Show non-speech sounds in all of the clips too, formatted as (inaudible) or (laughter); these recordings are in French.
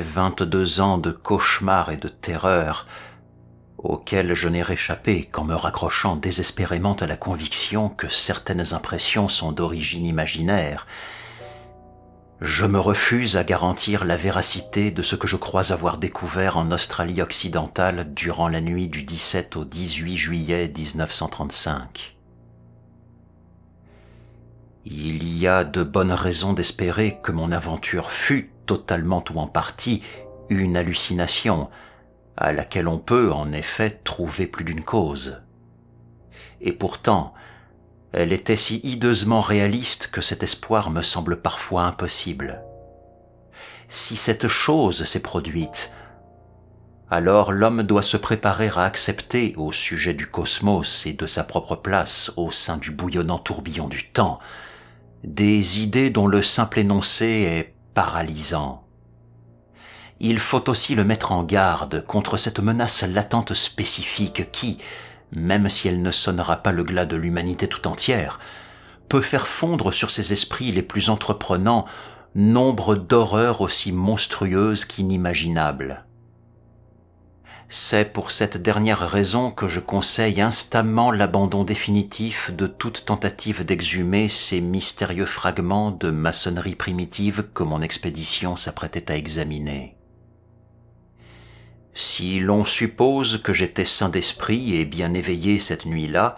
22 ans de cauchemars et de terreur, auxquels je n'ai réchappé qu'en me raccrochant désespérément à la conviction que certaines impressions sont d'origine imaginaire, je me refuse à garantir la véracité de ce que je crois avoir découvert en Australie occidentale durant la nuit du 17 au 18 juillet 1935. Il y a de bonnes raisons d'espérer que mon aventure fut totalement ou en partie une hallucination, à laquelle on peut en effet trouver plus d'une cause. Et pourtant, elle était si hideusement réaliste que cet espoir me semble parfois impossible. Si cette chose s'est produite, alors l'homme doit se préparer à accepter au sujet du cosmos et de sa propre place au sein du bouillonnant tourbillon du temps, des idées dont le simple énoncé est paralysant. Il faut aussi le mettre en garde contre cette menace latente spécifique qui, même si elle ne sonnera pas le glas de l'humanité tout entière, peut faire fondre sur ses esprits les plus entreprenants nombre d'horreurs aussi monstrueuses qu'inimaginables. C'est pour cette dernière raison que je conseille instamment l'abandon définitif de toute tentative d'exhumer ces mystérieux fragments de maçonnerie primitive que mon expédition s'apprêtait à examiner. Si l'on suppose que j'étais sain d'esprit et bien éveillé cette nuit-là,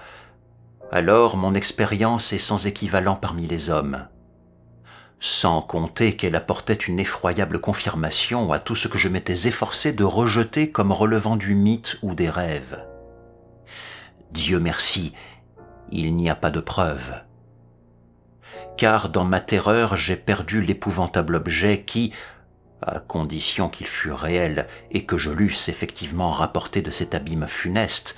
alors mon expérience est sans équivalent parmi les hommes sans compter qu'elle apportait une effroyable confirmation à tout ce que je m'étais efforcé de rejeter comme relevant du mythe ou des rêves. Dieu merci, il n'y a pas de preuve. Car dans ma terreur, j'ai perdu l'épouvantable objet qui, à condition qu'il fût réel et que je l'eusse effectivement rapporté de cet abîme funeste,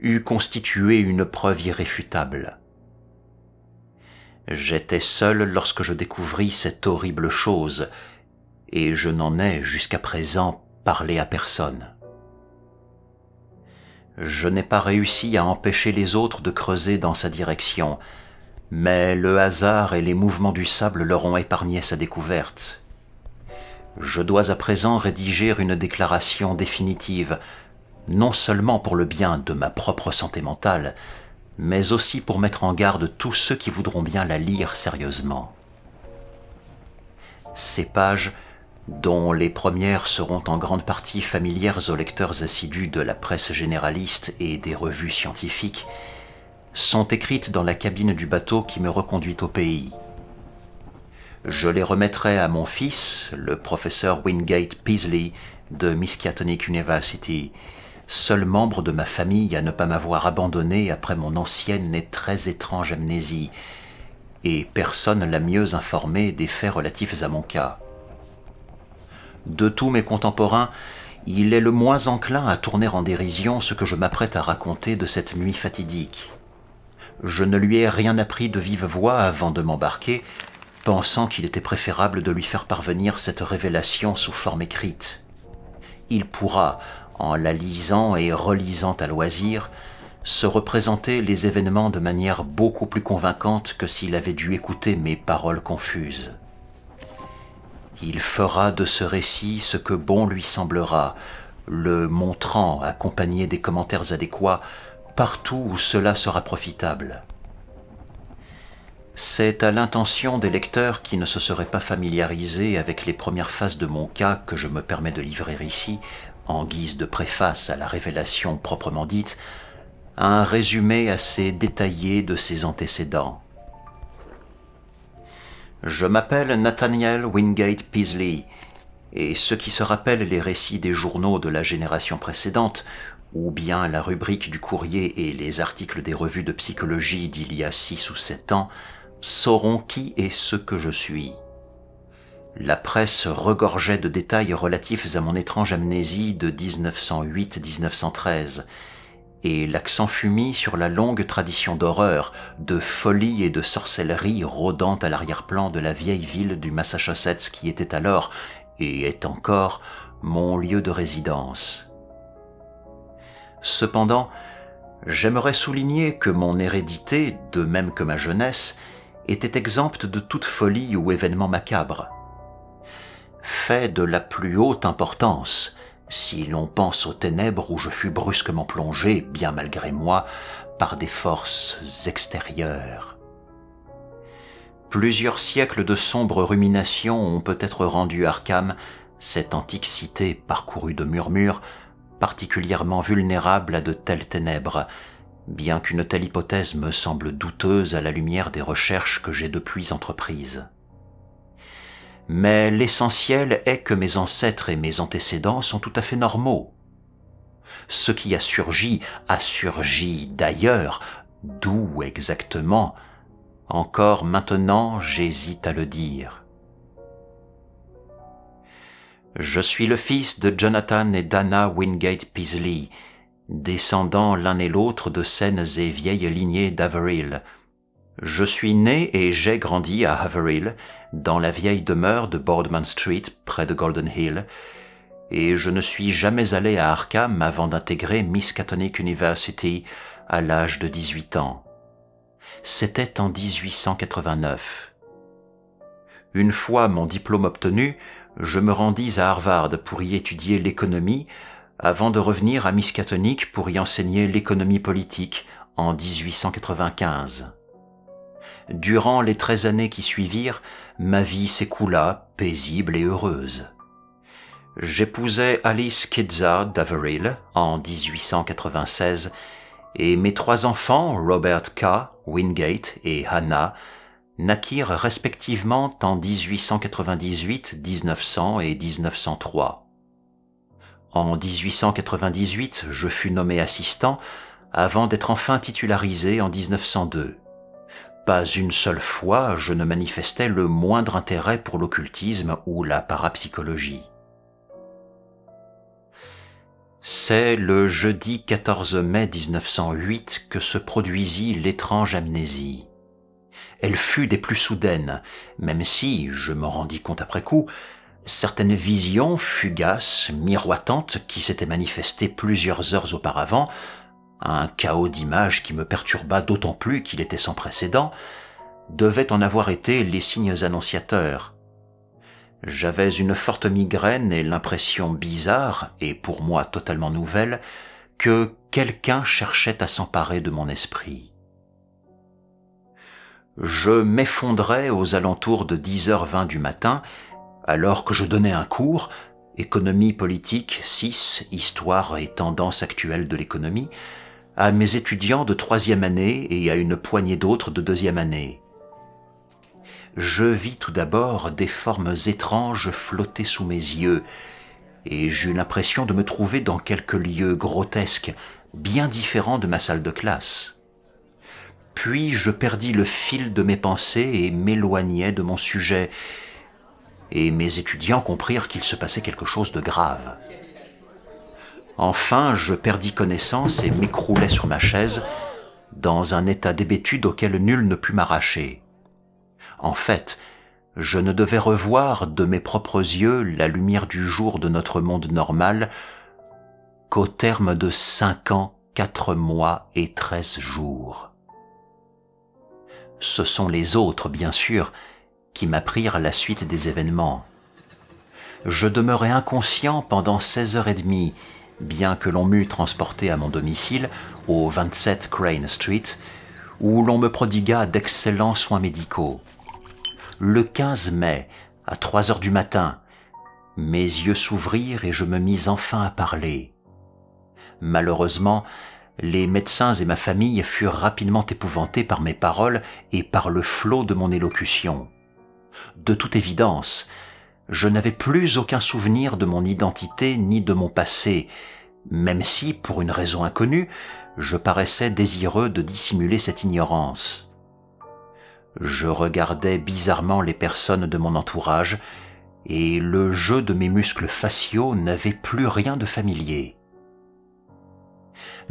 eût constitué une preuve irréfutable. J'étais seul lorsque je découvris cette horrible chose, et je n'en ai jusqu'à présent parlé à personne. Je n'ai pas réussi à empêcher les autres de creuser dans sa direction, mais le hasard et les mouvements du sable leur ont épargné sa découverte. Je dois à présent rédiger une déclaration définitive, non seulement pour le bien de ma propre santé mentale, mais aussi pour mettre en garde tous ceux qui voudront bien la lire sérieusement. Ces pages, dont les premières seront en grande partie familières aux lecteurs assidus de la presse généraliste et des revues scientifiques, sont écrites dans la cabine du bateau qui me reconduit au pays. Je les remettrai à mon fils, le professeur Wingate Peasley de Miskatonic University, seul membre de ma famille à ne pas m'avoir abandonné après mon ancienne et très étrange amnésie, et personne la mieux informé des faits relatifs à mon cas. De tous mes contemporains, il est le moins enclin à tourner en dérision ce que je m'apprête à raconter de cette nuit fatidique. Je ne lui ai rien appris de vive voix avant de m'embarquer, pensant qu'il était préférable de lui faire parvenir cette révélation sous forme écrite. Il pourra, en la lisant et relisant à loisir, se représenter les événements de manière beaucoup plus convaincante que s'il avait dû écouter mes paroles confuses. Il fera de ce récit ce que bon lui semblera, le montrant accompagné des commentaires adéquats partout où cela sera profitable. C'est à l'intention des lecteurs qui ne se seraient pas familiarisés avec les premières phases de mon cas que je me permets de livrer ici en guise de préface à la révélation proprement dite, un résumé assez détaillé de ses antécédents. Je m'appelle Nathaniel Wingate Peasley, et ceux qui se rappellent les récits des journaux de la génération précédente, ou bien la rubrique du courrier et les articles des revues de psychologie d'il y a six ou sept ans, sauront qui est ce que je suis. La presse regorgeait de détails relatifs à mon étrange amnésie de 1908-1913, et l'accent fut mis sur la longue tradition d'horreur, de folie et de sorcellerie rôdant à l'arrière-plan de la vieille ville du Massachusetts qui était alors, et est encore, mon lieu de résidence. Cependant, j'aimerais souligner que mon hérédité, de même que ma jeunesse, était exempte de toute folie ou événement macabre fait de la plus haute importance, si l'on pense aux ténèbres où je fus brusquement plongé, bien malgré moi, par des forces extérieures. Plusieurs siècles de sombres ruminations ont peut-être rendu Arkham, cette antique cité parcourue de murmures, particulièrement vulnérable à de telles ténèbres, bien qu'une telle hypothèse me semble douteuse à la lumière des recherches que j'ai depuis entreprises mais l'essentiel est que mes ancêtres et mes antécédents sont tout à fait normaux. Ce qui a surgi a surgi d'ailleurs, d'où exactement Encore maintenant, j'hésite à le dire. Je suis le fils de Jonathan et d'Anna Wingate Peasley, descendant l'un et l'autre de saines et vieilles lignées d'Averill. Je suis né et j'ai grandi à Averill, dans la vieille demeure de Boardman Street, près de Golden Hill, et je ne suis jamais allé à Arkham avant d'intégrer Miskatonic University à l'âge de 18 ans. C'était en 1889. Une fois mon diplôme obtenu, je me rendis à Harvard pour y étudier l'économie avant de revenir à Miskatonic pour y enseigner l'économie politique en 1895. Durant les treize années qui suivirent, ma vie s'écoula paisible et heureuse. J'épousai Alice Kidzard d'Averill en 1896 et mes trois enfants, Robert K., Wingate et Hannah, naquirent respectivement en 1898, 1900 et 1903. En 1898, je fus nommé assistant avant d'être enfin titularisé en 1902. Pas une seule fois je ne manifestais le moindre intérêt pour l'occultisme ou la parapsychologie. C'est le jeudi 14 mai 1908 que se produisit l'étrange amnésie. Elle fut des plus soudaines, même si, je m'en rendis compte après coup, certaines visions fugaces, miroitantes, qui s'étaient manifestées plusieurs heures auparavant, un chaos d'images qui me perturba d'autant plus qu'il était sans précédent, devait en avoir été les signes annonciateurs. J'avais une forte migraine et l'impression bizarre, et pour moi totalement nouvelle, que quelqu'un cherchait à s'emparer de mon esprit. Je m'effondrais aux alentours de 10h20 du matin, alors que je donnais un cours, économie politique 6, histoire et tendance actuelle de l'économie, à mes étudiants de troisième année et à une poignée d'autres de deuxième année. Je vis tout d'abord des formes étranges flotter sous mes yeux, et j'eus l'impression de me trouver dans quelque lieu grotesque, bien différent de ma salle de classe. Puis je perdis le fil de mes pensées et m'éloignai de mon sujet, et mes étudiants comprirent qu'il se passait quelque chose de grave. Enfin, je perdis connaissance et m'écroulai sur ma chaise, dans un état d'hébétude auquel nul ne put m'arracher. En fait, je ne devais revoir de mes propres yeux la lumière du jour de notre monde normal qu'au terme de cinq ans, quatre mois et treize jours. Ce sont les autres, bien sûr, qui m'apprirent la suite des événements. Je demeurai inconscient pendant seize heures et demie, bien que l'on m'eût transporté à mon domicile, au 27 Crane Street, où l'on me prodigua d'excellents soins médicaux. Le 15 mai, à 3 heures du matin, mes yeux s'ouvrirent et je me mis enfin à parler. Malheureusement, les médecins et ma famille furent rapidement épouvantés par mes paroles et par le flot de mon élocution. De toute évidence, je n'avais plus aucun souvenir de mon identité ni de mon passé, même si, pour une raison inconnue, je paraissais désireux de dissimuler cette ignorance. Je regardais bizarrement les personnes de mon entourage, et le jeu de mes muscles faciaux n'avait plus rien de familier.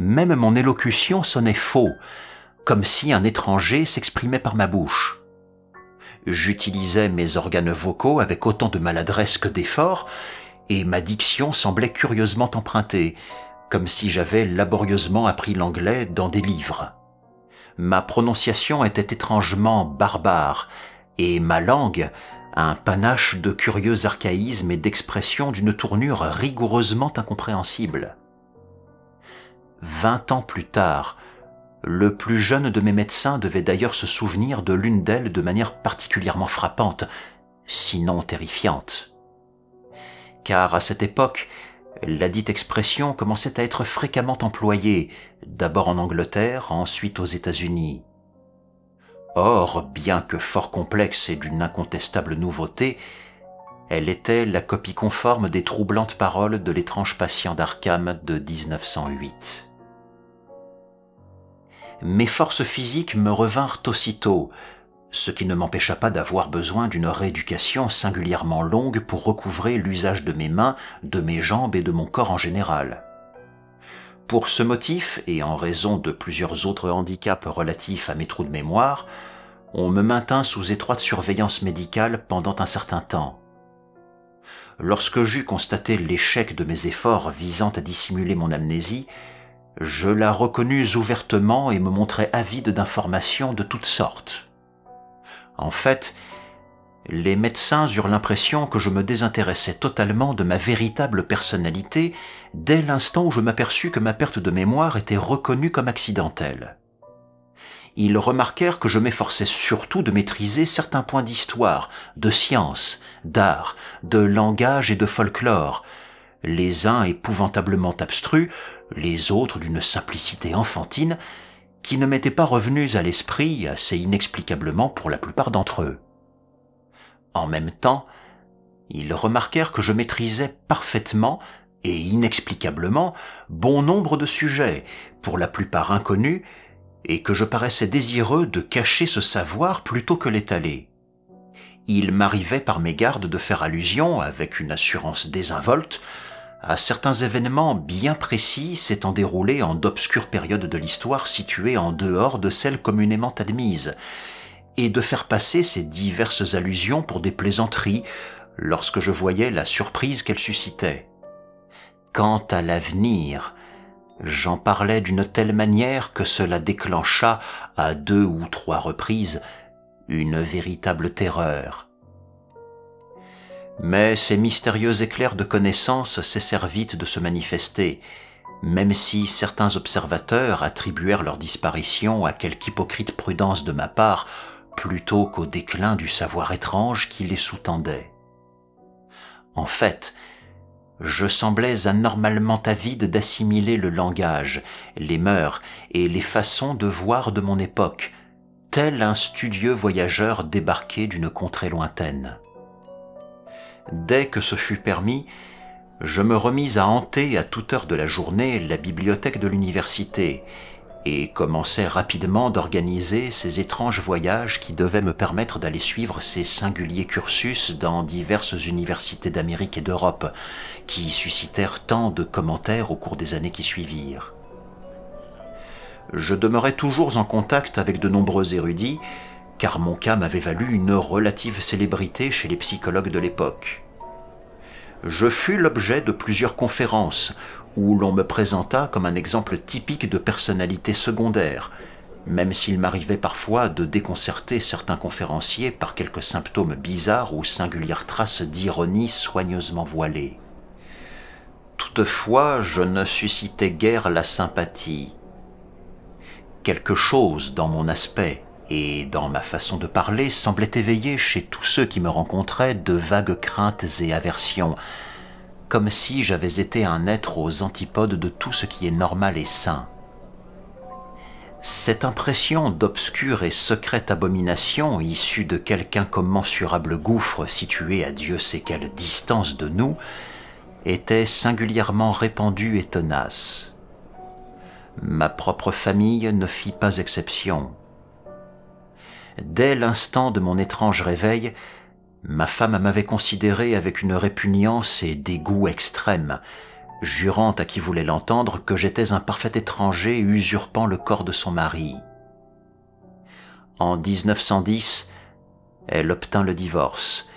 Même mon élocution sonnait faux, comme si un étranger s'exprimait par ma bouche. J'utilisais mes organes vocaux avec autant de maladresse que d'effort, et ma diction semblait curieusement empruntée, comme si j'avais laborieusement appris l'anglais dans des livres. Ma prononciation était étrangement barbare, et ma langue, un panache de curieux archaïsmes et d'expressions d'une tournure rigoureusement incompréhensible. Vingt ans plus tard, le plus jeune de mes médecins devait d'ailleurs se souvenir de l'une d'elles de manière particulièrement frappante, sinon terrifiante. Car à cette époque, la dite expression commençait à être fréquemment employée, d'abord en Angleterre, ensuite aux États-Unis. Or, bien que fort complexe et d'une incontestable nouveauté, elle était la copie conforme des troublantes paroles de l'étrange patient d'Arkham de 1908 mes forces physiques me revinrent aussitôt, ce qui ne m'empêcha pas d'avoir besoin d'une rééducation singulièrement longue pour recouvrer l'usage de mes mains, de mes jambes et de mon corps en général. Pour ce motif, et en raison de plusieurs autres handicaps relatifs à mes trous de mémoire, on me maintint sous étroite surveillance médicale pendant un certain temps. Lorsque j'eus constaté l'échec de mes efforts visant à dissimuler mon amnésie, je la reconnus ouvertement et me montrai avide d'informations de toutes sortes. En fait, les médecins eurent l'impression que je me désintéressais totalement de ma véritable personnalité dès l'instant où je m'aperçus que ma perte de mémoire était reconnue comme accidentelle. Ils remarquèrent que je m'efforçais surtout de maîtriser certains points d'histoire, de science, d'art, de langage et de folklore, les uns épouvantablement abstrus, les autres d'une simplicité enfantine qui ne m'étaient pas revenus à l'esprit assez inexplicablement pour la plupart d'entre eux. En même temps, ils remarquèrent que je maîtrisais parfaitement et inexplicablement bon nombre de sujets, pour la plupart inconnus, et que je paraissais désireux de cacher ce savoir plutôt que l'étaler. Il m'arrivait par mégarde de faire allusion, avec une assurance désinvolte, à certains événements bien précis s'étant déroulés en d'obscures périodes de l'histoire situées en dehors de celles communément admises, et de faire passer ces diverses allusions pour des plaisanteries lorsque je voyais la surprise qu'elles suscitaient. Quant à l'avenir, j'en parlais d'une telle manière que cela déclencha, à deux ou trois reprises, une véritable terreur, mais ces mystérieux éclairs de connaissance cessèrent vite de se manifester, même si certains observateurs attribuèrent leur disparition à quelque hypocrite prudence de ma part, plutôt qu'au déclin du savoir étrange qui les sous-tendait. En fait, je semblais anormalement avide d'assimiler le langage, les mœurs et les façons de voir de mon époque, tel un studieux voyageur débarqué d'une contrée lointaine dès que ce fut permis, je me remis à hanter à toute heure de la journée la bibliothèque de l'université et commençai rapidement d'organiser ces étranges voyages qui devaient me permettre d'aller suivre ces singuliers cursus dans diverses universités d'Amérique et d'Europe, qui suscitèrent tant de commentaires au cours des années qui suivirent. Je demeurais toujours en contact avec de nombreux érudits, car mon cas m'avait valu une relative célébrité chez les psychologues de l'époque. Je fus l'objet de plusieurs conférences où l'on me présenta comme un exemple typique de personnalité secondaire, même s'il m'arrivait parfois de déconcerter certains conférenciers par quelques symptômes bizarres ou singulières traces d'ironie soigneusement voilées. Toutefois, je ne suscitais guère la sympathie. Quelque chose dans mon aspect, et dans ma façon de parler semblait éveiller chez tous ceux qui me rencontraient de vagues craintes et aversions, comme si j'avais été un être aux antipodes de tout ce qui est normal et sain. Cette impression d'obscure et secrète abomination issue de quelque incommensurable gouffre situé à Dieu sait quelle distance de nous était singulièrement répandue et tenace. Ma propre famille ne fit pas exception dès l'instant de mon étrange réveil, ma femme m'avait considéré avec une répugnance et dégoût extrême, jurant à qui voulait l'entendre que j'étais un parfait étranger usurpant le corps de son mari. En 1910, elle obtint le divorce,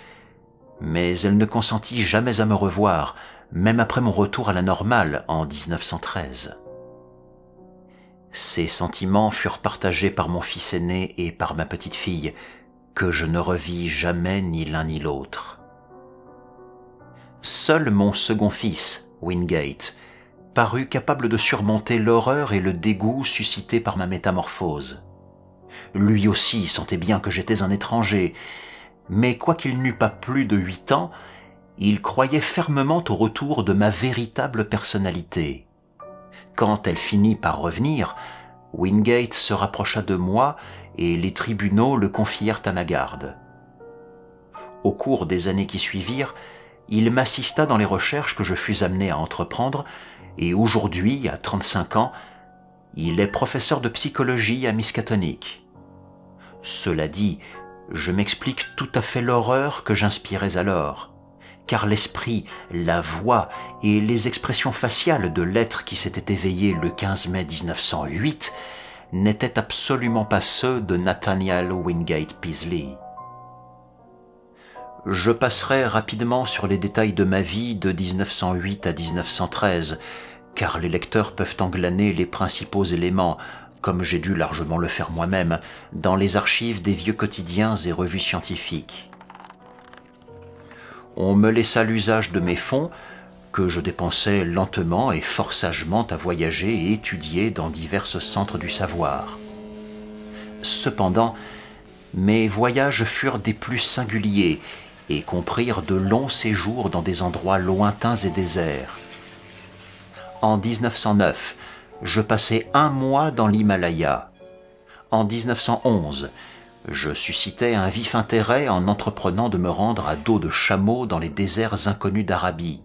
mais elle ne consentit jamais à me revoir, même après mon retour à la normale en 1913. Ces sentiments furent partagés par mon fils aîné et par ma petite fille, que je ne revis jamais ni l'un ni l'autre. Seul mon second fils, Wingate, parut capable de surmonter l'horreur et le dégoût suscités par ma métamorphose. Lui aussi sentait bien que j'étais un étranger, mais quoiqu'il n'eût pas plus de huit ans, il croyait fermement au retour de ma véritable personnalité. Quand elle finit par revenir, Wingate se rapprocha de moi et les tribunaux le confièrent à ma garde. Au cours des années qui suivirent, il m'assista dans les recherches que je fus amené à entreprendre, et aujourd'hui, à 35 ans, il est professeur de psychologie à Miskatonic. Cela dit, je m'explique tout à fait l'horreur que j'inspirais alors car l'esprit, la voix et les expressions faciales de l'être qui s'était éveillé le 15 mai 1908 n'étaient absolument pas ceux de Nathaniel Wingate Peasley. Je passerai rapidement sur les détails de ma vie de 1908 à 1913, car les lecteurs peuvent englaner les principaux éléments, comme j'ai dû largement le faire moi-même, dans les archives des vieux quotidiens et revues scientifiques on me laissa l'usage de mes fonds, que je dépensais lentement et fort sagement à voyager et étudier dans divers centres du savoir. Cependant, mes voyages furent des plus singuliers et comprirent de longs séjours dans des endroits lointains et déserts. En 1909, je passai un mois dans l'Himalaya. En 1911, je suscitais un vif intérêt en entreprenant de me rendre à dos de chameau dans les déserts inconnus d'Arabie.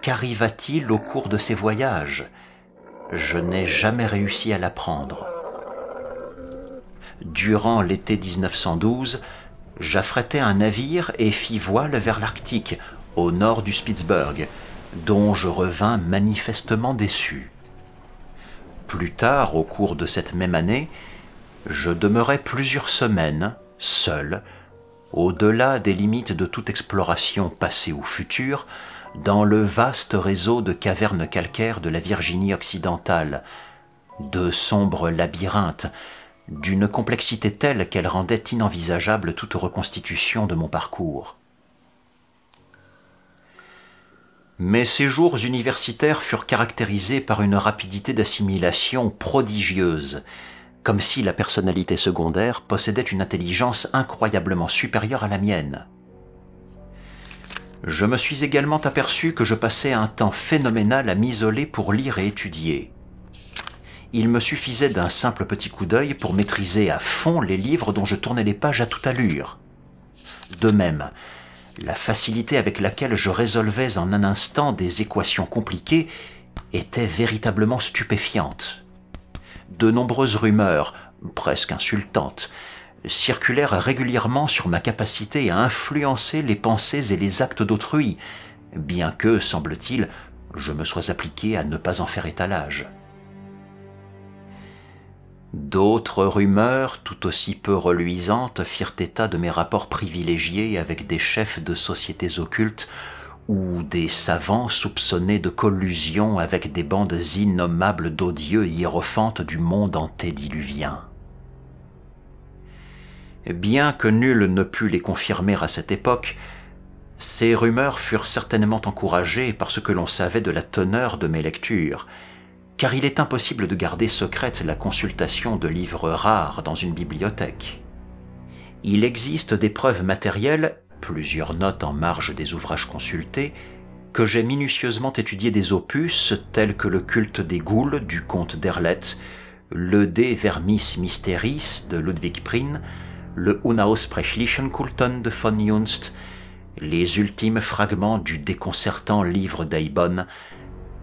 Qu'arriva-t-il au cours de ces voyages Je n'ai jamais réussi à l'apprendre. Durant l'été 1912, j'affrétais un navire et fis voile vers l'Arctique, au nord du Spitzberg, dont je revins manifestement déçu. Plus tard, au cours de cette même année, je demeurai plusieurs semaines, seul, au-delà des limites de toute exploration passée ou future, dans le vaste réseau de cavernes calcaires de la Virginie occidentale, de sombres labyrinthes, d'une complexité telle qu'elle rendait inenvisageable toute reconstitution de mon parcours. Mes séjours universitaires furent caractérisés par une rapidité d'assimilation prodigieuse, comme si la personnalité secondaire possédait une intelligence incroyablement supérieure à la mienne. Je me suis également aperçu que je passais un temps phénoménal à m'isoler pour lire et étudier. Il me suffisait d'un simple petit coup d'œil pour maîtriser à fond les livres dont je tournais les pages à toute allure. De même, la facilité avec laquelle je résolvais en un instant des équations compliquées était véritablement stupéfiante de nombreuses rumeurs, presque insultantes, circulèrent régulièrement sur ma capacité à influencer les pensées et les actes d'autrui, bien que, semble-t-il, je me sois appliqué à ne pas en faire étalage. D'autres rumeurs tout aussi peu reluisantes firent état de mes rapports privilégiés avec des chefs de sociétés occultes ou des savants soupçonnés de collusion avec des bandes innommables d'odieux hiérophantes du monde antédiluvien. Bien que nul ne pût les confirmer à cette époque, ces rumeurs furent certainement encouragées par ce que l'on savait de la teneur de mes lectures, car il est impossible de garder secrète la consultation de livres rares dans une bibliothèque. Il existe des preuves matérielles plusieurs notes en marge des ouvrages consultés, que j'ai minutieusement étudié des opus tels que le culte des goules du comte d'Erlet, le De Vermis Mysteris de Ludwig Prin, le Unausprechlichen Kulten de von Junst, les ultimes fragments du déconcertant livre d'Aibon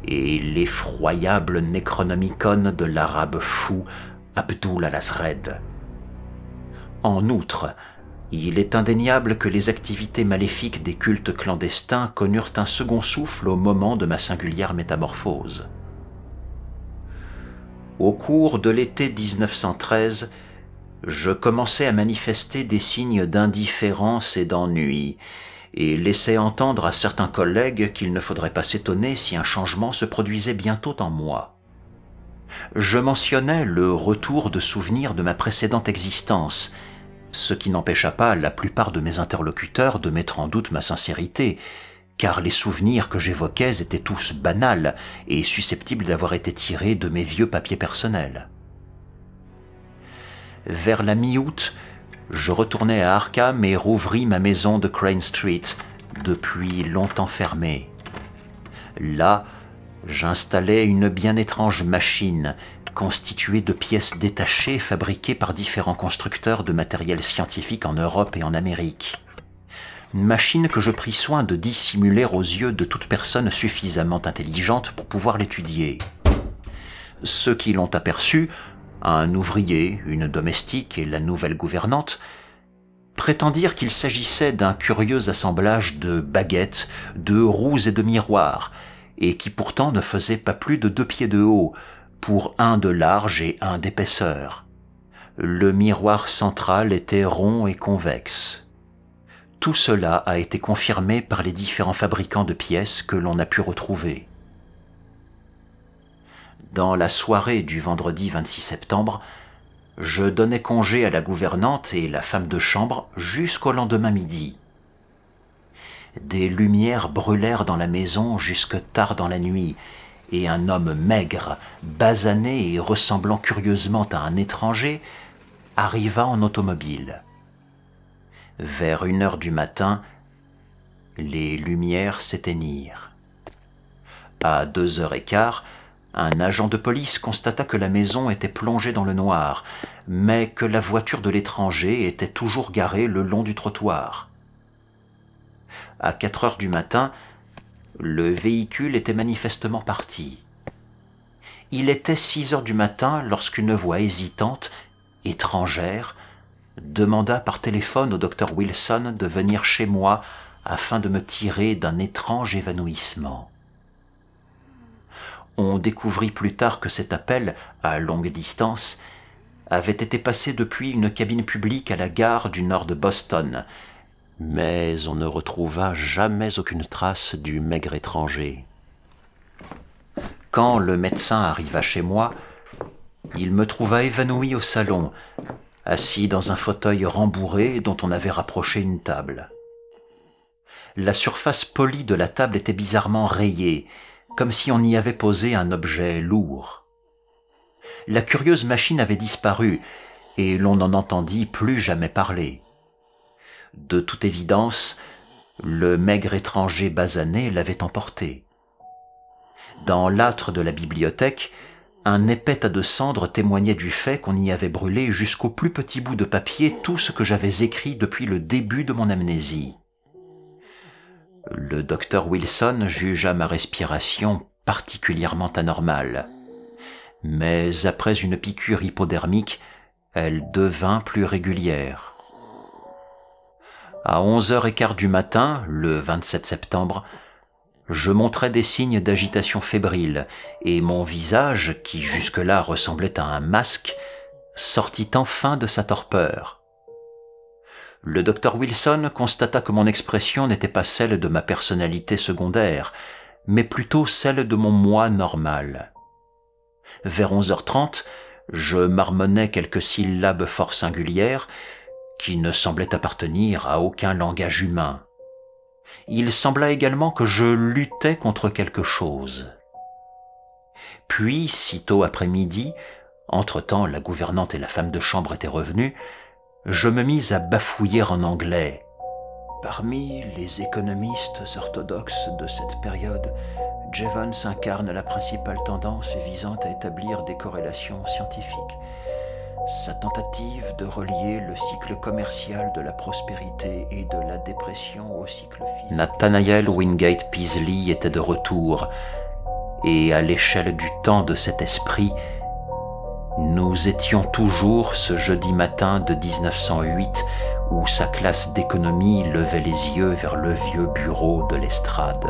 et l'effroyable Necronomicon de l'arabe fou Abdul al-Azred. En outre, il est indéniable que les activités maléfiques des cultes clandestins connurent un second souffle au moment de ma singulière métamorphose. Au cours de l'été 1913, je commençais à manifester des signes d'indifférence et d'ennui, et laissais entendre à certains collègues qu'il ne faudrait pas s'étonner si un changement se produisait bientôt en moi. Je mentionnais le retour de souvenirs de ma précédente existence, ce qui n'empêcha pas la plupart de mes interlocuteurs de mettre en doute ma sincérité, car les souvenirs que j'évoquais étaient tous banals et susceptibles d'avoir été tirés de mes vieux papiers personnels. Vers la mi-août, je retournai à Arkham et rouvris ma maison de Crane Street, depuis longtemps fermée. Là, j'installais une bien étrange machine constitué de pièces détachées fabriquées par différents constructeurs de matériel scientifique en Europe et en Amérique. Une machine que je pris soin de dissimuler aux yeux de toute personne suffisamment intelligente pour pouvoir l'étudier. Ceux qui l'ont aperçue, un ouvrier, une domestique et la nouvelle gouvernante, prétendirent qu'il s'agissait d'un curieux assemblage de baguettes, de roues et de miroirs, et qui pourtant ne faisait pas plus de deux pieds de haut, pour un de large et un d'épaisseur. Le miroir central était rond et convexe. Tout cela a été confirmé par les différents fabricants de pièces que l'on a pu retrouver. Dans la soirée du vendredi 26 septembre, je donnais congé à la gouvernante et la femme de chambre jusqu'au lendemain midi. Des lumières brûlèrent dans la maison jusque tard dans la nuit, et un homme maigre, basané et ressemblant curieusement à un étranger, arriva en automobile. Vers une heure du matin, les lumières s'éteignirent. À deux heures et quart, un agent de police constata que la maison était plongée dans le noir, mais que la voiture de l'étranger était toujours garée le long du trottoir. À quatre heures du matin, le véhicule était manifestement parti. Il était six heures du matin lorsqu'une voix hésitante, étrangère, demanda par téléphone au docteur Wilson de venir chez moi afin de me tirer d'un étrange évanouissement. On découvrit plus tard que cet appel, à longue distance, avait été passé depuis une cabine publique à la gare du nord de Boston, mais on ne retrouva jamais aucune trace du maigre étranger. Quand le médecin arriva chez moi, il me trouva évanoui au salon, assis dans un fauteuil rembourré dont on avait rapproché une table. La surface polie de la table était bizarrement rayée, comme si on y avait posé un objet lourd. La curieuse machine avait disparu, et l'on n'en entendit plus jamais parler. De toute évidence, le maigre étranger basané l'avait emporté. Dans l'âtre de la bibliothèque, un épais tas de cendres témoignait du fait qu'on y avait brûlé jusqu'au plus petit bout de papier tout ce que j'avais écrit depuis le début de mon amnésie. Le docteur Wilson jugea ma respiration particulièrement anormale. Mais après une piqûre hypodermique, elle devint plus régulière à 11 h quart du matin, le 27 septembre, je montrais des signes d'agitation fébrile, et mon visage, qui jusque-là ressemblait à un masque, sortit enfin de sa torpeur. Le docteur Wilson constata que mon expression n'était pas celle de ma personnalité secondaire, mais plutôt celle de mon moi normal. Vers 11h30, je marmonnais quelques syllabes fort singulières, qui ne semblait appartenir à aucun langage humain. Il sembla également que je luttais contre quelque chose. Puis, sitôt après-midi, entre-temps la gouvernante et la femme de chambre étaient revenues, je me mis à bafouiller en anglais. Parmi les économistes orthodoxes de cette période, Jevons incarne la principale tendance visant à établir des corrélations scientifiques sa tentative de relier le cycle commercial de la prospérité et de la dépression au cycle physique. Nathanael Wingate Peasley était de retour, et à l'échelle du temps de cet esprit, nous étions toujours ce jeudi matin de 1908 où sa classe d'économie levait les yeux vers le vieux bureau de l'estrade.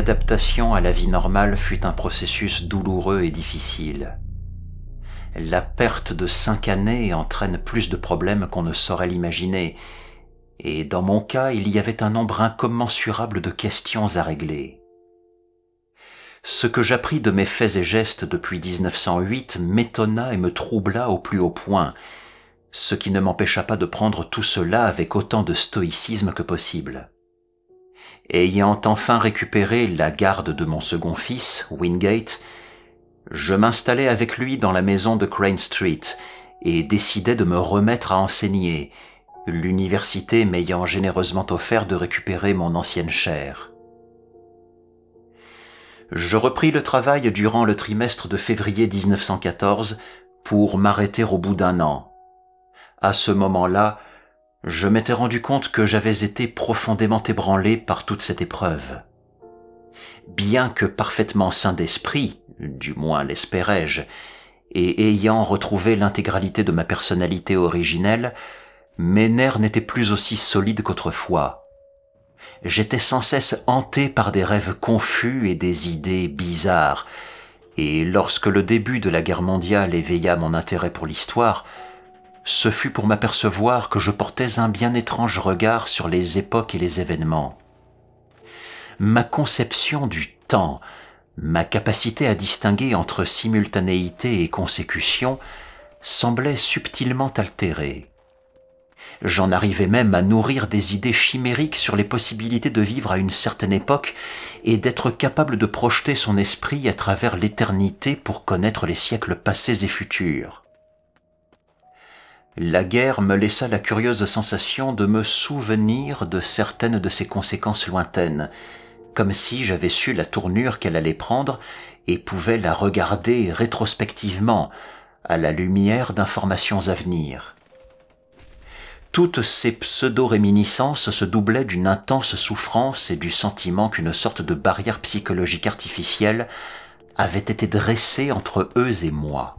L'adaptation à la vie normale fut un processus douloureux et difficile. La perte de cinq années entraîne plus de problèmes qu'on ne saurait l'imaginer, et dans mon cas il y avait un nombre incommensurable de questions à régler. Ce que j'appris de mes faits et gestes depuis 1908 m'étonna et me troubla au plus haut point, ce qui ne m'empêcha pas de prendre tout cela avec autant de stoïcisme que possible ayant enfin récupéré la garde de mon second fils, Wingate, je m'installai avec lui dans la maison de Crane Street et décidai de me remettre à enseigner, l'université m'ayant généreusement offert de récupérer mon ancienne chaire. Je repris le travail durant le trimestre de février 1914 pour m'arrêter au bout d'un an. À ce moment-là, je m'étais rendu compte que j'avais été profondément ébranlé par toute cette épreuve. Bien que parfaitement sain d'esprit, du moins l'espérais-je, et ayant retrouvé l'intégralité de ma personnalité originelle, mes nerfs n'étaient plus aussi solides qu'autrefois. J'étais sans cesse hanté par des rêves confus et des idées bizarres, et lorsque le début de la guerre mondiale éveilla mon intérêt pour l'histoire, ce fut pour m'apercevoir que je portais un bien étrange regard sur les époques et les événements. Ma conception du temps, ma capacité à distinguer entre simultanéité et consécution semblait subtilement altérée. J'en arrivais même à nourrir des idées chimériques sur les possibilités de vivre à une certaine époque et d'être capable de projeter son esprit à travers l'éternité pour connaître les siècles passés et futurs. La guerre me laissa la curieuse sensation de me souvenir de certaines de ses conséquences lointaines, comme si j'avais su la tournure qu'elle allait prendre et pouvais la regarder rétrospectivement, à la lumière d'informations à venir. Toutes ces pseudo-réminiscences se doublaient d'une intense souffrance et du sentiment qu'une sorte de barrière psychologique artificielle avait été dressée entre eux et moi.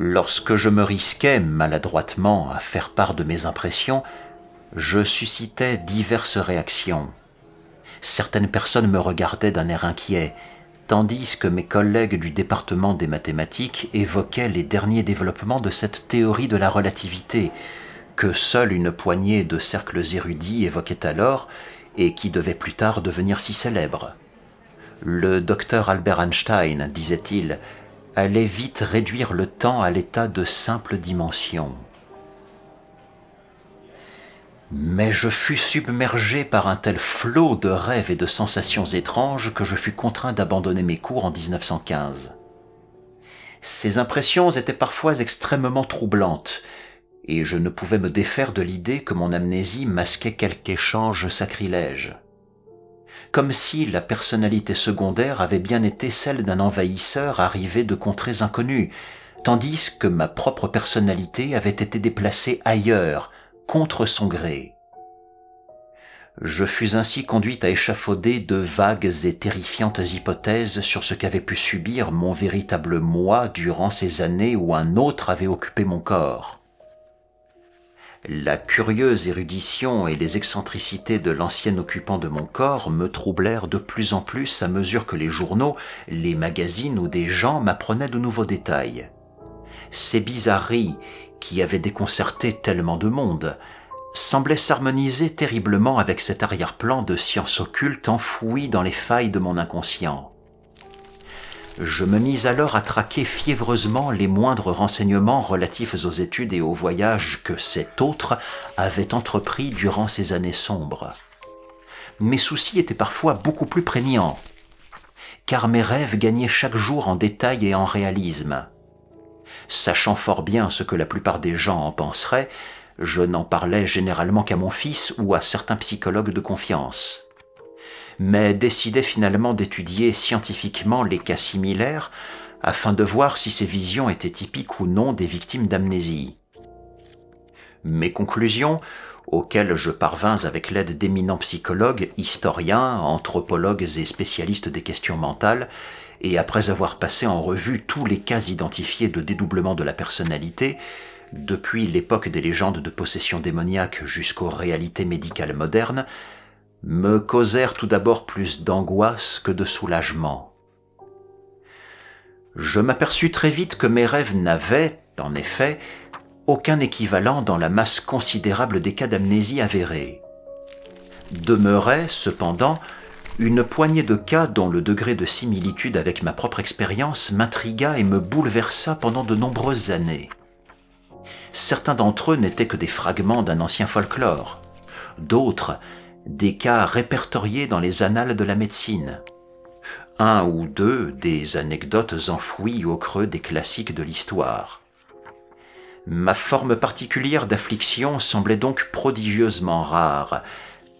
Lorsque je me risquais maladroitement à faire part de mes impressions, je suscitais diverses réactions. Certaines personnes me regardaient d'un air inquiet, tandis que mes collègues du département des mathématiques évoquaient les derniers développements de cette théorie de la relativité, que seule une poignée de cercles érudits évoquait alors et qui devait plus tard devenir si célèbre. Le docteur Albert Einstein, disait-il, allait vite réduire le temps à l'état de simple dimension. Mais je fus submergé par un tel flot de rêves et de sensations étranges que je fus contraint d'abandonner mes cours en 1915. Ces impressions étaient parfois extrêmement troublantes, et je ne pouvais me défaire de l'idée que mon amnésie masquait quelque échange sacrilège comme si la personnalité secondaire avait bien été celle d'un envahisseur arrivé de contrées inconnues, tandis que ma propre personnalité avait été déplacée ailleurs, contre son gré. Je fus ainsi conduite à échafauder de vagues et terrifiantes hypothèses sur ce qu'avait pu subir mon véritable moi durant ces années où un autre avait occupé mon corps. La curieuse érudition et les excentricités de l'ancien occupant de mon corps me troublèrent de plus en plus à mesure que les journaux, les magazines ou des gens m'apprenaient de nouveaux détails. Ces bizarreries, qui avaient déconcerté tellement de monde, semblaient s'harmoniser terriblement avec cet arrière-plan de science occulte enfoui dans les failles de mon inconscient. Je me mis alors à traquer fiévreusement les moindres renseignements relatifs aux études et aux voyages que cet autre avait entrepris durant ces années sombres. Mes soucis étaient parfois beaucoup plus prégnants, car mes rêves gagnaient chaque jour en détail et en réalisme. Sachant fort bien ce que la plupart des gens en penseraient, je n'en parlais généralement qu'à mon fils ou à certains psychologues de confiance mais décidait finalement d'étudier scientifiquement les cas similaires afin de voir si ces visions étaient typiques ou non des victimes d'amnésie. Mes conclusions, auxquelles je parvins avec l'aide d'éminents psychologues, historiens, anthropologues et spécialistes des questions mentales, et après avoir passé en revue tous les cas identifiés de dédoublement de la personnalité, depuis l'époque des légendes de possession démoniaque jusqu'aux réalités médicales modernes, me causèrent tout d'abord plus d'angoisse que de soulagement. Je m'aperçus très vite que mes rêves n'avaient, en effet, aucun équivalent dans la masse considérable des cas d'amnésie avérés. Demeurait, cependant, une poignée de cas dont le degré de similitude avec ma propre expérience m'intrigua et me bouleversa pendant de nombreuses années. Certains d'entre eux n'étaient que des fragments d'un ancien folklore, d'autres des cas répertoriés dans les annales de la médecine, un ou deux des anecdotes enfouies au creux des classiques de l'histoire. Ma forme particulière d'affliction semblait donc prodigieusement rare,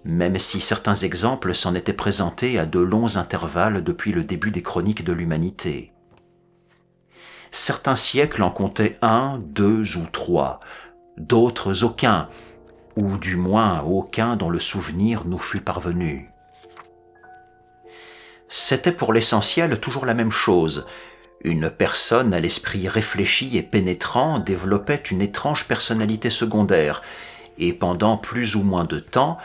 même si certains exemples s'en étaient présentés à de longs intervalles depuis le début des chroniques de l'humanité. Certains siècles en comptaient un, deux ou trois, d'autres aucun, ou du moins aucun dont le souvenir nous fût parvenu. C'était pour l'essentiel toujours la même chose. Une personne à l'esprit réfléchi et pénétrant développait une étrange personnalité secondaire, et pendant plus ou moins de temps,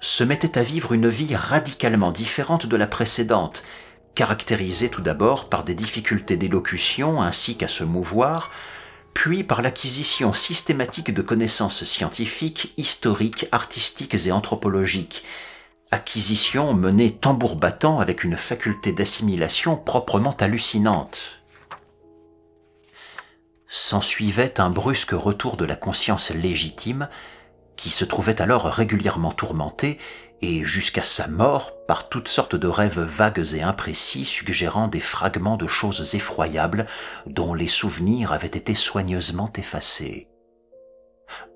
se mettait à vivre une vie radicalement différente de la précédente, caractérisée tout d'abord par des difficultés d'élocution ainsi qu'à se mouvoir, puis par l'acquisition systématique de connaissances scientifiques, historiques, artistiques et anthropologiques, acquisition menée tambour battant avec une faculté d'assimilation proprement hallucinante. S'ensuivait un brusque retour de la conscience légitime, qui se trouvait alors régulièrement tourmentée et jusqu'à sa mort par toutes sortes de rêves vagues et imprécis suggérant des fragments de choses effroyables dont les souvenirs avaient été soigneusement effacés.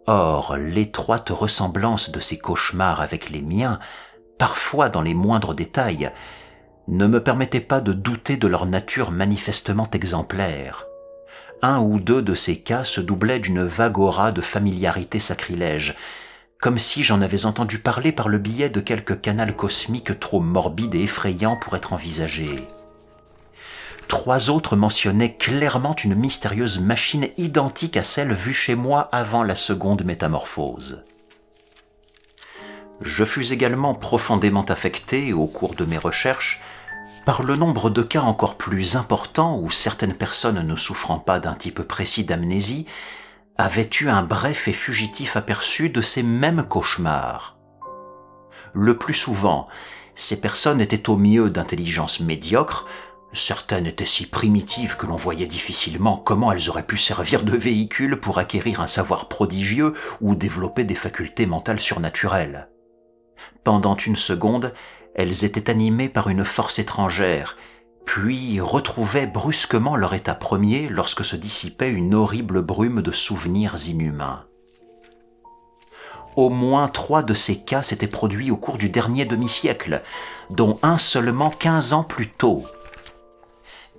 Or, l'étroite ressemblance de ces cauchemars avec les miens, parfois dans les moindres détails, ne me permettait pas de douter de leur nature manifestement exemplaire. Un ou deux de ces cas se doublaient d'une vague aura de familiarité sacrilège, comme si j'en avais entendu parler par le biais de quelque canal cosmique trop morbide et effrayant pour être envisagé. Trois autres mentionnaient clairement une mystérieuse machine identique à celle vue chez moi avant la seconde métamorphose. Je fus également profondément affecté, au cours de mes recherches, par le nombre de cas encore plus importants où certaines personnes ne souffrant pas d'un type précis d'amnésie avait eu un bref et fugitif aperçu de ces mêmes cauchemars. Le plus souvent, ces personnes étaient au mieux d'intelligence médiocre. certaines étaient si primitives que l'on voyait difficilement comment elles auraient pu servir de véhicule pour acquérir un savoir prodigieux ou développer des facultés mentales surnaturelles. Pendant une seconde, elles étaient animées par une force étrangère puis retrouvaient brusquement leur état premier lorsque se dissipait une horrible brume de souvenirs inhumains. Au moins trois de ces cas s'étaient produits au cours du dernier demi-siècle, dont un seulement quinze ans plus tôt.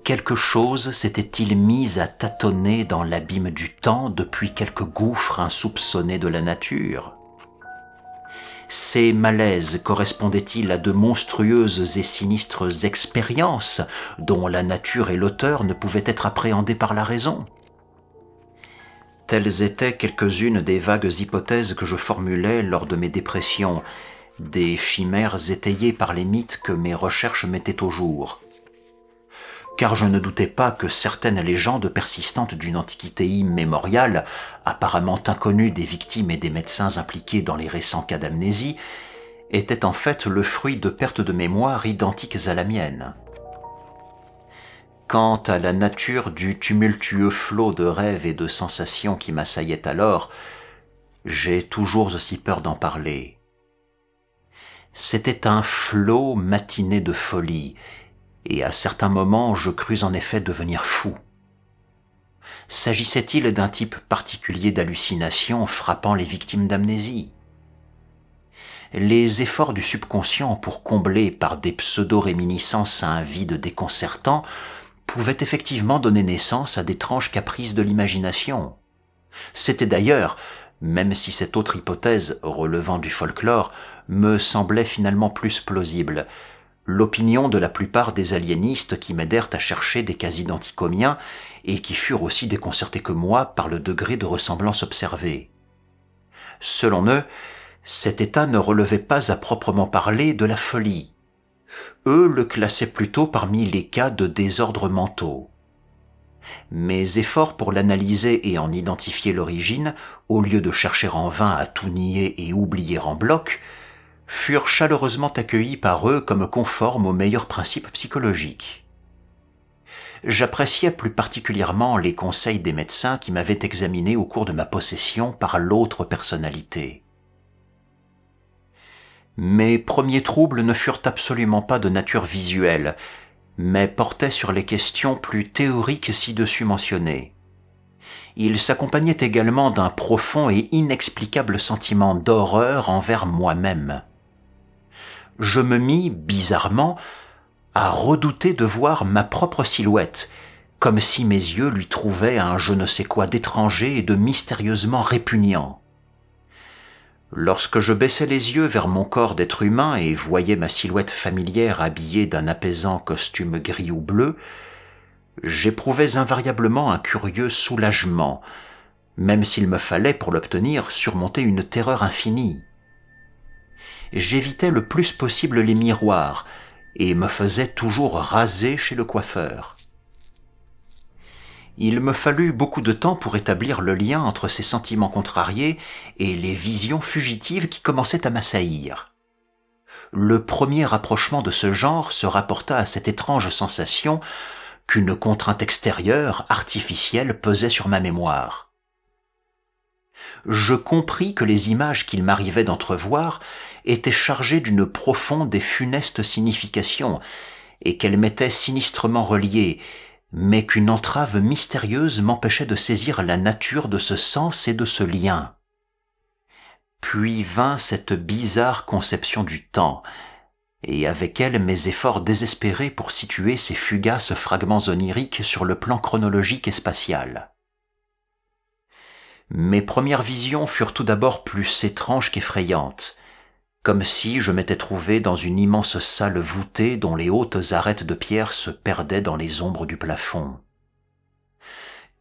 Quelque chose s'était-il mis à tâtonner dans l'abîme du temps depuis quelque gouffre insoupçonné de la nature ces malaises correspondaient-ils à de monstrueuses et sinistres expériences dont la nature et l'auteur ne pouvaient être appréhendés par la raison Telles étaient quelques-unes des vagues hypothèses que je formulais lors de mes dépressions, des chimères étayées par les mythes que mes recherches mettaient au jour car je ne doutais pas que certaines légendes persistantes d'une antiquité immémoriale, apparemment inconnues des victimes et des médecins impliqués dans les récents cas d'amnésie, étaient en fait le fruit de pertes de mémoire identiques à la mienne. Quant à la nature du tumultueux flot de rêves et de sensations qui m'assaillait alors, j'ai toujours aussi peur d'en parler. C'était un flot matiné de folie, et à certains moments je crus en effet devenir fou. S'agissait-il d'un type particulier d'hallucination frappant les victimes d'amnésie Les efforts du subconscient pour combler par des pseudo-réminiscences à un vide déconcertant pouvaient effectivement donner naissance à d'étranges caprices de l'imagination. C'était d'ailleurs, même si cette autre hypothèse, relevant du folklore, me semblait finalement plus plausible, l'opinion de la plupart des aliénistes qui m'aidèrent à chercher des cas identicomiens et qui furent aussi déconcertés que moi par le degré de ressemblance observé. Selon eux, cet état ne relevait pas à proprement parler de la folie. Eux le classaient plutôt parmi les cas de désordre mentaux. Mes efforts pour l'analyser et en identifier l'origine, au lieu de chercher en vain à tout nier et oublier en bloc, furent chaleureusement accueillis par eux comme conformes aux meilleurs principes psychologiques. J'appréciais plus particulièrement les conseils des médecins qui m'avaient examiné au cours de ma possession par l'autre personnalité. Mes premiers troubles ne furent absolument pas de nature visuelle, mais portaient sur les questions plus théoriques ci-dessus mentionnées. Ils s'accompagnaient également d'un profond et inexplicable sentiment d'horreur envers moi-même je me mis, bizarrement, à redouter de voir ma propre silhouette, comme si mes yeux lui trouvaient un je ne sais quoi d'étranger et de mystérieusement répugnant. Lorsque je baissais les yeux vers mon corps d'être humain et voyais ma silhouette familière habillée d'un apaisant costume gris ou bleu, j'éprouvais invariablement un curieux soulagement, même s'il me fallait, pour l'obtenir, surmonter une terreur infinie j'évitais le plus possible les miroirs et me faisais toujours raser chez le coiffeur. Il me fallut beaucoup de temps pour établir le lien entre ces sentiments contrariés et les visions fugitives qui commençaient à m'assaillir. Le premier rapprochement de ce genre se rapporta à cette étrange sensation qu'une contrainte extérieure, artificielle, pesait sur ma mémoire. Je compris que les images qu'il m'arrivait d'entrevoir était chargée d'une profonde et funeste signification, et qu'elle m'était sinistrement reliée, mais qu'une entrave mystérieuse m'empêchait de saisir la nature de ce sens et de ce lien. Puis vint cette bizarre conception du temps, et avec elle mes efforts désespérés pour situer ces fugaces fragments oniriques sur le plan chronologique et spatial. Mes premières visions furent tout d'abord plus étranges qu'effrayantes comme si je m'étais trouvé dans une immense salle voûtée dont les hautes arêtes de pierre se perdaient dans les ombres du plafond.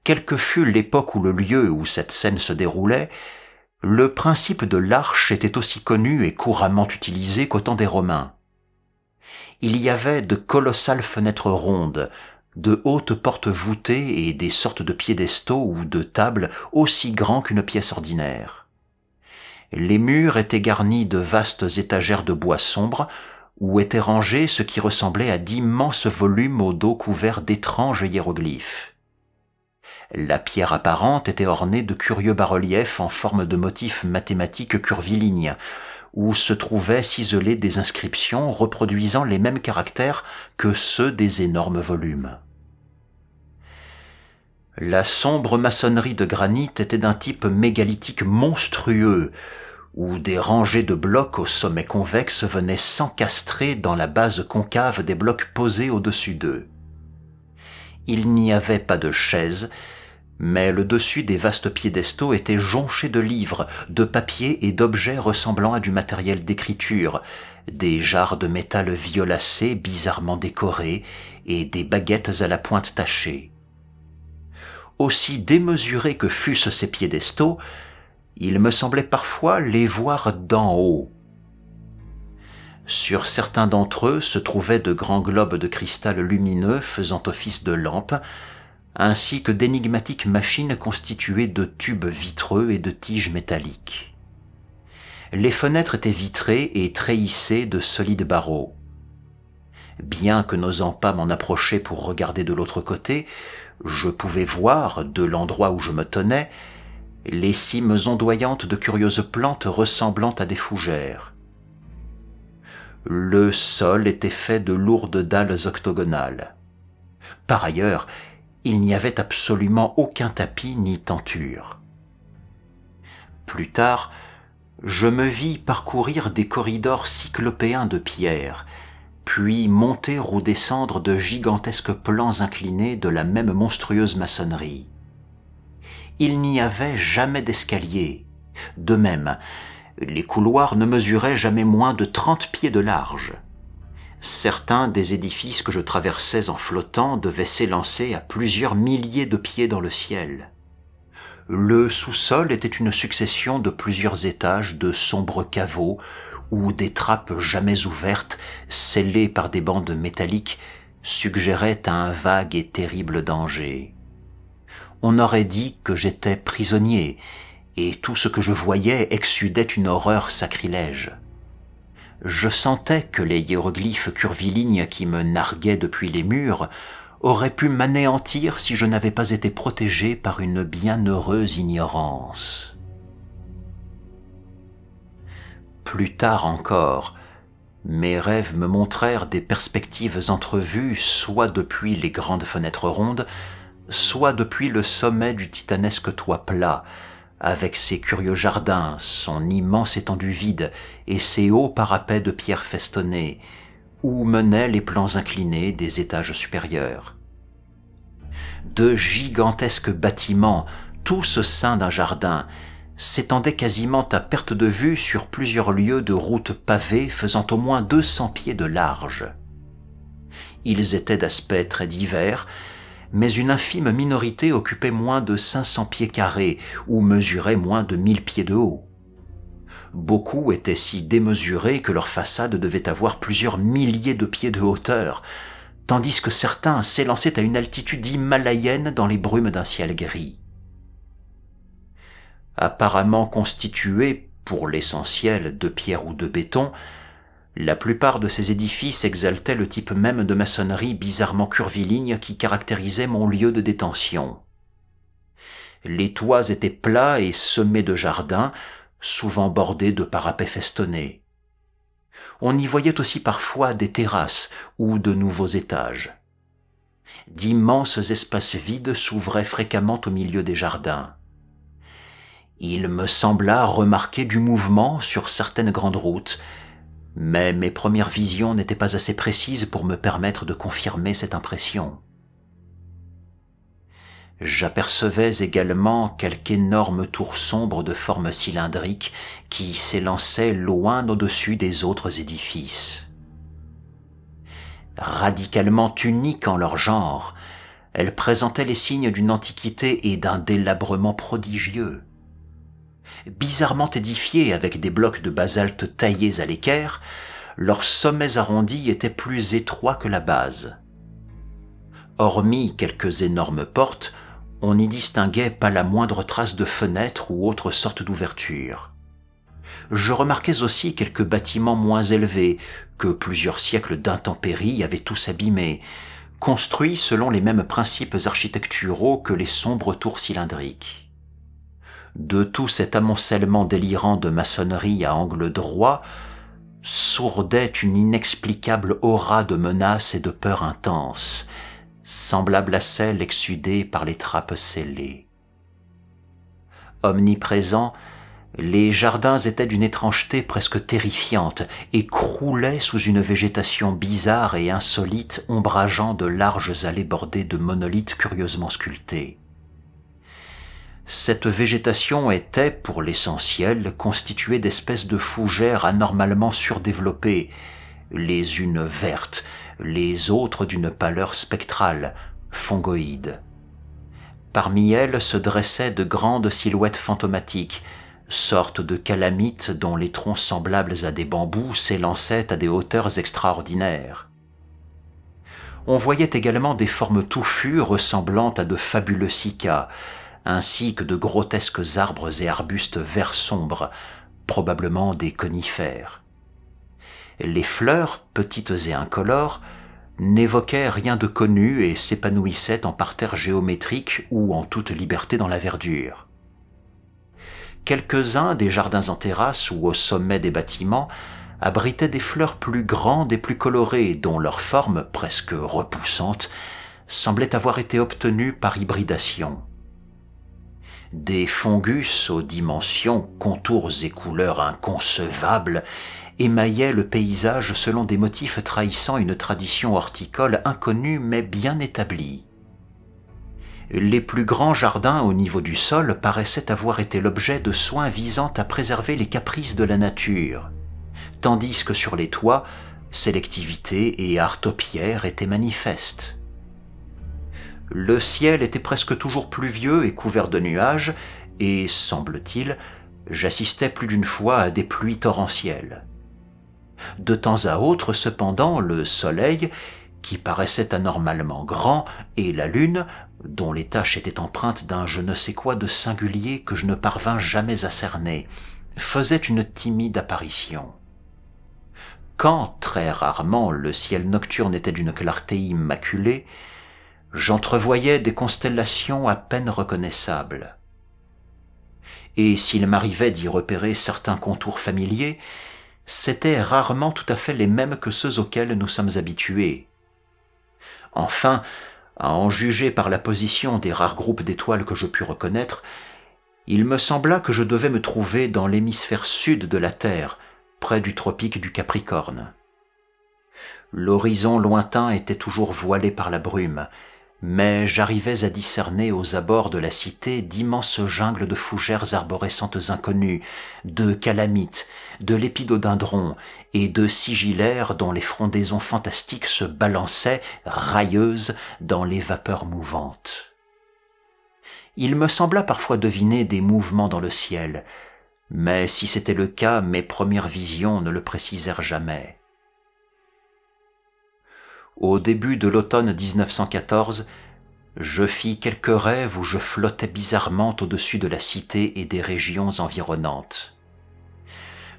Quelle que fût l'époque ou le lieu où cette scène se déroulait, le principe de l'arche était aussi connu et couramment utilisé qu'au temps des Romains. Il y avait de colossales fenêtres rondes, de hautes portes voûtées et des sortes de piédestaux ou de tables aussi grands qu'une pièce ordinaire. Les murs étaient garnis de vastes étagères de bois sombre, où étaient rangés ce qui ressemblait à d'immenses volumes au dos couverts d'étranges hiéroglyphes. La pierre apparente était ornée de curieux bas-reliefs en forme de motifs mathématiques curvilignes, où se trouvaient ciselées des inscriptions reproduisant les mêmes caractères que ceux des énormes volumes. La sombre maçonnerie de granit était d'un type mégalithique monstrueux, où des rangées de blocs au sommet convexe venaient s'encastrer dans la base concave des blocs posés au-dessus d'eux. Il n'y avait pas de chaises, mais le dessus des vastes piédestaux était jonché de livres, de papiers et d'objets ressemblant à du matériel d'écriture, des jarres de métal violacé bizarrement décorés et des baguettes à la pointe tachée aussi démesurés que fussent ces piédestaux, il me semblait parfois les voir d'en haut. Sur certains d'entre eux se trouvaient de grands globes de cristal lumineux faisant office de lampes, ainsi que d'énigmatiques machines constituées de tubes vitreux et de tiges métalliques. Les fenêtres étaient vitrées et treillissées de solides barreaux. Bien que n'osant pas m'en approcher pour regarder de l'autre côté, je pouvais voir, de l'endroit où je me tenais, les cimes ondoyantes de curieuses plantes ressemblant à des fougères. Le sol était fait de lourdes dalles octogonales. Par ailleurs, il n'y avait absolument aucun tapis ni tenture. Plus tard, je me vis parcourir des corridors cyclopéens de pierre, puis monter ou descendre de gigantesques plans inclinés de la même monstrueuse maçonnerie. Il n'y avait jamais d'escalier. De même, les couloirs ne mesuraient jamais moins de trente pieds de large. Certains des édifices que je traversais en flottant devaient s'élancer à plusieurs milliers de pieds dans le ciel. Le sous-sol était une succession de plusieurs étages de sombres caveaux où des trappes jamais ouvertes, scellées par des bandes métalliques, suggéraient un vague et terrible danger. On aurait dit que j'étais prisonnier, et tout ce que je voyais exsudait une horreur sacrilège. Je sentais que les hiéroglyphes curvilignes qui me narguaient depuis les murs auraient pu m'anéantir si je n'avais pas été protégé par une bienheureuse ignorance. plus tard encore, mes rêves me montrèrent des perspectives entrevues soit depuis les grandes fenêtres rondes, soit depuis le sommet du titanesque toit plat, avec ses curieux jardins, son immense étendue vide et ses hauts parapets de pierres festonnées, où menaient les plans inclinés des étages supérieurs. De gigantesques bâtiments, tous sein d'un jardin, s'étendaient quasiment à perte de vue sur plusieurs lieux de routes pavées faisant au moins 200 pieds de large. Ils étaient d'aspect très divers, mais une infime minorité occupait moins de 500 pieds carrés ou mesurait moins de 1000 pieds de haut. Beaucoup étaient si démesurés que leur façade devait avoir plusieurs milliers de pieds de hauteur, tandis que certains s'élançaient à une altitude himalayenne dans les brumes d'un ciel gris apparemment constitués pour l'essentiel, de pierre ou de béton, la plupart de ces édifices exaltaient le type même de maçonnerie bizarrement curviligne qui caractérisait mon lieu de détention. Les toits étaient plats et semés de jardins, souvent bordés de parapets festonnés. On y voyait aussi parfois des terrasses ou de nouveaux étages. D'immenses espaces vides s'ouvraient fréquemment au milieu des jardins. Il me sembla remarquer du mouvement sur certaines grandes routes, mais mes premières visions n'étaient pas assez précises pour me permettre de confirmer cette impression. J'apercevais également quelque énorme tour sombre de forme cylindrique qui s'élançait loin au-dessus des autres édifices. Radicalement uniques en leur genre, elles présentaient les signes d'une antiquité et d'un délabrement prodigieux bizarrement édifiés avec des blocs de basalte taillés à l'équerre, leurs sommets arrondis étaient plus étroits que la base. Hormis quelques énormes portes, on n'y distinguait pas la moindre trace de fenêtre ou autre sorte d'ouverture. Je remarquais aussi quelques bâtiments moins élevés, que plusieurs siècles d'intempéries avaient tous abîmés, construits selon les mêmes principes architecturaux que les sombres tours cylindriques de tout cet amoncellement délirant de maçonnerie à angle droit, sourdait une inexplicable aura de menaces et de peur intenses, semblable à celle exsudée par les trappes scellées. Omniprésents, les jardins étaient d'une étrangeté presque terrifiante et croulaient sous une végétation bizarre et insolite ombrageant de larges allées bordées de monolithes curieusement sculptés cette végétation était, pour l'essentiel, constituée d'espèces de fougères anormalement surdéveloppées, les unes vertes, les autres d'une pâleur spectrale, fongoïde. Parmi elles se dressaient de grandes silhouettes fantomatiques, sortes de calamites dont les troncs semblables à des bambous s'élançaient à des hauteurs extraordinaires. On voyait également des formes touffues ressemblant à de fabuleux cicas ainsi que de grotesques arbres et arbustes verts sombres, probablement des conifères. Les fleurs, petites et incolores, n'évoquaient rien de connu et s'épanouissaient en parterres géométriques ou en toute liberté dans la verdure. Quelques-uns des jardins en terrasse ou au sommet des bâtiments abritaient des fleurs plus grandes et plus colorées dont leur forme, presque repoussante, semblait avoir été obtenue par hybridation des fongus aux dimensions, contours et couleurs inconcevables émaillaient le paysage selon des motifs trahissant une tradition horticole inconnue mais bien établie. Les plus grands jardins au niveau du sol paraissaient avoir été l'objet de soins visant à préserver les caprices de la nature, tandis que sur les toits, sélectivité et art topiaire étaient manifestes. Le ciel était presque toujours pluvieux et couvert de nuages, et, semble-t-il, j'assistais plus d'une fois à des pluies torrentielles. De temps à autre, cependant, le soleil, qui paraissait anormalement grand, et la lune, dont les taches étaient empreintes d'un je ne sais quoi de singulier que je ne parvins jamais à cerner, faisaient une timide apparition. Quand très rarement le ciel nocturne était d'une clarté immaculée, j'entrevoyais des constellations à peine reconnaissables. Et s'il m'arrivait d'y repérer certains contours familiers, c'étaient rarement tout à fait les mêmes que ceux auxquels nous sommes habitués. Enfin, à en juger par la position des rares groupes d'étoiles que je pus reconnaître, il me sembla que je devais me trouver dans l'hémisphère sud de la Terre, près du tropique du Capricorne. L'horizon lointain était toujours voilé par la brume, mais j'arrivais à discerner aux abords de la cité d'immenses jungles de fougères arborescentes inconnues, de calamites, de lépidodendrons et de sigillaires dont les frondaisons fantastiques se balançaient, railleuses, dans les vapeurs mouvantes. Il me sembla parfois deviner des mouvements dans le ciel, mais si c'était le cas, mes premières visions ne le précisèrent jamais au début de l'automne 1914, je fis quelques rêves où je flottais bizarrement au-dessus de la cité et des régions environnantes.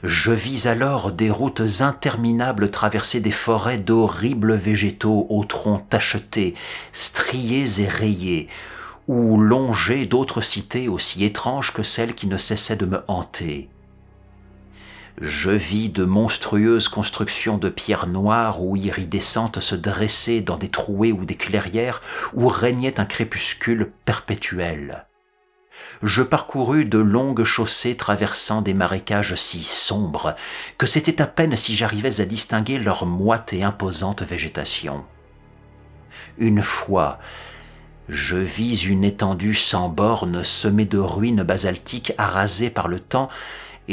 Je vis alors des routes interminables traverser des forêts d'horribles végétaux aux troncs tachetés, striés et rayés, ou longer d'autres cités aussi étranges que celles qui ne cessaient de me hanter. Je vis de monstrueuses constructions de pierres noires ou iridescentes se dresser dans des trouées ou des clairières où régnait un crépuscule perpétuel. Je parcourus de longues chaussées traversant des marécages si sombres que c'était à peine si j'arrivais à distinguer leur moite et imposante végétation. Une fois, je vis une étendue sans bornes semée de ruines basaltiques arasées par le temps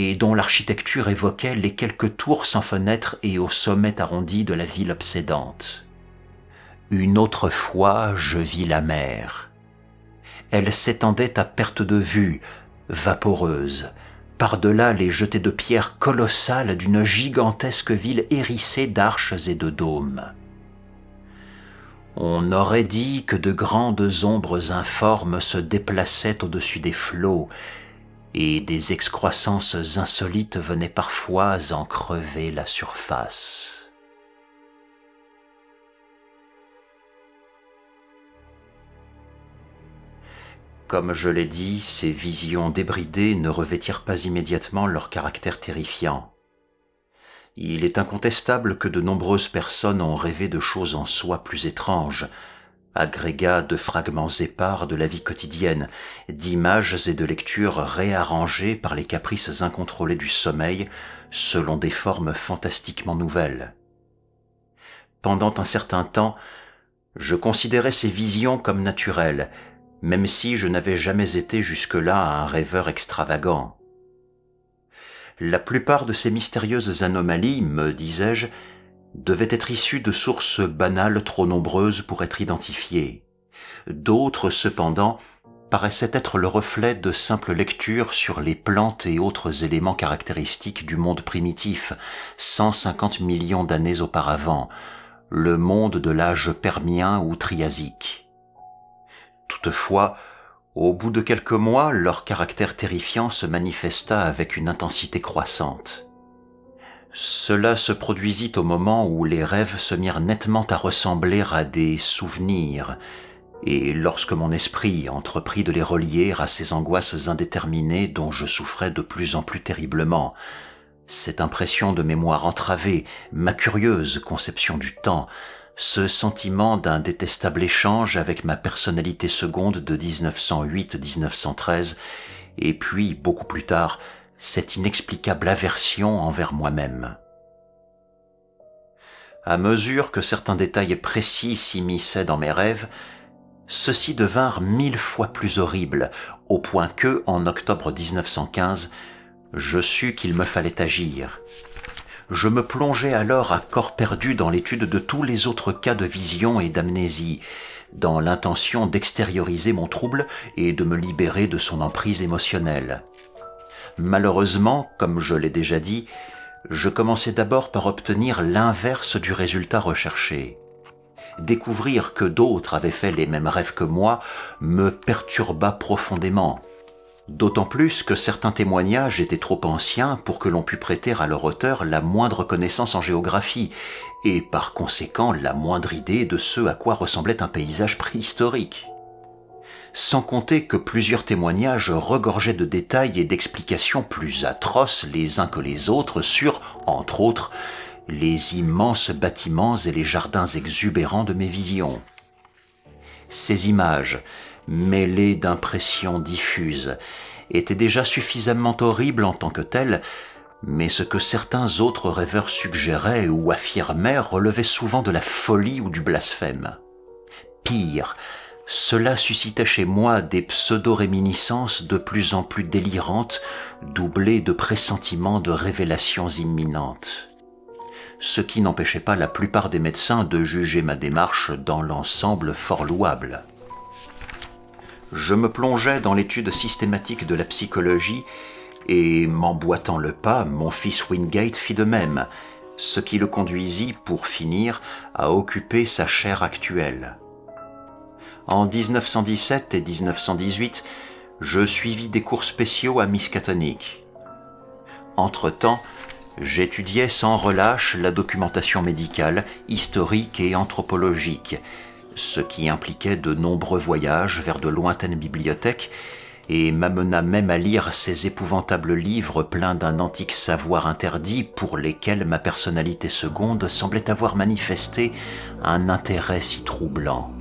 et dont l'architecture évoquait les quelques tours sans fenêtres et au sommet arrondi de la ville obsédante. Une autre fois, je vis la mer. Elle s'étendait à perte de vue, vaporeuse, par-delà les jetées de pierres colossales d'une gigantesque ville hérissée d'arches et de dômes. On aurait dit que de grandes ombres informes se déplaçaient au-dessus des flots et des excroissances insolites venaient parfois en crever la surface. Comme je l'ai dit, ces visions débridées ne revêtirent pas immédiatement leur caractère terrifiant. Il est incontestable que de nombreuses personnes ont rêvé de choses en soi plus étranges, agrégat de fragments épars de la vie quotidienne, d'images et de lectures réarrangées par les caprices incontrôlés du sommeil selon des formes fantastiquement nouvelles. Pendant un certain temps, je considérais ces visions comme naturelles, même si je n'avais jamais été jusque-là un rêveur extravagant. La plupart de ces mystérieuses anomalies, me disais-je, devaient être issus de sources banales trop nombreuses pour être identifiées. D'autres, cependant, paraissaient être le reflet de simples lectures sur les plantes et autres éléments caractéristiques du monde primitif, 150 millions d'années auparavant, le monde de l'âge permien ou triasique. Toutefois, au bout de quelques mois, leur caractère terrifiant se manifesta avec une intensité croissante. Cela se produisit au moment où les rêves se mirent nettement à ressembler à des souvenirs, et lorsque mon esprit entreprit de les relier à ces angoisses indéterminées dont je souffrais de plus en plus terriblement, cette impression de mémoire entravée, ma curieuse conception du temps, ce sentiment d'un détestable échange avec ma personnalité seconde de 1908-1913, et puis, beaucoup plus tard, cette inexplicable aversion envers moi-même. À mesure que certains détails précis s'immissaient dans mes rêves, ceux-ci devinrent mille fois plus horribles, au point que, en octobre 1915, je sus qu'il me fallait agir. Je me plongeai alors à corps perdu dans l'étude de tous les autres cas de vision et d'amnésie, dans l'intention d'extérioriser mon trouble et de me libérer de son emprise émotionnelle. Malheureusement, comme je l'ai déjà dit, je commençais d'abord par obtenir l'inverse du résultat recherché. Découvrir que d'autres avaient fait les mêmes rêves que moi me perturba profondément, d'autant plus que certains témoignages étaient trop anciens pour que l'on pût prêter à leur auteur la moindre connaissance en géographie, et par conséquent la moindre idée de ce à quoi ressemblait un paysage préhistorique sans compter que plusieurs témoignages regorgeaient de détails et d'explications plus atroces les uns que les autres sur, entre autres, les immenses bâtiments et les jardins exubérants de mes visions. Ces images, mêlées d'impressions diffuses, étaient déjà suffisamment horribles en tant que telles, mais ce que certains autres rêveurs suggéraient ou affirmaient relevait souvent de la folie ou du blasphème. Pire, cela suscita chez moi des pseudo-réminiscences de plus en plus délirantes, doublées de pressentiments de révélations imminentes. Ce qui n'empêchait pas la plupart des médecins de juger ma démarche dans l'ensemble fort louable. Je me plongeais dans l'étude systématique de la psychologie et, m'emboîtant le pas, mon fils Wingate fit de même, ce qui le conduisit, pour finir, à occuper sa chaire actuelle. En 1917 et 1918, je suivis des cours spéciaux à Miskatonic. Entre-temps, j'étudiais sans relâche la documentation médicale, historique et anthropologique, ce qui impliquait de nombreux voyages vers de lointaines bibliothèques et m'amena même à lire ces épouvantables livres pleins d'un antique savoir interdit pour lesquels ma personnalité seconde semblait avoir manifesté un intérêt si troublant.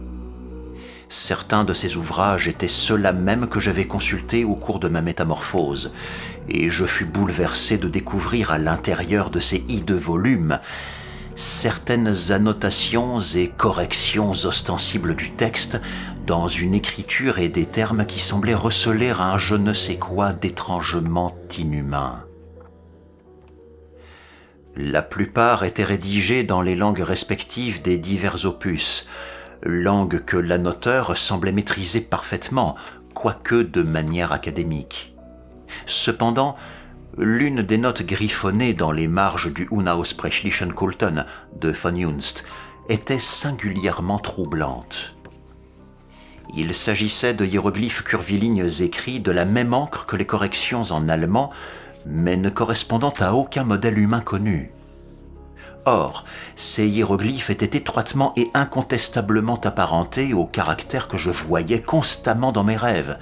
Certains de ces ouvrages étaient ceux-là même que j'avais consultés au cours de ma métamorphose, et je fus bouleversé de découvrir à l'intérieur de ces hideux volumes certaines annotations et corrections ostensibles du texte dans une écriture et des termes qui semblaient receler un je ne sais quoi d'étrangement inhumain. La plupart étaient rédigés dans les langues respectives des divers opus, langue que l'annoteur semblait maîtriser parfaitement, quoique de manière académique. Cependant, l'une des notes griffonnées dans les marges du Unausprechlichen Kulten de von Junst était singulièrement troublante. Il s'agissait de hiéroglyphes curvilignes écrits de la même encre que les corrections en allemand, mais ne correspondant à aucun modèle humain connu. Or, ces hiéroglyphes étaient étroitement et incontestablement apparentés aux caractères que je voyais constamment dans mes rêves,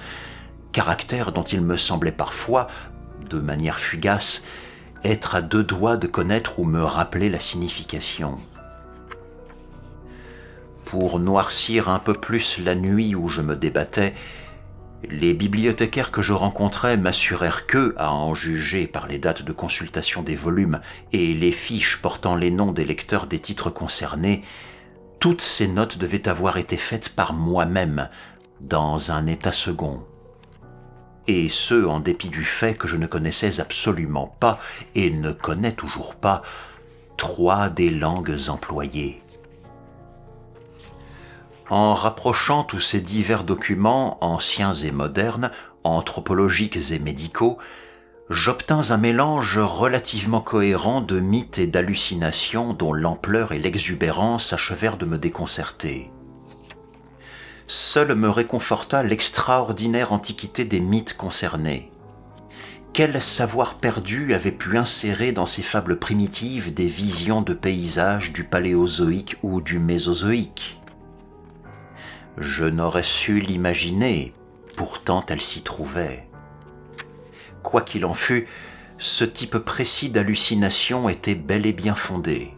caractères dont il me semblait parfois, de manière fugace, être à deux doigts de connaître ou me rappeler la signification. Pour noircir un peu plus la nuit où je me débattais, les bibliothécaires que je rencontrais m'assurèrent que, à en juger par les dates de consultation des volumes et les fiches portant les noms des lecteurs des titres concernés, toutes ces notes devaient avoir été faites par moi-même, dans un état second. Et ce, en dépit du fait que je ne connaissais absolument pas, et ne connais toujours pas, trois des langues employées en rapprochant tous ces divers documents anciens et modernes, anthropologiques et médicaux, j'obtins un mélange relativement cohérent de mythes et d'hallucinations dont l'ampleur et l'exubérance achevèrent de me déconcerter. Seul me réconforta l'extraordinaire antiquité des mythes concernés. Quel savoir perdu avait pu insérer dans ces fables primitives des visions de paysages du paléozoïque ou du mésozoïque je n'aurais su l'imaginer, pourtant elle s'y trouvait. Quoi qu'il en fût, ce type précis d'hallucination était bel et bien fondé.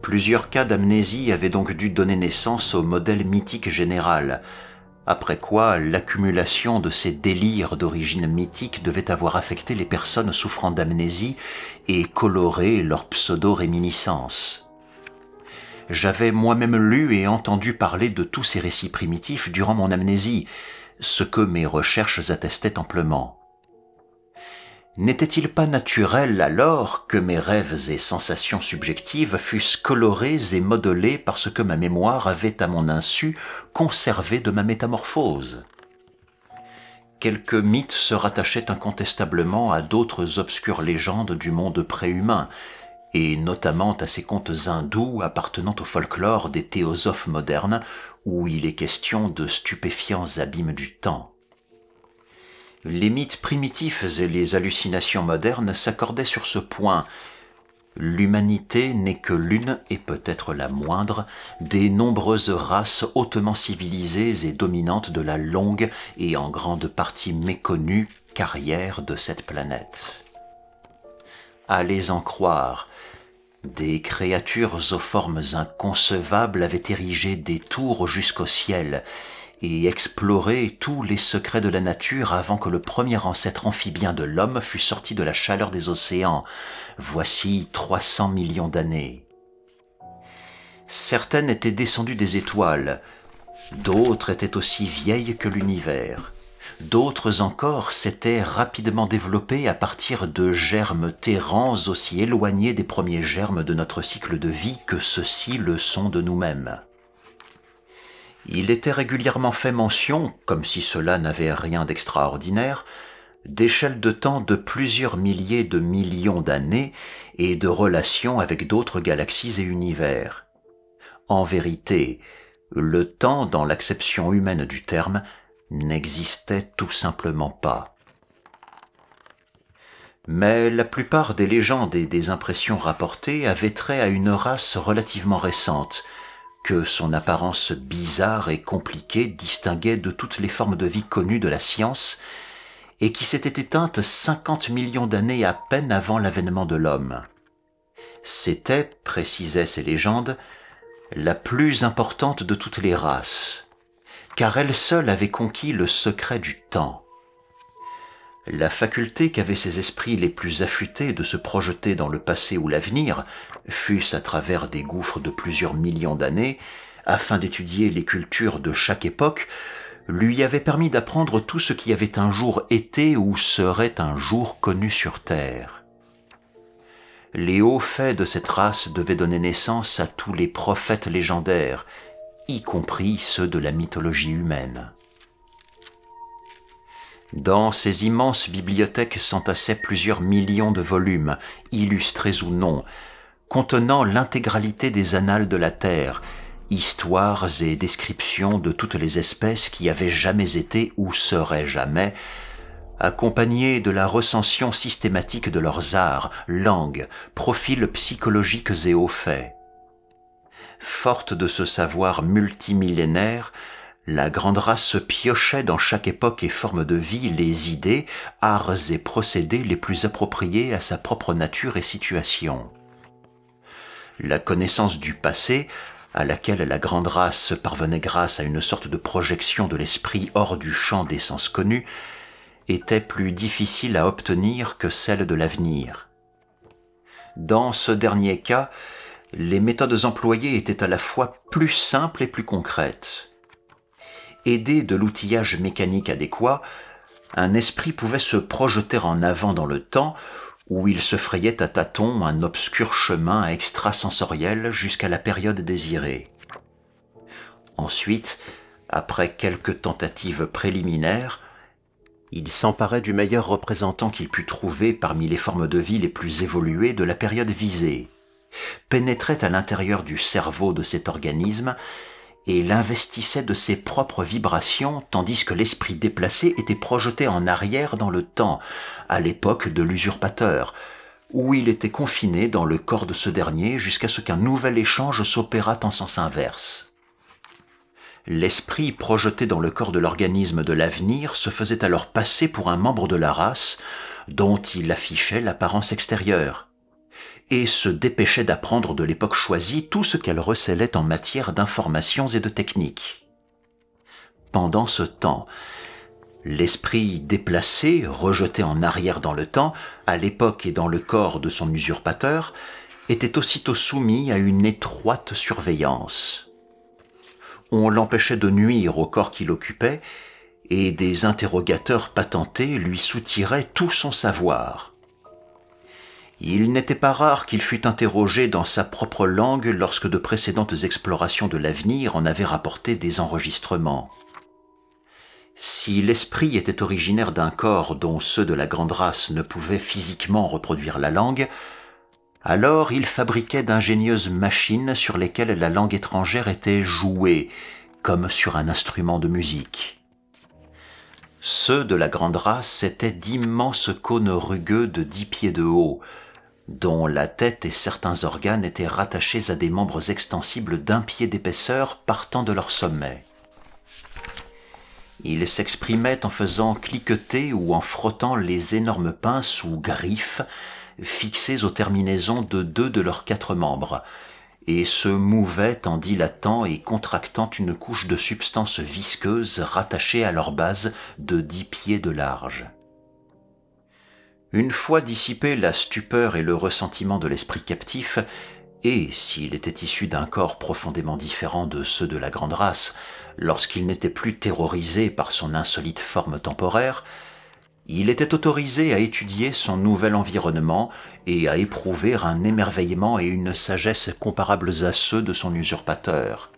Plusieurs cas d'amnésie avaient donc dû donner naissance au modèle mythique général, après quoi l'accumulation de ces délires d'origine mythique devait avoir affecté les personnes souffrant d'amnésie et coloré leur pseudo réminiscence j'avais moi-même lu et entendu parler de tous ces récits primitifs durant mon amnésie, ce que mes recherches attestaient amplement. N'était-il pas naturel alors que mes rêves et sensations subjectives fussent colorés et modelés par ce que ma mémoire avait à mon insu conservé de ma métamorphose Quelques mythes se rattachaient incontestablement à d'autres obscures légendes du monde préhumain, et notamment à ces contes hindous appartenant au folklore des théosophes modernes, où il est question de stupéfiants abîmes du temps. Les mythes primitifs et les hallucinations modernes s'accordaient sur ce point. L'humanité n'est que l'une, et peut-être la moindre, des nombreuses races hautement civilisées et dominantes de la longue et en grande partie méconnue carrière de cette planète. Allez en croire, des créatures aux formes inconcevables avaient érigé des tours jusqu'au ciel et exploré tous les secrets de la nature avant que le premier ancêtre amphibien de l'homme fût sorti de la chaleur des océans, voici 300 millions d'années. Certaines étaient descendues des étoiles, d'autres étaient aussi vieilles que l'univers. D'autres encore s'étaient rapidement développés à partir de germes terrans aussi éloignés des premiers germes de notre cycle de vie que ceux-ci le sont de nous-mêmes. Il était régulièrement fait mention, comme si cela n'avait rien d'extraordinaire, d'échelles de temps de plusieurs milliers de millions d'années et de relations avec d'autres galaxies et univers. En vérité, le temps, dans l'acception humaine du terme, n'existait tout simplement pas. Mais la plupart des légendes et des impressions rapportées avaient trait à une race relativement récente, que son apparence bizarre et compliquée distinguait de toutes les formes de vie connues de la science, et qui s'était éteinte 50 millions d'années à peine avant l'avènement de l'homme. C'était, précisaient ces légendes, la plus importante de toutes les races, car elle seule avait conquis le secret du temps. La faculté qu'avaient ces esprits les plus affûtés de se projeter dans le passé ou l'avenir, fût-ce à travers des gouffres de plusieurs millions d'années, afin d'étudier les cultures de chaque époque, lui avait permis d'apprendre tout ce qui avait un jour été ou serait un jour connu sur Terre. Les hauts faits de cette race devaient donner naissance à tous les prophètes légendaires, y compris ceux de la mythologie humaine. Dans ces immenses bibliothèques s'entassaient plusieurs millions de volumes, illustrés ou non, contenant l'intégralité des annales de la Terre, histoires et descriptions de toutes les espèces qui avaient jamais été ou seraient jamais, accompagnées de la recension systématique de leurs arts, langues, profils psychologiques et hauts faits. Forte de ce savoir multimillénaire, la grande race piochait dans chaque époque et forme de vie les idées, arts et procédés les plus appropriés à sa propre nature et situation. La connaissance du passé, à laquelle la grande race parvenait grâce à une sorte de projection de l'esprit hors du champ des sens connus, était plus difficile à obtenir que celle de l'avenir. Dans ce dernier cas, les méthodes employées étaient à la fois plus simples et plus concrètes. Aidé de l'outillage mécanique adéquat, un esprit pouvait se projeter en avant dans le temps où il se frayait à tâtons un obscur chemin extrasensoriel jusqu'à la période désirée. Ensuite, après quelques tentatives préliminaires, il s'emparait du meilleur représentant qu'il put trouver parmi les formes de vie les plus évoluées de la période visée pénétrait à l'intérieur du cerveau de cet organisme et l'investissait de ses propres vibrations, tandis que l'esprit déplacé était projeté en arrière dans le temps, à l'époque de l'usurpateur, où il était confiné dans le corps de ce dernier jusqu'à ce qu'un nouvel échange s'opérât en sens inverse. L'esprit projeté dans le corps de l'organisme de l'avenir se faisait alors passer pour un membre de la race, dont il affichait l'apparence extérieure et se dépêchait d'apprendre de l'époque choisie tout ce qu'elle recelait en matière d'informations et de techniques. Pendant ce temps, l'esprit déplacé, rejeté en arrière dans le temps, à l'époque et dans le corps de son usurpateur, était aussitôt soumis à une étroite surveillance. On l'empêchait de nuire au corps qu'il occupait, et des interrogateurs patentés lui soutiraient tout son savoir. Il n'était pas rare qu'il fût interrogé dans sa propre langue lorsque de précédentes explorations de l'avenir en avaient rapporté des enregistrements. Si l'esprit était originaire d'un corps dont ceux de la grande race ne pouvaient physiquement reproduire la langue, alors il fabriquait d'ingénieuses machines sur lesquelles la langue étrangère était jouée, comme sur un instrument de musique. Ceux de la grande race étaient d'immenses cônes rugueux de dix pieds de haut, dont la tête et certains organes étaient rattachés à des membres extensibles d'un pied d'épaisseur partant de leur sommet. Ils s'exprimaient en faisant cliqueter ou en frottant les énormes pinces ou griffes fixées aux terminaisons de deux de leurs quatre membres, et se mouvaient en dilatant et contractant une couche de substance visqueuse rattachée à leur base de dix pieds de large. Une fois dissipé la stupeur et le ressentiment de l'esprit captif, et s'il était issu d'un corps profondément différent de ceux de la grande race, lorsqu'il n'était plus terrorisé par son insolite forme temporaire, il était autorisé à étudier son nouvel environnement et à éprouver un émerveillement et une sagesse comparables à ceux de son usurpateur.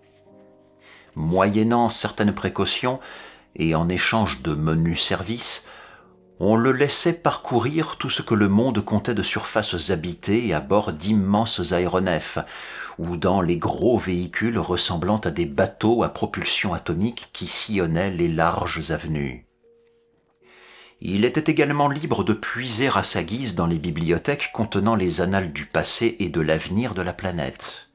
Moyennant certaines précautions, et en échange de menus services, on le laissait parcourir tout ce que le monde comptait de surfaces habitées à bord d'immenses aéronefs, ou dans les gros véhicules ressemblant à des bateaux à propulsion atomique qui sillonnaient les larges avenues. Il était également libre de puiser à sa guise dans les bibliothèques contenant les annales du passé et de l'avenir de la planète.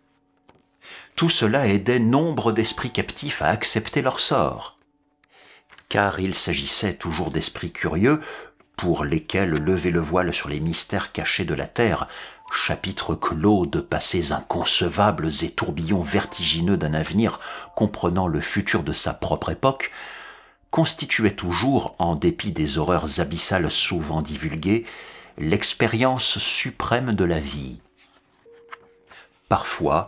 Tout cela aidait nombre d'esprits captifs à accepter leur sort, car il s'agissait toujours d'esprits curieux, pour lesquels lever le voile sur les mystères cachés de la Terre, chapitre clos de passés inconcevables et tourbillons vertigineux d'un avenir comprenant le futur de sa propre époque, constituait toujours, en dépit des horreurs abyssales souvent divulguées, l'expérience suprême de la vie. Parfois,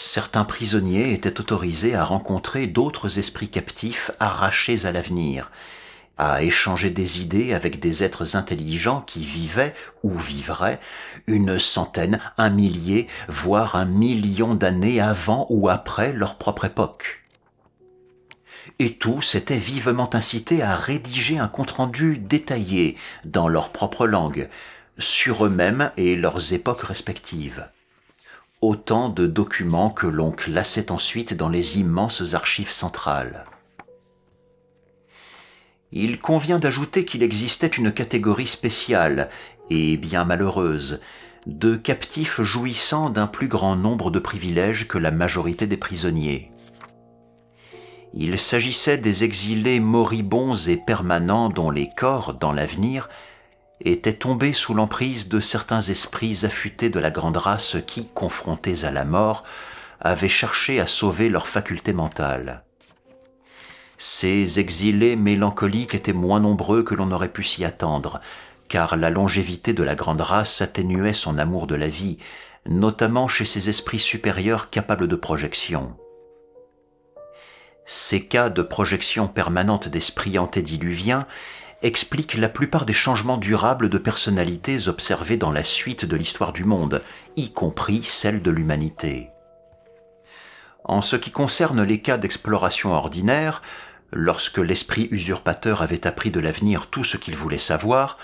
certains prisonniers étaient autorisés à rencontrer d'autres esprits captifs arrachés à l'avenir, à échanger des idées avec des êtres intelligents qui vivaient ou vivraient une centaine, un millier, voire un million d'années avant ou après leur propre époque. Et tous étaient vivement incités à rédiger un compte-rendu détaillé, dans leur propre langue, sur eux-mêmes et leurs époques respectives autant de documents que l'on classait ensuite dans les immenses archives centrales. Il convient d'ajouter qu'il existait une catégorie spéciale, et bien malheureuse, de captifs jouissant d'un plus grand nombre de privilèges que la majorité des prisonniers. Il s'agissait des exilés moribonds et permanents dont les corps, dans l'avenir, étaient tombés sous l'emprise de certains esprits affûtés de la grande race qui, confrontés à la mort, avaient cherché à sauver leurs facultés mentales. Ces exilés mélancoliques étaient moins nombreux que l'on aurait pu s'y attendre, car la longévité de la grande race atténuait son amour de la vie, notamment chez ces esprits supérieurs capables de projection. Ces cas de projection permanente d'esprits antédiluviens explique la plupart des changements durables de personnalités observés dans la suite de l'histoire du monde, y compris celle de l'humanité. En ce qui concerne les cas d'exploration ordinaire, lorsque l'esprit usurpateur avait appris de l'avenir tout ce qu'il voulait savoir,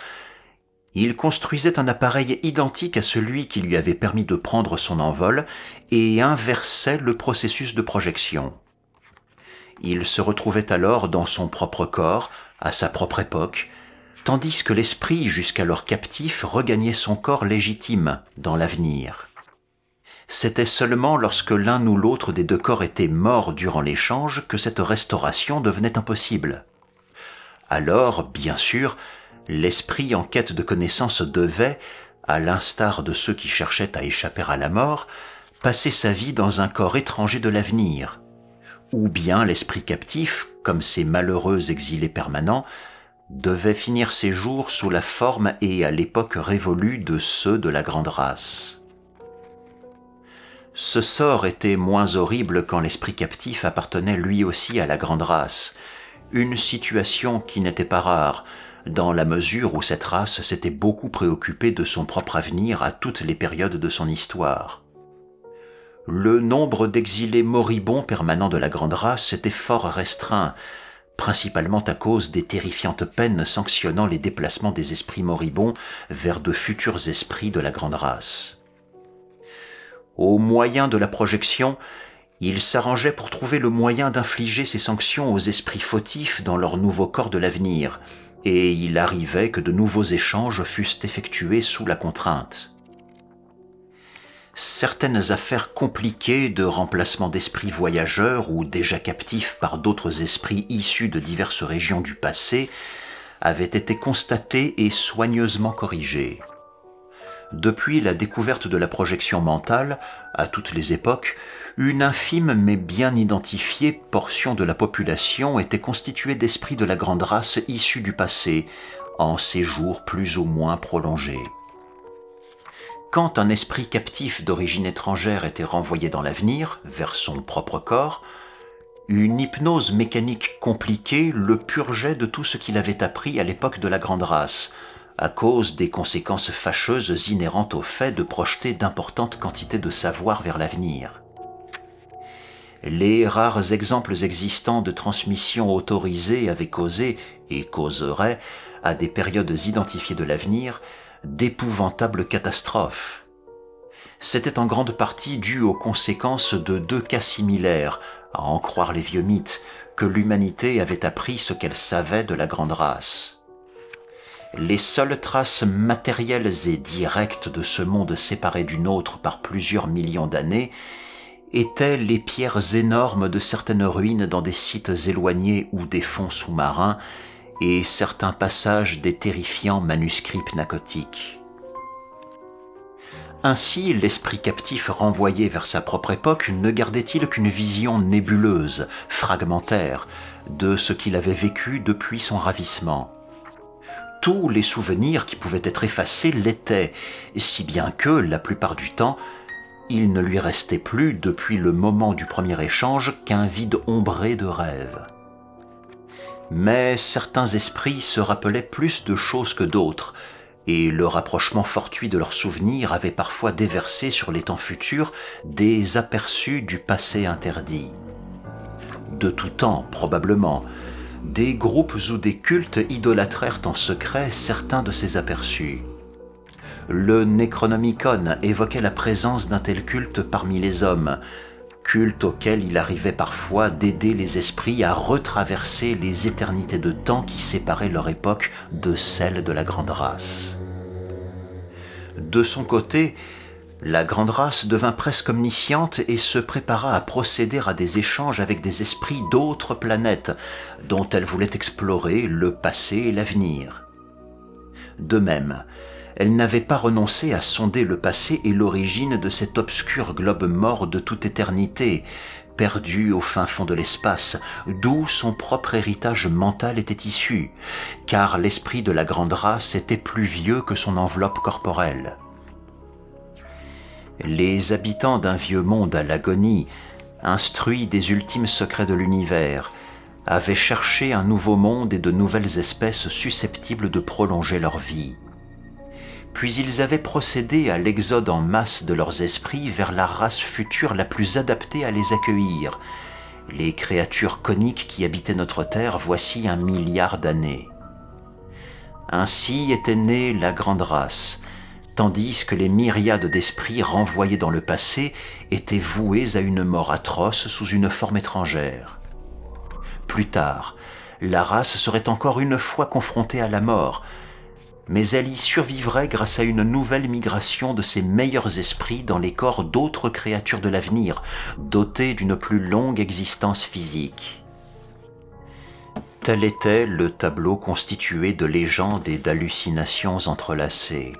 il construisait un appareil identique à celui qui lui avait permis de prendre son envol et inversait le processus de projection. Il se retrouvait alors dans son propre corps, à sa propre époque, tandis que l'esprit jusqu'alors captif regagnait son corps légitime dans l'avenir. C'était seulement lorsque l'un ou l'autre des deux corps était mort durant l'échange que cette restauration devenait impossible. Alors, bien sûr, l'esprit en quête de connaissance devait, à l'instar de ceux qui cherchaient à échapper à la mort, passer sa vie dans un corps étranger de l'avenir, ou bien l'esprit captif, comme ces malheureux exilés permanents, devait finir ses jours sous la forme et à l'époque révolue de ceux de la grande race. Ce sort était moins horrible quand l'esprit captif appartenait lui aussi à la grande race, une situation qui n'était pas rare, dans la mesure où cette race s'était beaucoup préoccupée de son propre avenir à toutes les périodes de son histoire le nombre d'exilés moribonds permanents de la grande race était fort restreint, principalement à cause des terrifiantes peines sanctionnant les déplacements des esprits moribonds vers de futurs esprits de la grande race. Au moyen de la projection, il s'arrangeait pour trouver le moyen d'infliger ces sanctions aux esprits fautifs dans leur nouveau corps de l'avenir, et il arrivait que de nouveaux échanges fussent effectués sous la contrainte certaines affaires compliquées de remplacement d'esprits voyageurs ou déjà captifs par d'autres esprits issus de diverses régions du passé avaient été constatées et soigneusement corrigées. Depuis la découverte de la projection mentale, à toutes les époques, une infime mais bien identifiée portion de la population était constituée d'esprits de la grande race issus du passé, en séjour plus ou moins prolongés. Quand un esprit captif d'origine étrangère était renvoyé dans l'avenir, vers son propre corps, une hypnose mécanique compliquée le purgeait de tout ce qu'il avait appris à l'époque de la Grande Race, à cause des conséquences fâcheuses inhérentes au fait de projeter d'importantes quantités de savoir vers l'avenir. Les rares exemples existants de transmission autorisée avaient causé, et causeraient, à des périodes identifiées de l'avenir, d'épouvantables catastrophes. C'était en grande partie dû aux conséquences de deux cas similaires, à en croire les vieux mythes, que l'humanité avait appris ce qu'elle savait de la grande race. Les seules traces matérielles et directes de ce monde séparé du nôtre par plusieurs millions d'années étaient les pierres énormes de certaines ruines dans des sites éloignés ou des fonds sous-marins et certains passages des terrifiants manuscrits pnacotiques. Ainsi, l'esprit captif renvoyé vers sa propre époque ne gardait-il qu'une vision nébuleuse, fragmentaire, de ce qu'il avait vécu depuis son ravissement. Tous les souvenirs qui pouvaient être effacés l'étaient, si bien que, la plupart du temps, il ne lui restait plus, depuis le moment du premier échange, qu'un vide ombré de rêves mais certains esprits se rappelaient plus de choses que d'autres, et le rapprochement fortuit de leurs souvenirs avait parfois déversé sur les temps futurs des aperçus du passé interdit. De tout temps, probablement, des groupes ou des cultes idolâtrèrent en secret certains de ces aperçus. Le Necronomicon évoquait la présence d'un tel culte parmi les hommes, culte auquel il arrivait parfois d'aider les esprits à retraverser les éternités de temps qui séparaient leur époque de celle de la grande race. De son côté, la grande race devint presque omnisciente et se prépara à procéder à des échanges avec des esprits d'autres planètes, dont elle voulait explorer le passé et l'avenir. De même, elle n'avait pas renoncé à sonder le passé et l'origine de cet obscur globe mort de toute éternité, perdu au fin fond de l'espace, d'où son propre héritage mental était issu, car l'esprit de la grande race était plus vieux que son enveloppe corporelle. Les habitants d'un vieux monde à l'agonie, instruits des ultimes secrets de l'univers, avaient cherché un nouveau monde et de nouvelles espèces susceptibles de prolonger leur vie puis ils avaient procédé à l'exode en masse de leurs esprits vers la race future la plus adaptée à les accueillir, les créatures coniques qui habitaient notre Terre voici un milliard d'années. Ainsi était née la grande race, tandis que les myriades d'esprits renvoyés dans le passé étaient voués à une mort atroce sous une forme étrangère. Plus tard, la race serait encore une fois confrontée à la mort, mais elle y survivrait grâce à une nouvelle migration de ses meilleurs esprits dans les corps d'autres créatures de l'avenir, dotées d'une plus longue existence physique. Tel était le tableau constitué de légendes et d'hallucinations entrelacées.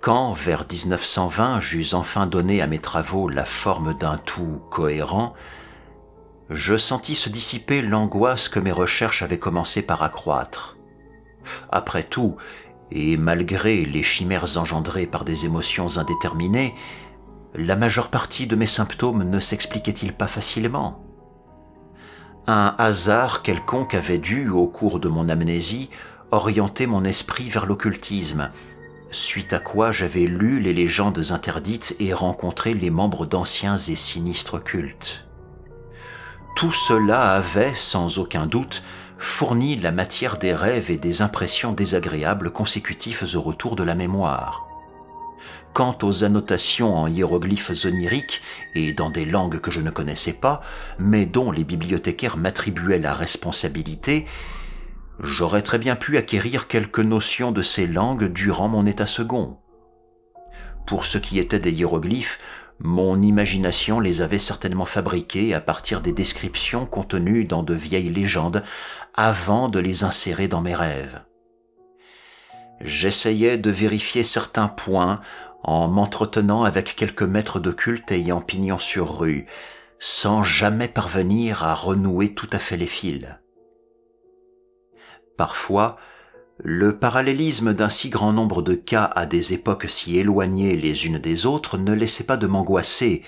Quand, vers 1920, j'eus enfin donné à mes travaux la forme d'un tout cohérent, je sentis se dissiper l'angoisse que mes recherches avaient commencé par accroître. Après tout, et malgré les chimères engendrées par des émotions indéterminées, la majeure partie de mes symptômes ne s'expliquait-il pas facilement Un hasard quelconque avait dû, au cours de mon amnésie, orienter mon esprit vers l'occultisme, suite à quoi j'avais lu les légendes interdites et rencontré les membres d'anciens et sinistres cultes. Tout cela avait, sans aucun doute, fournit la matière des rêves et des impressions désagréables consécutives au retour de la mémoire. Quant aux annotations en hiéroglyphes oniriques et dans des langues que je ne connaissais pas, mais dont les bibliothécaires m'attribuaient la responsabilité, j'aurais très bien pu acquérir quelques notions de ces langues durant mon état second. Pour ce qui était des hiéroglyphes, mon imagination les avait certainement fabriquées à partir des descriptions contenues dans de vieilles légendes avant de les insérer dans mes rêves. J'essayais de vérifier certains points en m'entretenant avec quelques maîtres de culte ayant pignon sur rue, sans jamais parvenir à renouer tout à fait les fils. Parfois, le parallélisme d'un si grand nombre de cas à des époques si éloignées les unes des autres ne laissait pas de m'angoisser,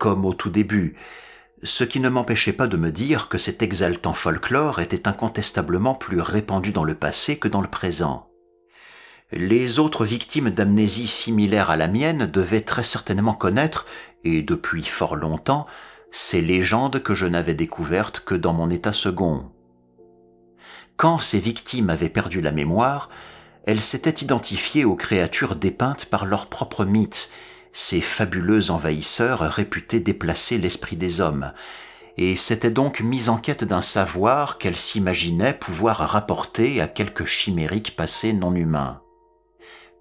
comme au tout début, ce qui ne m'empêchait pas de me dire que cet exaltant folklore était incontestablement plus répandu dans le passé que dans le présent. Les autres victimes d'amnésie similaire à la mienne devaient très certainement connaître, et depuis fort longtemps, ces légendes que je n'avais découvertes que dans mon état second quand ces victimes avaient perdu la mémoire, elles s'étaient identifiées aux créatures dépeintes par leur propre mythe, ces fabuleux envahisseurs réputés déplacer l'esprit des hommes, et s'étaient donc mises en quête d'un savoir qu'elles s'imaginaient pouvoir rapporter à quelque chimérique passé non humain.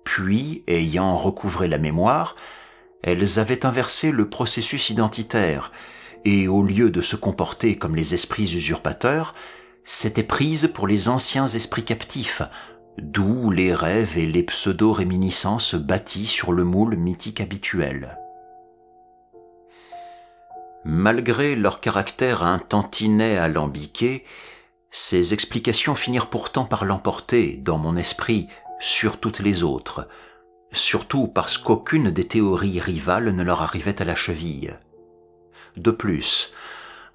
Puis, ayant recouvré la mémoire, elles avaient inversé le processus identitaire, et au lieu de se comporter comme les esprits usurpateurs, c'était prise pour les anciens esprits captifs, d'où les rêves et les pseudo-réminiscences bâtis sur le moule mythique habituel. Malgré leur caractère un tantinet alambiqué, ces explications finirent pourtant par l'emporter, dans mon esprit, sur toutes les autres, surtout parce qu'aucune des théories rivales ne leur arrivait à la cheville. De plus,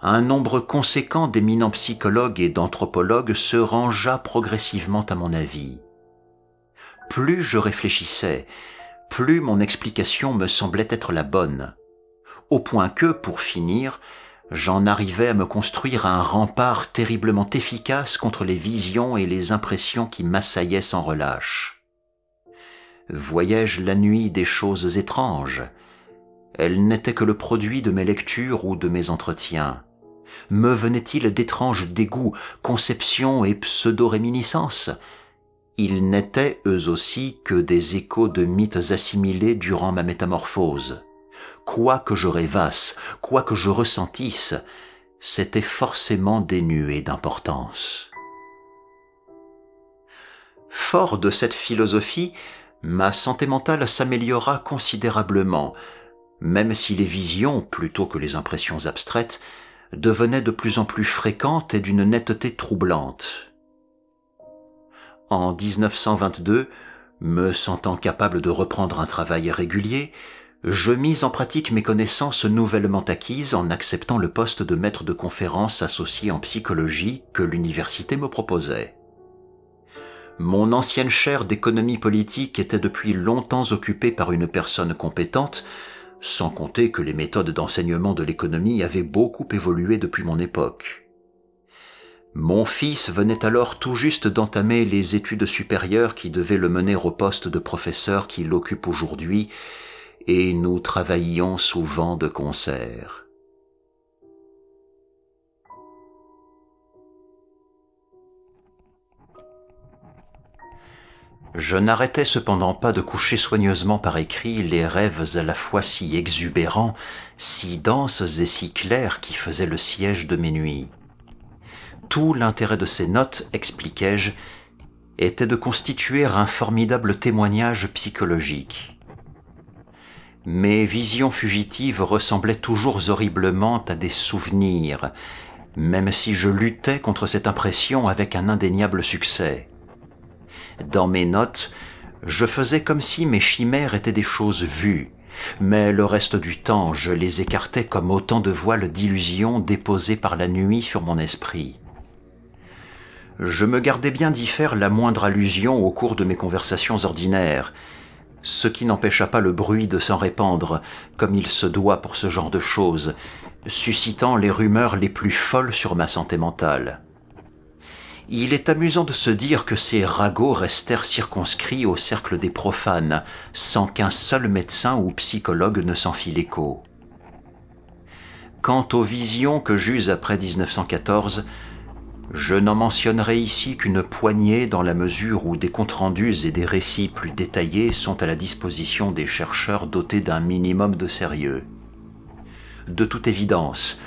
un nombre conséquent d'éminents psychologues et d'anthropologues se rangea progressivement à mon avis. Plus je réfléchissais, plus mon explication me semblait être la bonne, au point que, pour finir, j'en arrivais à me construire un rempart terriblement efficace contre les visions et les impressions qui m'assaillaient sans relâche. Voyais-je la nuit des choses étranges elle n'était que le produit de mes lectures ou de mes entretiens. Me venaient-ils d'étranges dégoûts, conceptions et pseudo-réminiscences Ils n'étaient eux aussi que des échos de mythes assimilés durant ma métamorphose. Quoi que je rêvasse, quoi que je ressentisse, c'était forcément dénué d'importance. Fort de cette philosophie, ma santé mentale s'améliora considérablement, même si les visions, plutôt que les impressions abstraites, devenaient de plus en plus fréquentes et d'une netteté troublante. En 1922, me sentant capable de reprendre un travail régulier, je mis en pratique mes connaissances nouvellement acquises en acceptant le poste de maître de conférence associé en psychologie que l'université me proposait. Mon ancienne chaire d'économie politique était depuis longtemps occupée par une personne compétente, sans compter que les méthodes d'enseignement de l'économie avaient beaucoup évolué depuis mon époque. Mon fils venait alors tout juste d'entamer les études supérieures qui devaient le mener au poste de professeur qu'il occupe aujourd'hui, et nous travaillions souvent de concert. Je n'arrêtais cependant pas de coucher soigneusement par écrit les rêves à la fois si exubérants, si denses et si clairs qui faisaient le siège de mes nuits. Tout l'intérêt de ces notes, expliquai-je, était de constituer un formidable témoignage psychologique. Mes visions fugitives ressemblaient toujours horriblement à des souvenirs, même si je luttais contre cette impression avec un indéniable succès. Dans mes notes, je faisais comme si mes chimères étaient des choses vues, mais le reste du temps je les écartais comme autant de voiles d'illusions déposées par la nuit sur mon esprit. Je me gardais bien d'y faire la moindre allusion au cours de mes conversations ordinaires, ce qui n'empêcha pas le bruit de s'en répandre, comme il se doit pour ce genre de choses, suscitant les rumeurs les plus folles sur ma santé mentale. Il est amusant de se dire que ces ragots restèrent circonscrits au cercle des profanes, sans qu'un seul médecin ou psychologue ne s'en fît l'écho. Quant aux visions que j'eus après 1914, je n'en mentionnerai ici qu'une poignée dans la mesure où des comptes rendus et des récits plus détaillés sont à la disposition des chercheurs dotés d'un minimum de sérieux. De toute évidence,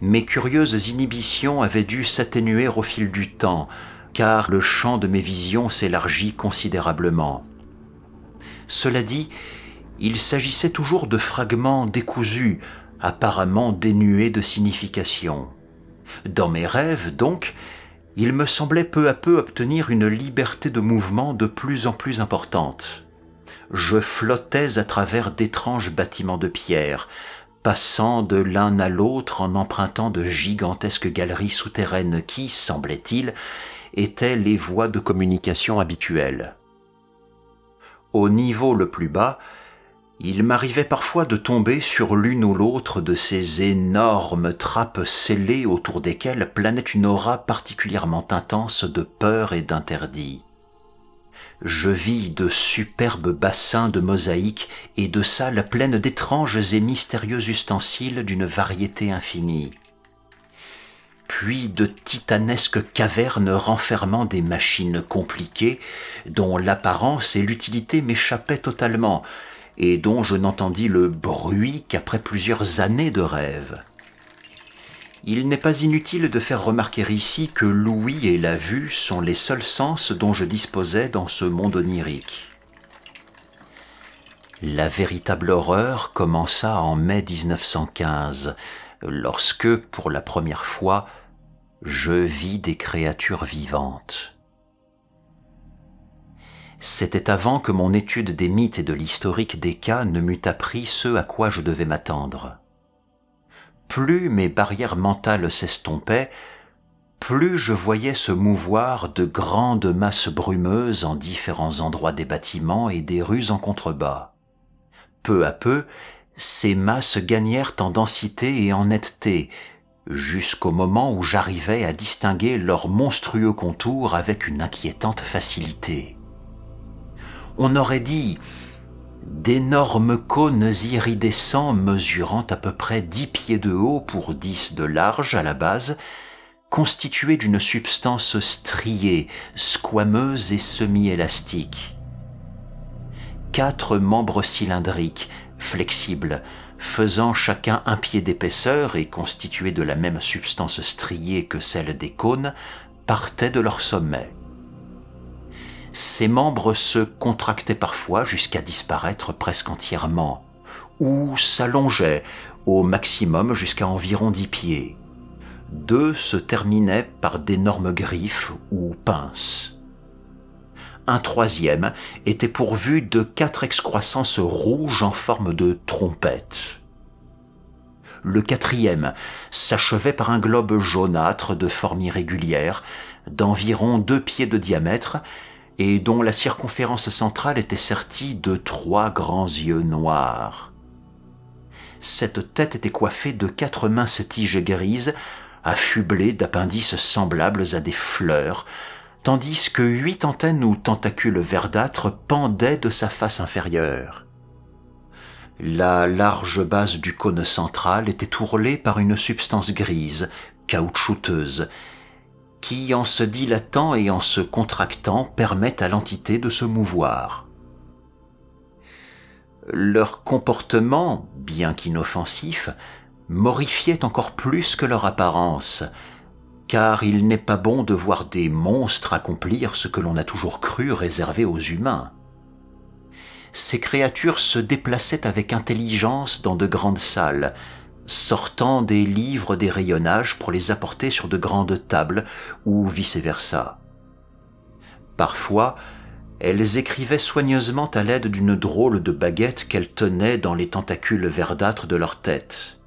mes curieuses inhibitions avaient dû s'atténuer au fil du temps, car le champ de mes visions s'élargit considérablement. Cela dit, il s'agissait toujours de fragments décousus, apparemment dénués de signification. Dans mes rêves, donc, il me semblait peu à peu obtenir une liberté de mouvement de plus en plus importante. Je flottais à travers d'étranges bâtiments de pierre, passant de l'un à l'autre en empruntant de gigantesques galeries souterraines qui, semblait-il, étaient les voies de communication habituelles. Au niveau le plus bas, il m'arrivait parfois de tomber sur l'une ou l'autre de ces énormes trappes scellées autour desquelles planait une aura particulièrement intense de peur et d'interdit. Je vis de superbes bassins de mosaïques et de salles pleines d'étranges et mystérieux ustensiles d'une variété infinie. Puis de titanesques cavernes renfermant des machines compliquées dont l'apparence et l'utilité m'échappaient totalement et dont je n'entendis le bruit qu'après plusieurs années de rêve. Il n'est pas inutile de faire remarquer ici que l'ouïe et la vue sont les seuls sens dont je disposais dans ce monde onirique. La véritable horreur commença en mai 1915, lorsque, pour la première fois, je vis des créatures vivantes. C'était avant que mon étude des mythes et de l'historique des cas ne m'eût appris ce à quoi je devais m'attendre plus mes barrières mentales s'estompaient, plus je voyais se mouvoir de grandes masses brumeuses en différents endroits des bâtiments et des rues en contrebas. Peu à peu, ces masses gagnèrent en densité et en netteté, jusqu'au moment où j'arrivais à distinguer leurs monstrueux contours avec une inquiétante facilité. On aurait dit d'énormes cônes iridescents mesurant à peu près dix pieds de haut pour dix de large à la base, constitués d'une substance striée, squameuse et semi-élastique. Quatre membres cylindriques, flexibles, faisant chacun un pied d'épaisseur et constitués de la même substance striée que celle des cônes, partaient de leur sommet. Ses membres se contractaient parfois jusqu'à disparaître presque entièrement, ou s'allongeaient au maximum jusqu'à environ dix pieds. Deux se terminaient par d'énormes griffes ou pinces un troisième était pourvu de quatre excroissances rouges en forme de trompette. Le quatrième s'achevait par un globe jaunâtre de forme irrégulière, d'environ deux pieds de diamètre, et dont la circonférence centrale était sertie de trois grands yeux noirs. Cette tête était coiffée de quatre minces tiges grises, affublées d'appendices semblables à des fleurs, tandis que huit antennes ou tentacules verdâtres pendaient de sa face inférieure. La large base du cône central était ourlée par une substance grise, caoutchouteuse, qui, en se dilatant et en se contractant, permettent à l'entité de se mouvoir. Leur comportement, bien qu'inoffensif, morifiait encore plus que leur apparence, car il n'est pas bon de voir des monstres accomplir ce que l'on a toujours cru réservé aux humains. Ces créatures se déplaçaient avec intelligence dans de grandes salles, sortant des livres des rayonnages pour les apporter sur de grandes tables ou vice-versa. Parfois, elles écrivaient soigneusement à l'aide d'une drôle de baguette qu'elles tenaient dans les tentacules verdâtres de leur tête.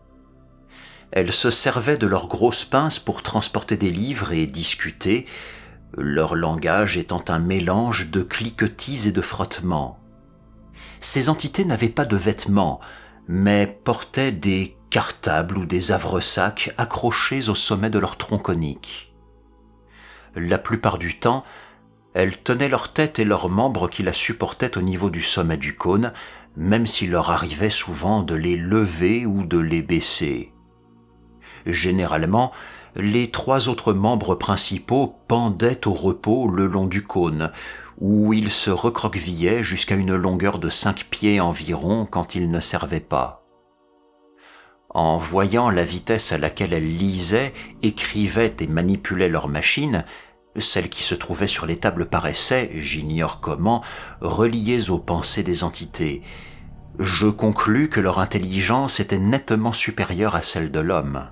Elles se servaient de leurs grosses pinces pour transporter des livres et discuter, leur langage étant un mélange de cliquetis et de frottements. Ces entités n'avaient pas de vêtements, mais portaient des cartables ou des havresacs accrochés au sommet de leur tronc conique. La plupart du temps, elles tenaient leur tête et leurs membres qui la supportaient au niveau du sommet du cône, même s'il leur arrivait souvent de les lever ou de les baisser. Généralement, les trois autres membres principaux pendaient au repos le long du cône, où ils se recroquevillaient jusqu'à une longueur de cinq pieds environ quand ils ne servaient pas en voyant la vitesse à laquelle elles lisaient, écrivaient et manipulaient leurs machines, celles qui se trouvaient sur les tables paraissaient, j'ignore comment, reliées aux pensées des entités. Je conclus que leur intelligence était nettement supérieure à celle de l'homme.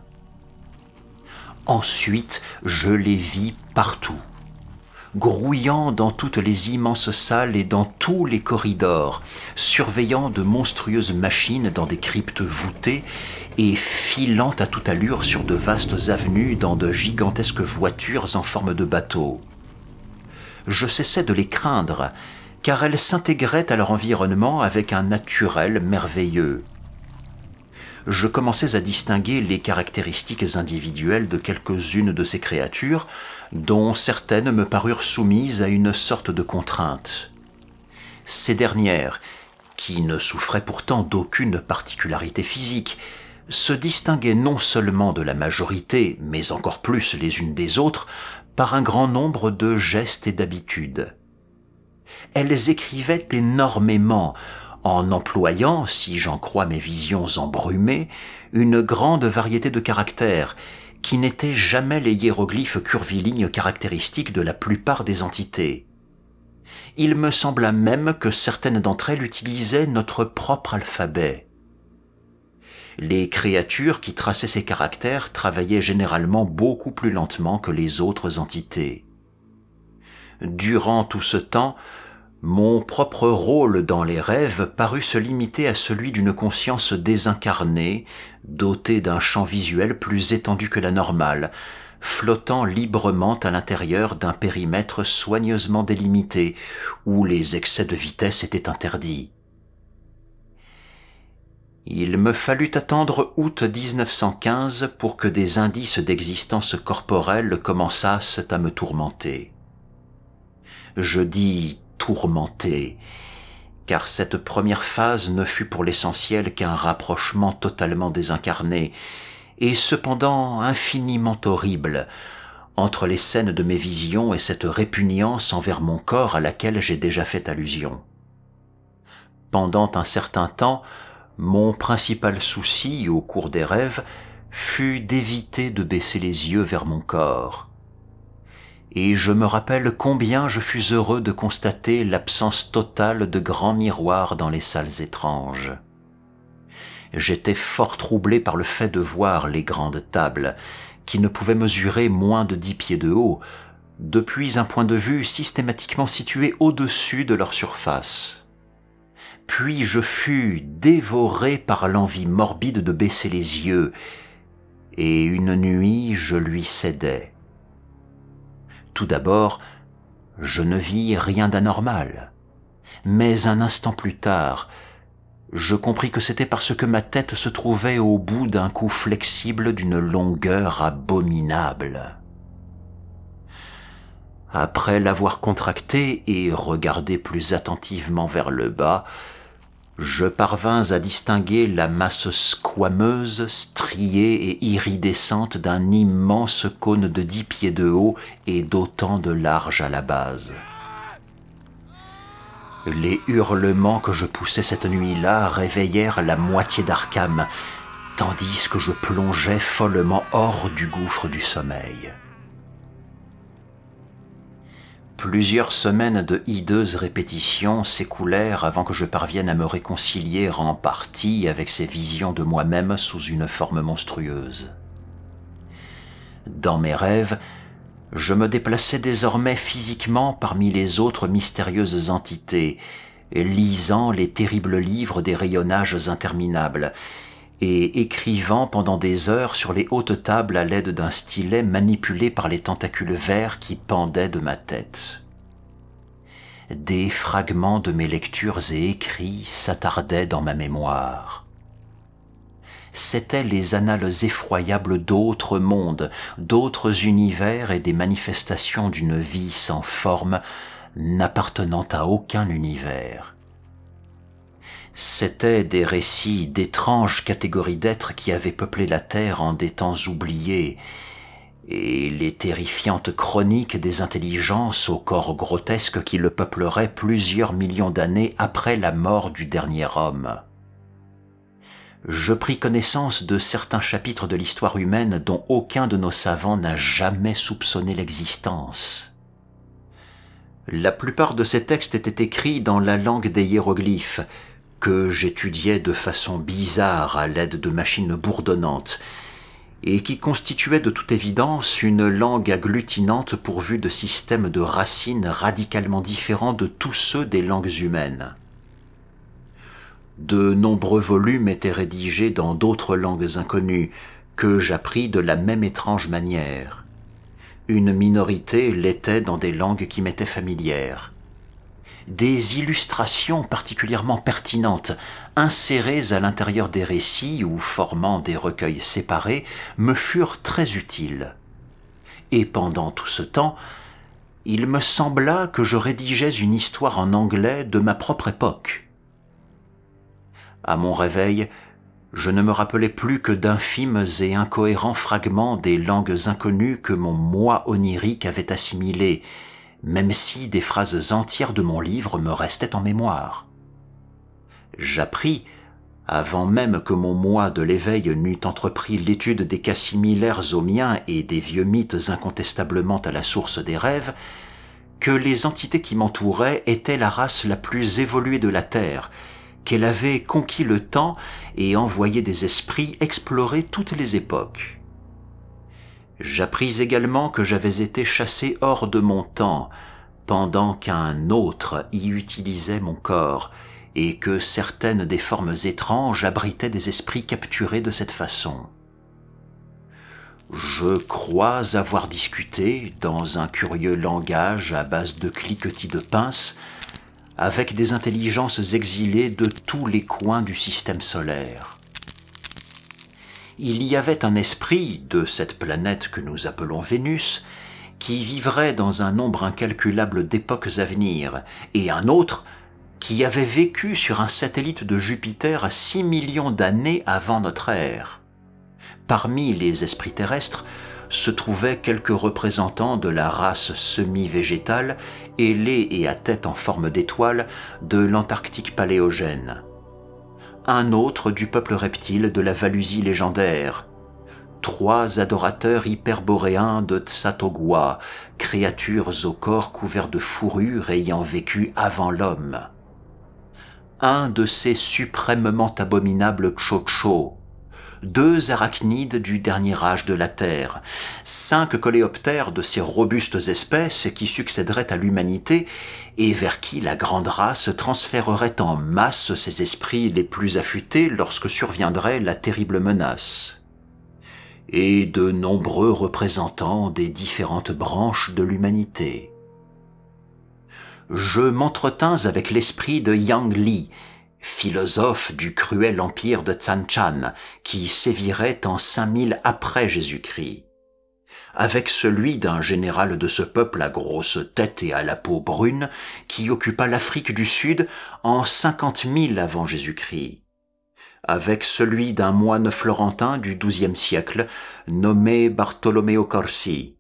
Ensuite, je les vis partout, grouillant dans toutes les immenses salles et dans tous les corridors, surveillant de monstrueuses machines dans des cryptes voûtées, et filant à toute allure sur de vastes avenues dans de gigantesques voitures en forme de bateaux. Je cessais de les craindre, car elles s'intégraient à leur environnement avec un naturel merveilleux. Je commençais à distinguer les caractéristiques individuelles de quelques-unes de ces créatures, dont certaines me parurent soumises à une sorte de contrainte. Ces dernières, qui ne souffraient pourtant d'aucune particularité physique, se distinguaient non seulement de la majorité, mais encore plus les unes des autres, par un grand nombre de gestes et d'habitudes. Elles écrivaient énormément, en employant, si j'en crois mes visions embrumées, une grande variété de caractères, qui n'étaient jamais les hiéroglyphes curvilignes caractéristiques de la plupart des entités. Il me sembla même que certaines d'entre elles utilisaient notre propre alphabet. Les créatures qui traçaient ces caractères travaillaient généralement beaucoup plus lentement que les autres entités. Durant tout ce temps, mon propre rôle dans les rêves parut se limiter à celui d'une conscience désincarnée, dotée d'un champ visuel plus étendu que la normale, flottant librement à l'intérieur d'un périmètre soigneusement délimité, où les excès de vitesse étaient interdits. Il me fallut attendre août 1915 pour que des indices d'existence corporelle commençassent à me tourmenter. Je dis tourmenter, car cette première phase ne fut pour l'essentiel qu'un rapprochement totalement désincarné, et cependant infiniment horrible, entre les scènes de mes visions et cette répugnance envers mon corps à laquelle j'ai déjà fait allusion. Pendant un certain temps, mon principal souci au cours des rêves fut d'éviter de baisser les yeux vers mon corps. Et je me rappelle combien je fus heureux de constater l'absence totale de grands miroirs dans les salles étranges. J'étais fort troublé par le fait de voir les grandes tables, qui ne pouvaient mesurer moins de dix pieds de haut, depuis un point de vue systématiquement situé au-dessus de leur surface puis je fus dévoré par l'envie morbide de baisser les yeux, et une nuit je lui cédai. Tout d'abord, je ne vis rien d'anormal, mais un instant plus tard, je compris que c'était parce que ma tête se trouvait au bout d'un cou flexible d'une longueur abominable. Après l'avoir contracté et regardé plus attentivement vers le bas, je parvins à distinguer la masse squameuse, striée et iridescente d'un immense cône de dix pieds de haut et d'autant de large à la base. Les hurlements que je poussais cette nuit-là réveillèrent la moitié d'Arkham, tandis que je plongeais follement hors du gouffre du sommeil. Plusieurs semaines de hideuses répétitions s'écoulèrent avant que je parvienne à me réconcilier en partie avec ces visions de moi-même sous une forme monstrueuse. Dans mes rêves, je me déplaçais désormais physiquement parmi les autres mystérieuses entités, lisant les terribles livres des rayonnages interminables, et écrivant pendant des heures sur les hautes tables à l'aide d'un stylet manipulé par les tentacules verts qui pendaient de ma tête. Des fragments de mes lectures et écrits s'attardaient dans ma mémoire. C'étaient les annales effroyables d'autres mondes, d'autres univers et des manifestations d'une vie sans forme n'appartenant à aucun univers c'étaient des récits d'étranges catégories d'êtres qui avaient peuplé la Terre en des temps oubliés, et les terrifiantes chroniques des intelligences aux corps grotesques qui le peupleraient plusieurs millions d'années après la mort du dernier homme. Je pris connaissance de certains chapitres de l'histoire humaine dont aucun de nos savants n'a jamais soupçonné l'existence. La plupart de ces textes étaient écrits dans la langue des hiéroglyphes, que j'étudiais de façon bizarre à l'aide de machines bourdonnantes, et qui constituait de toute évidence une langue agglutinante pourvue de systèmes de racines radicalement différents de tous ceux des langues humaines. De nombreux volumes étaient rédigés dans d'autres langues inconnues, que j'appris de la même étrange manière. Une minorité l'était dans des langues qui m'étaient familières des illustrations particulièrement pertinentes, insérées à l'intérieur des récits ou formant des recueils séparés, me furent très utiles. Et pendant tout ce temps, il me sembla que je rédigeais une histoire en anglais de ma propre époque. À mon réveil, je ne me rappelais plus que d'infimes et incohérents fragments des langues inconnues que mon moi onirique avait assimilées même si des phrases entières de mon livre me restaient en mémoire. J'appris, avant même que mon moi de l'éveil n'eût entrepris l'étude des cas similaires aux miens et des vieux mythes incontestablement à la source des rêves, que les entités qui m'entouraient étaient la race la plus évoluée de la Terre, qu'elle avait conquis le temps et envoyé des esprits explorer toutes les époques. J'appris également que j'avais été chassé hors de mon temps, pendant qu'un autre y utilisait mon corps, et que certaines des formes étranges abritaient des esprits capturés de cette façon. Je crois avoir discuté, dans un curieux langage à base de cliquetis de pince, avec des intelligences exilées de tous les coins du système solaire il y avait un esprit de cette planète que nous appelons Vénus qui vivrait dans un nombre incalculable d'époques à venir, et un autre qui avait vécu sur un satellite de Jupiter 6 millions d'années avant notre ère. Parmi les esprits terrestres se trouvaient quelques représentants de la race semi-végétale, ailée et à tête en forme d'étoile de l'Antarctique paléogène un autre du peuple reptile de la Valusie légendaire. Trois adorateurs hyperboréens de Tsatogua, créatures au corps couvert de fourrure ayant vécu avant l'homme. Un de ces suprêmement abominables Chocho, deux arachnides du dernier âge de la Terre, cinq coléoptères de ces robustes espèces qui succéderaient à l'humanité et vers qui la grande race transférerait en masse ses esprits les plus affûtés lorsque surviendrait la terrible menace. Et de nombreux représentants des différentes branches de l'humanité. Je m'entretins avec l'esprit de Yang Li, philosophe du cruel empire de Tsan-Chan qui sévirait en 5000 après Jésus-Christ avec celui d'un général de ce peuple à grosse tête et à la peau brune qui occupa l'Afrique du Sud en cinquante mille avant Jésus-Christ, avec celui d'un moine florentin du XIIe siècle nommé Bartolomeo Corsi,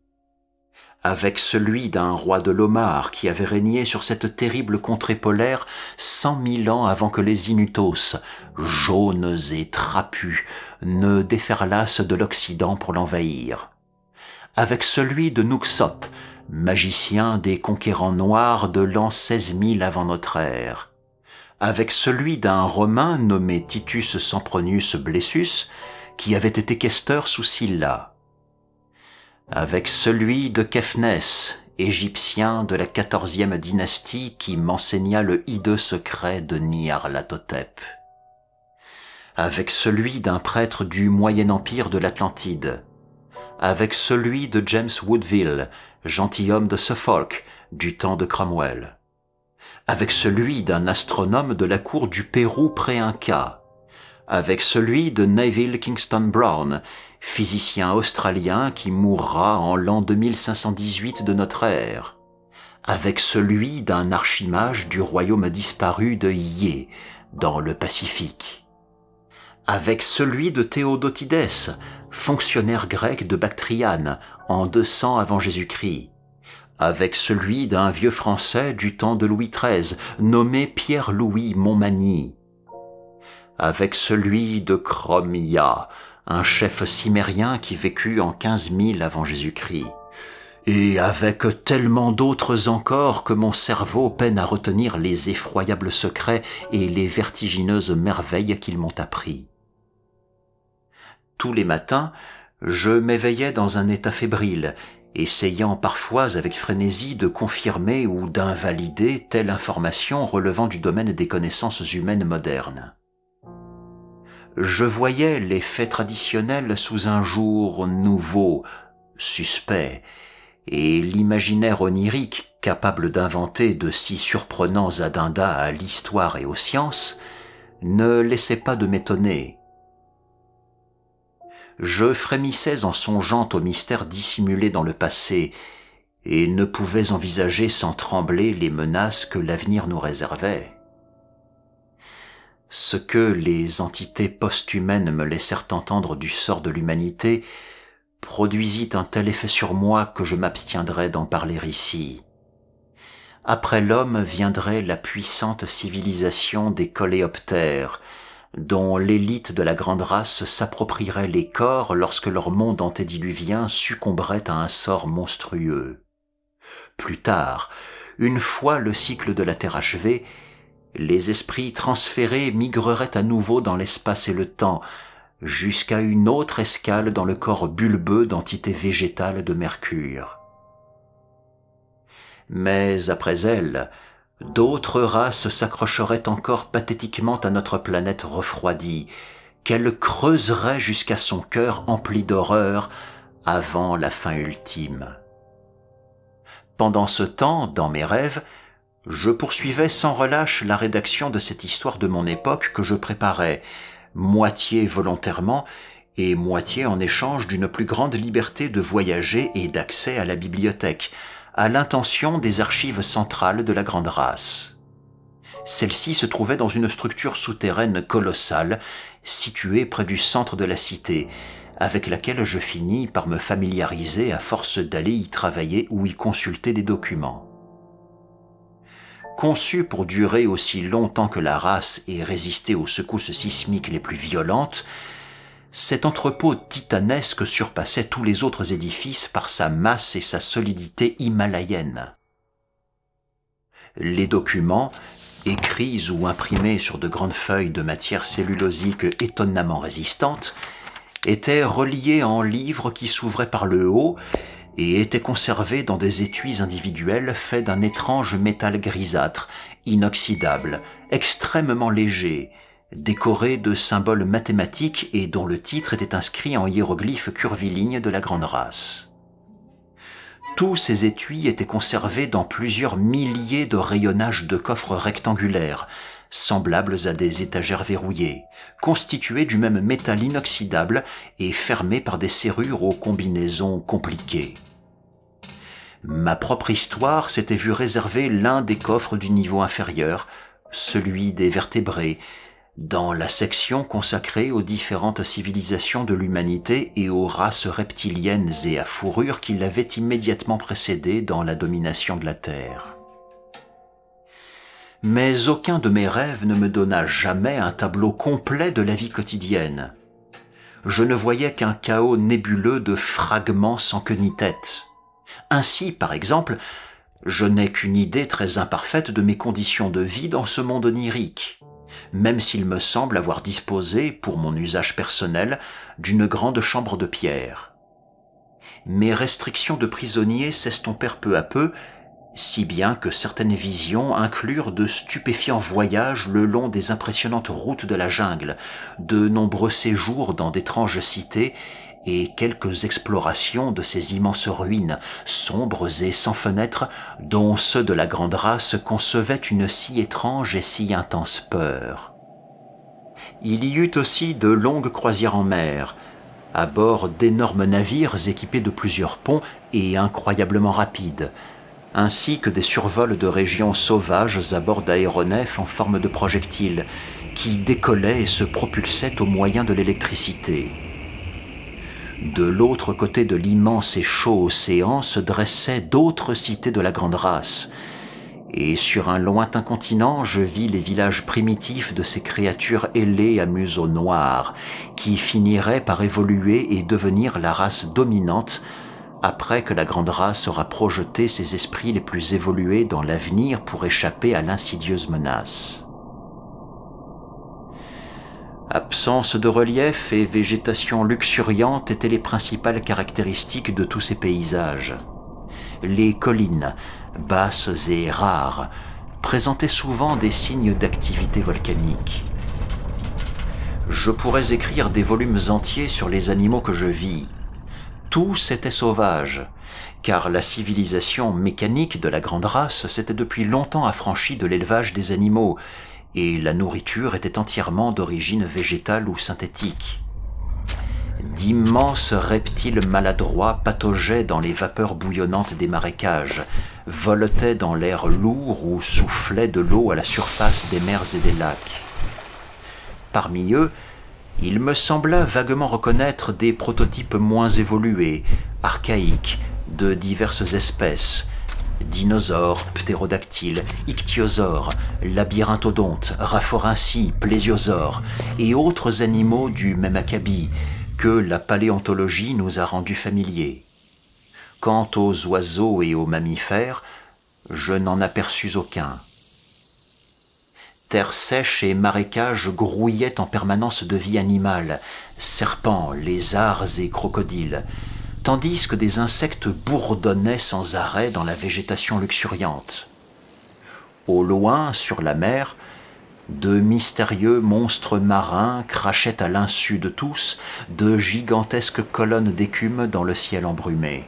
avec celui d'un roi de l'Omar qui avait régné sur cette terrible contrée polaire cent mille ans avant que les Inutos, jaunes et trapus, ne déferlassent de l'Occident pour l'envahir avec celui de Nuxot, magicien des conquérants noirs de l'an 000 avant notre ère, avec celui d'un Romain nommé Titus Sempronius Blessus, qui avait été questeur sous Silla. avec celui de Kefnes, égyptien de la quatorzième dynastie qui m'enseigna le hideux secret de Nyarlathotep, avec celui d'un prêtre du Moyen Empire de l'Atlantide, avec celui de James Woodville, gentilhomme de Suffolk, du temps de Cromwell, avec celui d'un astronome de la cour du Pérou pré-Inca, avec celui de Neville Kingston Brown, physicien australien qui mourra en l'an 2518 de notre ère, avec celui d'un archimage du royaume disparu de Yé, dans le Pacifique, avec celui de Théodotides, fonctionnaire grec de Bactriane en 200 avant Jésus-Christ, avec celui d'un vieux Français du temps de Louis XIII nommé Pierre-Louis Montmagny, avec celui de Chromia, un chef cimérien qui vécut en 15 000 avant Jésus-Christ, et avec tellement d'autres encore que mon cerveau peine à retenir les effroyables secrets et les vertigineuses merveilles qu'ils m'ont appris tous les matins, je m'éveillais dans un état fébrile, essayant parfois avec frénésie de confirmer ou d'invalider telle information relevant du domaine des connaissances humaines modernes. Je voyais les faits traditionnels sous un jour nouveau, suspect, et l'imaginaire onirique capable d'inventer de si surprenants adindas à l'histoire et aux sciences ne laissait pas de m'étonner, je frémissais en songeant aux mystères dissimulés dans le passé, et ne pouvais envisager sans trembler les menaces que l'avenir nous réservait. Ce que les entités posthumaines me laissèrent entendre du sort de l'humanité produisit un tel effet sur moi que je m'abstiendrai d'en parler ici. Après l'homme viendrait la puissante civilisation des coléoptères, dont l'élite de la grande race s'approprierait les corps lorsque leur monde antédiluvien succomberait à un sort monstrueux. Plus tard, une fois le cycle de la Terre achevé, les esprits transférés migreraient à nouveau dans l'espace et le temps, jusqu'à une autre escale dans le corps bulbeux d'entités végétale de Mercure. Mais après elle, d'autres races s'accrocheraient encore pathétiquement à notre planète refroidie, qu'elle creuserait jusqu'à son cœur empli d'horreur avant la fin ultime. Pendant ce temps, dans mes rêves, je poursuivais sans relâche la rédaction de cette histoire de mon époque que je préparais, moitié volontairement et moitié en échange d'une plus grande liberté de voyager et d'accès à la bibliothèque, à l'intention des archives centrales de la Grande Race. Celle-ci se trouvait dans une structure souterraine colossale, située près du centre de la cité, avec laquelle je finis par me familiariser à force d'aller y travailler ou y consulter des documents. Conçue pour durer aussi longtemps que la race et résister aux secousses sismiques les plus violentes, cet entrepôt titanesque surpassait tous les autres édifices par sa masse et sa solidité himalayenne. Les documents, écrits ou imprimés sur de grandes feuilles de matière cellulosique étonnamment résistantes, étaient reliés en livres qui s'ouvraient par le haut et étaient conservés dans des étuis individuels faits d'un étrange métal grisâtre, inoxydable, extrêmement léger, décoré de symboles mathématiques et dont le titre était inscrit en hiéroglyphes curvilignes de la grande race. Tous ces étuis étaient conservés dans plusieurs milliers de rayonnages de coffres rectangulaires, semblables à des étagères verrouillées, constitués du même métal inoxydable et fermés par des serrures aux combinaisons compliquées. Ma propre histoire s'était vue réserver l'un des coffres du niveau inférieur, celui des vertébrés, dans la section consacrée aux différentes civilisations de l'humanité et aux races reptiliennes et à fourrures qui l'avaient immédiatement précédé dans la domination de la Terre. Mais aucun de mes rêves ne me donna jamais un tableau complet de la vie quotidienne. Je ne voyais qu'un chaos nébuleux de fragments sans que ni tête. Ainsi, par exemple, je n'ai qu'une idée très imparfaite de mes conditions de vie dans ce monde onirique même s'il me semble avoir disposé, pour mon usage personnel, d'une grande chambre de pierre. Mes restrictions de prisonnier s'estompèrent peu à peu, si bien que certaines visions inclurent de stupéfiants voyages le long des impressionnantes routes de la jungle, de nombreux séjours dans d'étranges cités, et quelques explorations de ces immenses ruines, sombres et sans fenêtres, dont ceux de la grande race concevaient une si étrange et si intense peur. Il y eut aussi de longues croisières en mer, à bord d'énormes navires équipés de plusieurs ponts et incroyablement rapides, ainsi que des survols de régions sauvages à bord d'aéronefs en forme de projectiles, qui décollaient et se propulsaient au moyen de l'électricité. De l'autre côté de l'immense et chaud océan se dressaient d'autres cités de la grande race, et sur un lointain continent, je vis les villages primitifs de ces créatures ailées à museaux noirs qui finiraient par évoluer et devenir la race dominante après que la grande race aura projeté ses esprits les plus évolués dans l'avenir pour échapper à l'insidieuse menace. Absence de relief et végétation luxuriante étaient les principales caractéristiques de tous ces paysages. Les collines, basses et rares, présentaient souvent des signes d'activité volcanique. Je pourrais écrire des volumes entiers sur les animaux que je vis. Tous étaient sauvages, car la civilisation mécanique de la grande race s'était depuis longtemps affranchie de l'élevage des animaux et la nourriture était entièrement d'origine végétale ou synthétique. D'immenses reptiles maladroits pataugeaient dans les vapeurs bouillonnantes des marécages, voletaient dans l'air lourd ou soufflaient de l'eau à la surface des mers et des lacs. Parmi eux, il me sembla vaguement reconnaître des prototypes moins évolués, archaïques, de diverses espèces, Dinosaures, ptérodactyles, ichthyosaures, labyrinthodontes, raphorinci, plésiosaures et autres animaux du même acabit que la paléontologie nous a rendus familiers. Quant aux oiseaux et aux mammifères, je n'en aperçus aucun. Terre sèche et marécages grouillaient en permanence de vie animale, serpents, lézards et crocodiles tandis que des insectes bourdonnaient sans arrêt dans la végétation luxuriante. Au loin, sur la mer, de mystérieux monstres marins crachaient à l'insu de tous de gigantesques colonnes d'écume dans le ciel embrumé.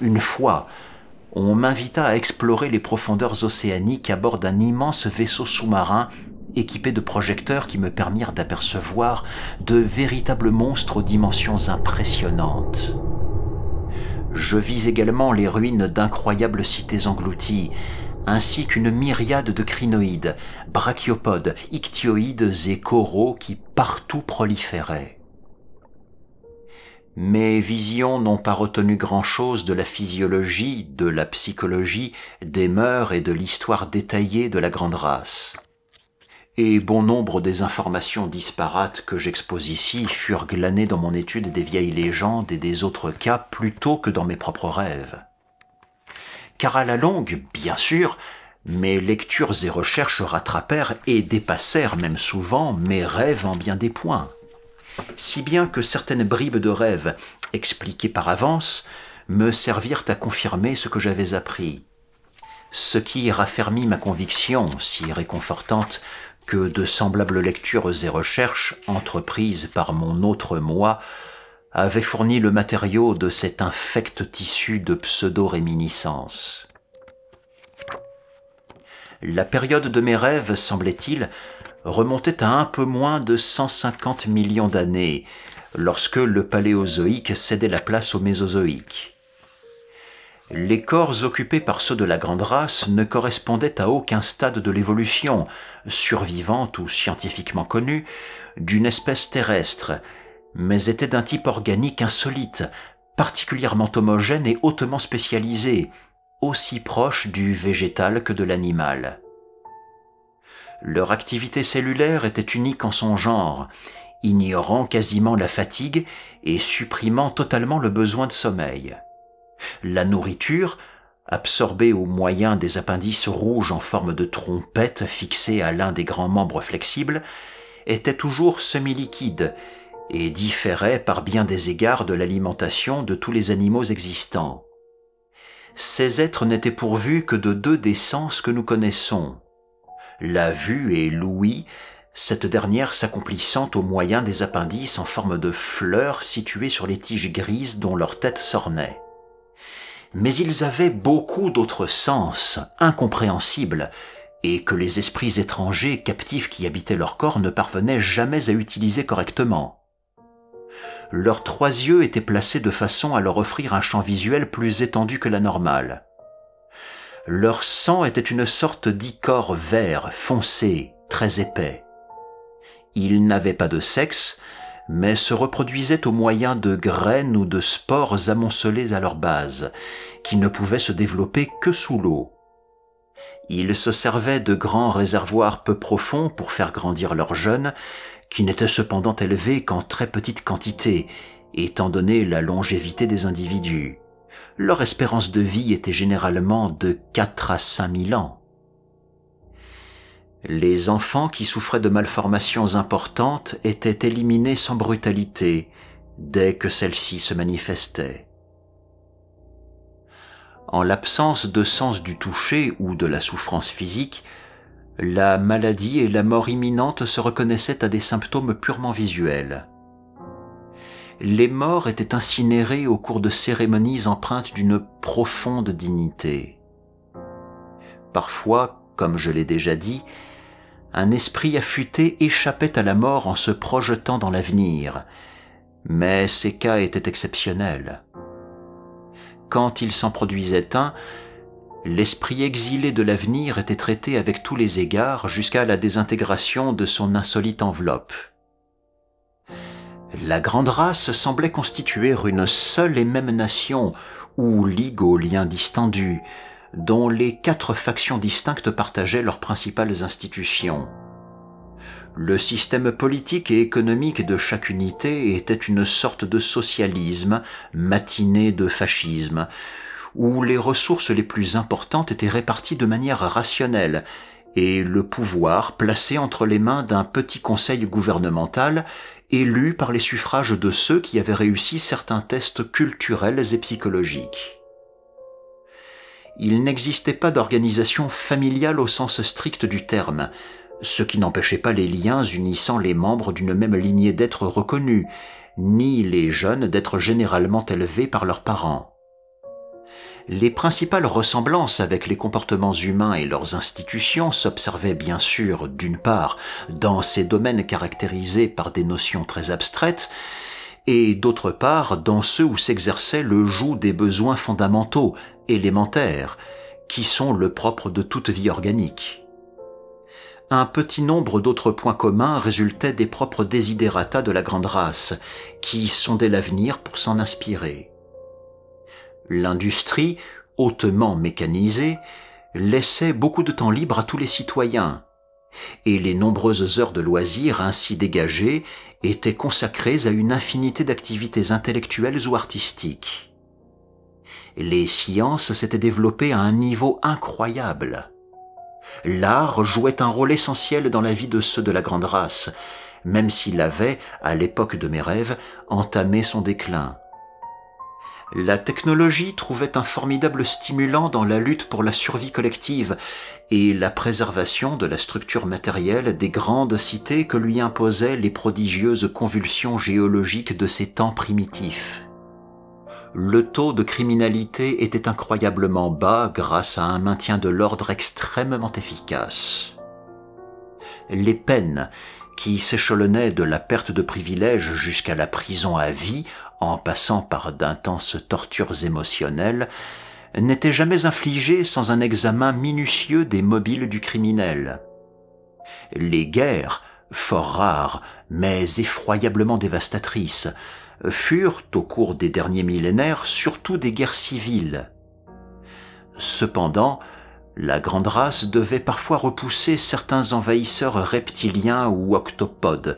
Une fois, on m'invita à explorer les profondeurs océaniques à bord d'un immense vaisseau sous-marin équipé de projecteurs qui me permirent d'apercevoir de véritables monstres aux dimensions impressionnantes. Je vis également les ruines d'incroyables cités englouties, ainsi qu'une myriade de crinoïdes, brachiopodes, ichtyoïdes et coraux qui partout proliféraient. Mes visions n'ont pas retenu grand-chose de la physiologie, de la psychologie, des mœurs et de l'histoire détaillée de la grande race et bon nombre des informations disparates que j'expose ici furent glanées dans mon étude des vieilles légendes et des autres cas plutôt que dans mes propres rêves. Car à la longue, bien sûr, mes lectures et recherches rattrapèrent et dépassèrent même souvent mes rêves en bien des points. Si bien que certaines bribes de rêves, expliquées par avance, me servirent à confirmer ce que j'avais appris ce qui raffermit ma conviction, si réconfortante, que de semblables lectures et recherches entreprises par mon autre moi avaient fourni le matériau de cet infect tissu de pseudo réminiscence La période de mes rêves, semblait-il, remontait à un peu moins de 150 millions d'années, lorsque le paléozoïque cédait la place au mésozoïque. Les corps occupés par ceux de la grande race ne correspondaient à aucun stade de l'évolution, survivante ou scientifiquement connue, d'une espèce terrestre, mais étaient d'un type organique insolite, particulièrement homogène et hautement spécialisé, aussi proche du végétal que de l'animal. Leur activité cellulaire était unique en son genre, ignorant quasiment la fatigue et supprimant totalement le besoin de sommeil. La nourriture, absorbée au moyen des appendices rouges en forme de trompette fixés à l'un des grands membres flexibles, était toujours semi-liquide et différait par bien des égards de l'alimentation de tous les animaux existants. Ces êtres n'étaient pourvus que de deux des sens que nous connaissons, la vue et l'ouïe, cette dernière s'accomplissant au moyen des appendices en forme de fleurs situées sur les tiges grises dont leur tête s'ornait mais ils avaient beaucoup d'autres sens incompréhensibles et que les esprits étrangers captifs qui habitaient leur corps ne parvenaient jamais à utiliser correctement. Leurs trois yeux étaient placés de façon à leur offrir un champ visuel plus étendu que la normale. Leur sang était une sorte d'icor vert, foncé, très épais. Ils n'avaient pas de sexe, mais se reproduisaient au moyen de graines ou de spores amoncelées à leur base, qui ne pouvaient se développer que sous l'eau. Ils se servaient de grands réservoirs peu profonds pour faire grandir leurs jeunes, qui n'étaient cependant élevés qu'en très petite quantité, étant donné la longévité des individus. Leur espérance de vie était généralement de 4 à 5 000 ans. Les enfants qui souffraient de malformations importantes étaient éliminés sans brutalité dès que celles-ci se manifestaient. En l'absence de sens du toucher ou de la souffrance physique, la maladie et la mort imminente se reconnaissaient à des symptômes purement visuels. Les morts étaient incinérés au cours de cérémonies empreintes d'une profonde dignité. Parfois, comme je l'ai déjà dit, un esprit affûté échappait à la mort en se projetant dans l'avenir. Mais ces cas étaient exceptionnels. Quand il s'en produisait un, l'esprit exilé de l'avenir était traité avec tous les égards jusqu'à la désintégration de son insolite enveloppe. La grande race semblait constituer une seule et même nation, ou ligue aux liens distendus, dont les quatre factions distinctes partageaient leurs principales institutions. Le système politique et économique de chaque unité était une sorte de socialisme, matiné de fascisme, où les ressources les plus importantes étaient réparties de manière rationnelle, et le pouvoir placé entre les mains d'un petit conseil gouvernemental élu par les suffrages de ceux qui avaient réussi certains tests culturels et psychologiques il n'existait pas d'organisation familiale au sens strict du terme, ce qui n'empêchait pas les liens unissant les membres d'une même lignée d'être reconnus, ni les jeunes d'être généralement élevés par leurs parents. Les principales ressemblances avec les comportements humains et leurs institutions s'observaient bien sûr, d'une part, dans ces domaines caractérisés par des notions très abstraites, et d'autre part dans ceux où s'exerçait le joug des besoins fondamentaux, élémentaires, qui sont le propre de toute vie organique. Un petit nombre d'autres points communs résultaient des propres désiderata de la grande race, qui sondaient l'avenir pour s'en inspirer. L'industrie, hautement mécanisée, laissait beaucoup de temps libre à tous les citoyens, et les nombreuses heures de loisirs ainsi dégagées étaient consacrées à une infinité d'activités intellectuelles ou artistiques les sciences s'étaient développées à un niveau incroyable. L'art jouait un rôle essentiel dans la vie de ceux de la grande race, même s'il avait, à l'époque de mes rêves, entamé son déclin. La technologie trouvait un formidable stimulant dans la lutte pour la survie collective et la préservation de la structure matérielle des grandes cités que lui imposaient les prodigieuses convulsions géologiques de ces temps primitifs le taux de criminalité était incroyablement bas grâce à un maintien de l'ordre extrêmement efficace. Les peines, qui s'échelonnaient de la perte de privilèges jusqu'à la prison à vie, en passant par d'intenses tortures émotionnelles, n'étaient jamais infligées sans un examen minutieux des mobiles du criminel. Les guerres, fort rares, mais effroyablement dévastatrices, furent, au cours des derniers millénaires, surtout des guerres civiles. Cependant, la grande race devait parfois repousser certains envahisseurs reptiliens ou octopodes,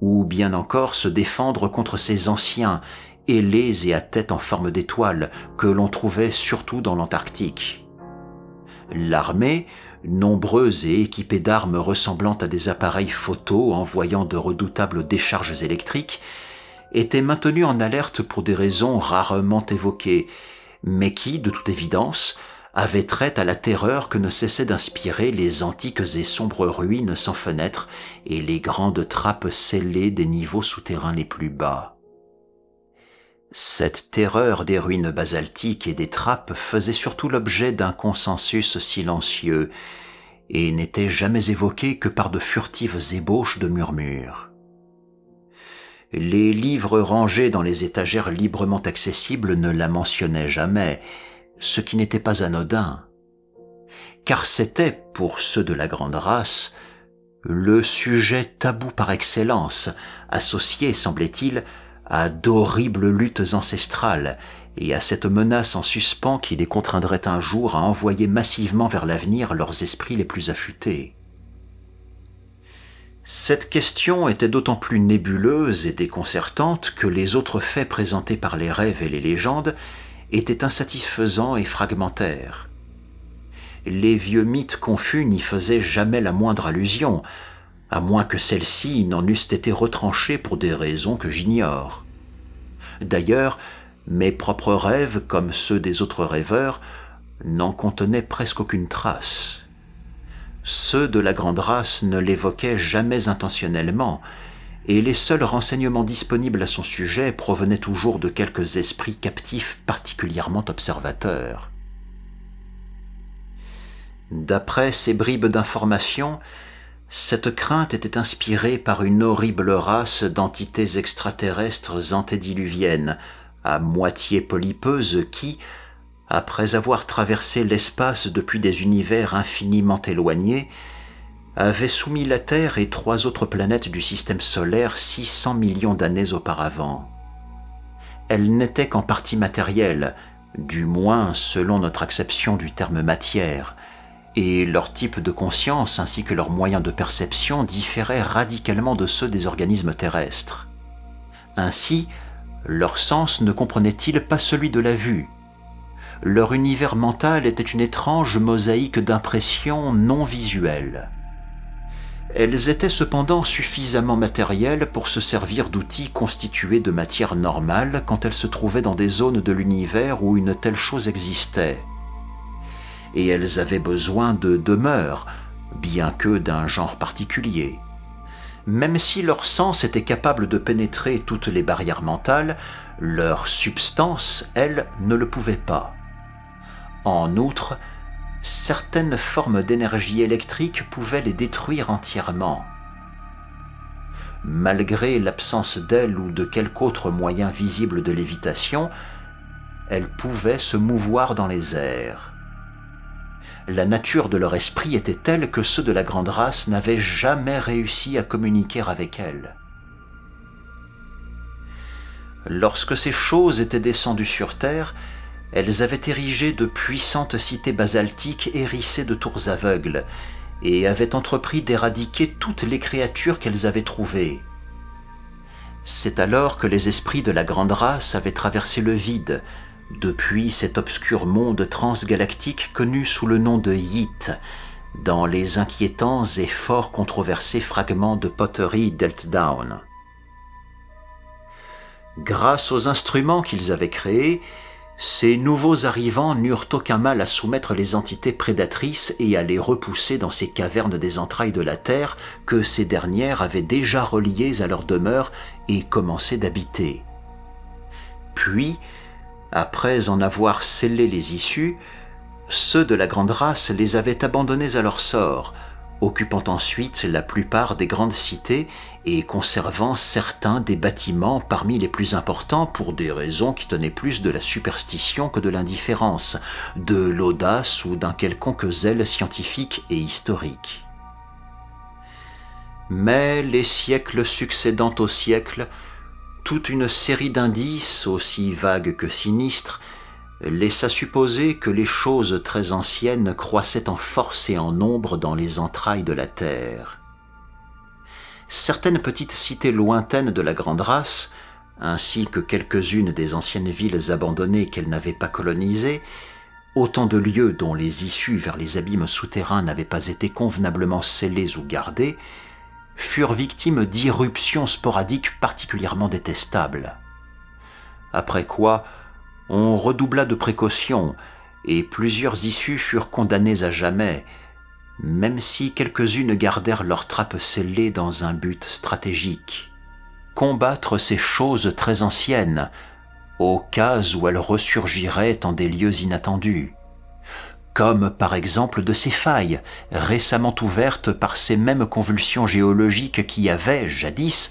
ou bien encore se défendre contre ces anciens, ailés et à tête en forme d'étoile, que l'on trouvait surtout dans l'Antarctique. L'armée, nombreuse et équipée d'armes ressemblant à des appareils photo envoyant de redoutables décharges électriques, était maintenu en alerte pour des raisons rarement évoquées, mais qui, de toute évidence, avaient trait à la terreur que ne cessaient d'inspirer les antiques et sombres ruines sans fenêtres et les grandes trappes scellées des niveaux souterrains les plus bas. Cette terreur des ruines basaltiques et des trappes faisait surtout l'objet d'un consensus silencieux et n'était jamais évoquée que par de furtives ébauches de murmures. Les livres rangés dans les étagères librement accessibles ne la mentionnaient jamais, ce qui n'était pas anodin. Car c'était, pour ceux de la grande race, le sujet tabou par excellence, associé, semblait-il, à d'horribles luttes ancestrales et à cette menace en suspens qui les contraindrait un jour à envoyer massivement vers l'avenir leurs esprits les plus affûtés. Cette question était d'autant plus nébuleuse et déconcertante que les autres faits présentés par les rêves et les légendes étaient insatisfaisants et fragmentaires. Les vieux mythes confus n'y faisaient jamais la moindre allusion, à moins que celles-ci n'en eussent été retranchées pour des raisons que j'ignore. D'ailleurs, mes propres rêves, comme ceux des autres rêveurs, n'en contenaient presque aucune trace. Ceux de la grande race ne l'évoquaient jamais intentionnellement, et les seuls renseignements disponibles à son sujet provenaient toujours de quelques esprits captifs particulièrement observateurs. D'après ces bribes d'informations, cette crainte était inspirée par une horrible race d'entités extraterrestres antédiluviennes, à moitié polypeuses qui, après avoir traversé l'espace depuis des univers infiniment éloignés, avait soumis la Terre et trois autres planètes du système solaire 600 millions d'années auparavant. Elles n'étaient qu'en partie matérielles, du moins selon notre acception du terme matière, et leur type de conscience ainsi que leurs moyens de perception différaient radicalement de ceux des organismes terrestres. Ainsi, leur sens ne comprenait-il pas celui de la vue, leur univers mental était une étrange mosaïque d'impressions non visuelles. Elles étaient cependant suffisamment matérielles pour se servir d'outils constitués de matière normale quand elles se trouvaient dans des zones de l'univers où une telle chose existait. Et elles avaient besoin de demeures, bien que d'un genre particulier. Même si leur sens était capable de pénétrer toutes les barrières mentales, leur substance, elle, ne le pouvait pas. En outre, certaines formes d'énergie électrique pouvaient les détruire entièrement. Malgré l'absence d'ailes ou de quelque autre moyen visible de lévitation, elles pouvaient se mouvoir dans les airs. La nature de leur esprit était telle que ceux de la grande race n'avaient jamais réussi à communiquer avec elles. Lorsque ces choses étaient descendues sur Terre, elles avaient érigé de puissantes cités basaltiques hérissées de tours aveugles, et avaient entrepris d'éradiquer toutes les créatures qu'elles avaient trouvées. C'est alors que les esprits de la grande race avaient traversé le vide, depuis cet obscur monde transgalactique connu sous le nom de Yit, dans les inquiétants et fort controversés fragments de poterie d'Eltdown. Grâce aux instruments qu'ils avaient créés, ces nouveaux arrivants n'eurent aucun mal à soumettre les entités prédatrices et à les repousser dans ces cavernes des entrailles de la terre que ces dernières avaient déjà reliées à leur demeure et commencé d'habiter. Puis, après en avoir scellé les issues, ceux de la grande race les avaient abandonnés à leur sort, occupant ensuite la plupart des grandes cités et conservant certains des bâtiments parmi les plus importants pour des raisons qui tenaient plus de la superstition que de l'indifférence, de l'audace ou d'un quelconque zèle scientifique et historique. Mais les siècles succédant aux siècles, toute une série d'indices, aussi vagues que sinistres, laissa supposer que les choses très anciennes croissaient en force et en nombre dans les entrailles de la terre. Certaines petites cités lointaines de la grande race, ainsi que quelques-unes des anciennes villes abandonnées qu'elles n'avaient pas colonisées, autant de lieux dont les issues vers les abîmes souterrains n'avaient pas été convenablement scellées ou gardées, furent victimes d'irruptions sporadiques particulièrement détestables. Après quoi, on redoubla de précautions, et plusieurs issues furent condamnées à jamais, même si quelques-unes gardèrent leur trappe scellées dans un but stratégique. Combattre ces choses très anciennes, au cas où elles ressurgiraient en des lieux inattendus. Comme par exemple de ces failles, récemment ouvertes par ces mêmes convulsions géologiques qui avaient, jadis,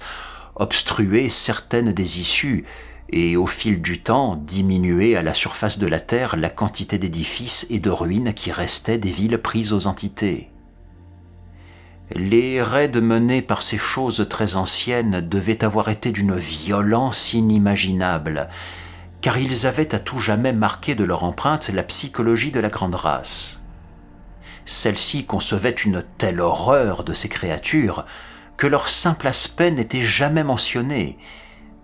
obstrué certaines des issues et au fil du temps diminuait à la surface de la Terre la quantité d'édifices et de ruines qui restaient des villes prises aux entités. Les raids menés par ces choses très anciennes devaient avoir été d'une violence inimaginable, car ils avaient à tout jamais marqué de leur empreinte la psychologie de la grande race. Celle-ci concevait une telle horreur de ces créatures que leur simple aspect n'était jamais mentionné,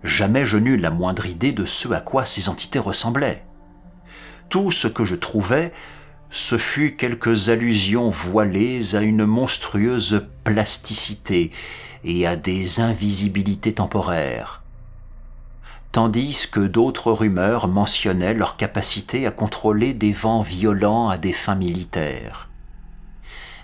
Jamais je n'eus la moindre idée de ce à quoi ces entités ressemblaient. Tout ce que je trouvais, ce fut quelques allusions voilées à une monstrueuse plasticité et à des invisibilités temporaires, tandis que d'autres rumeurs mentionnaient leur capacité à contrôler des vents violents à des fins militaires.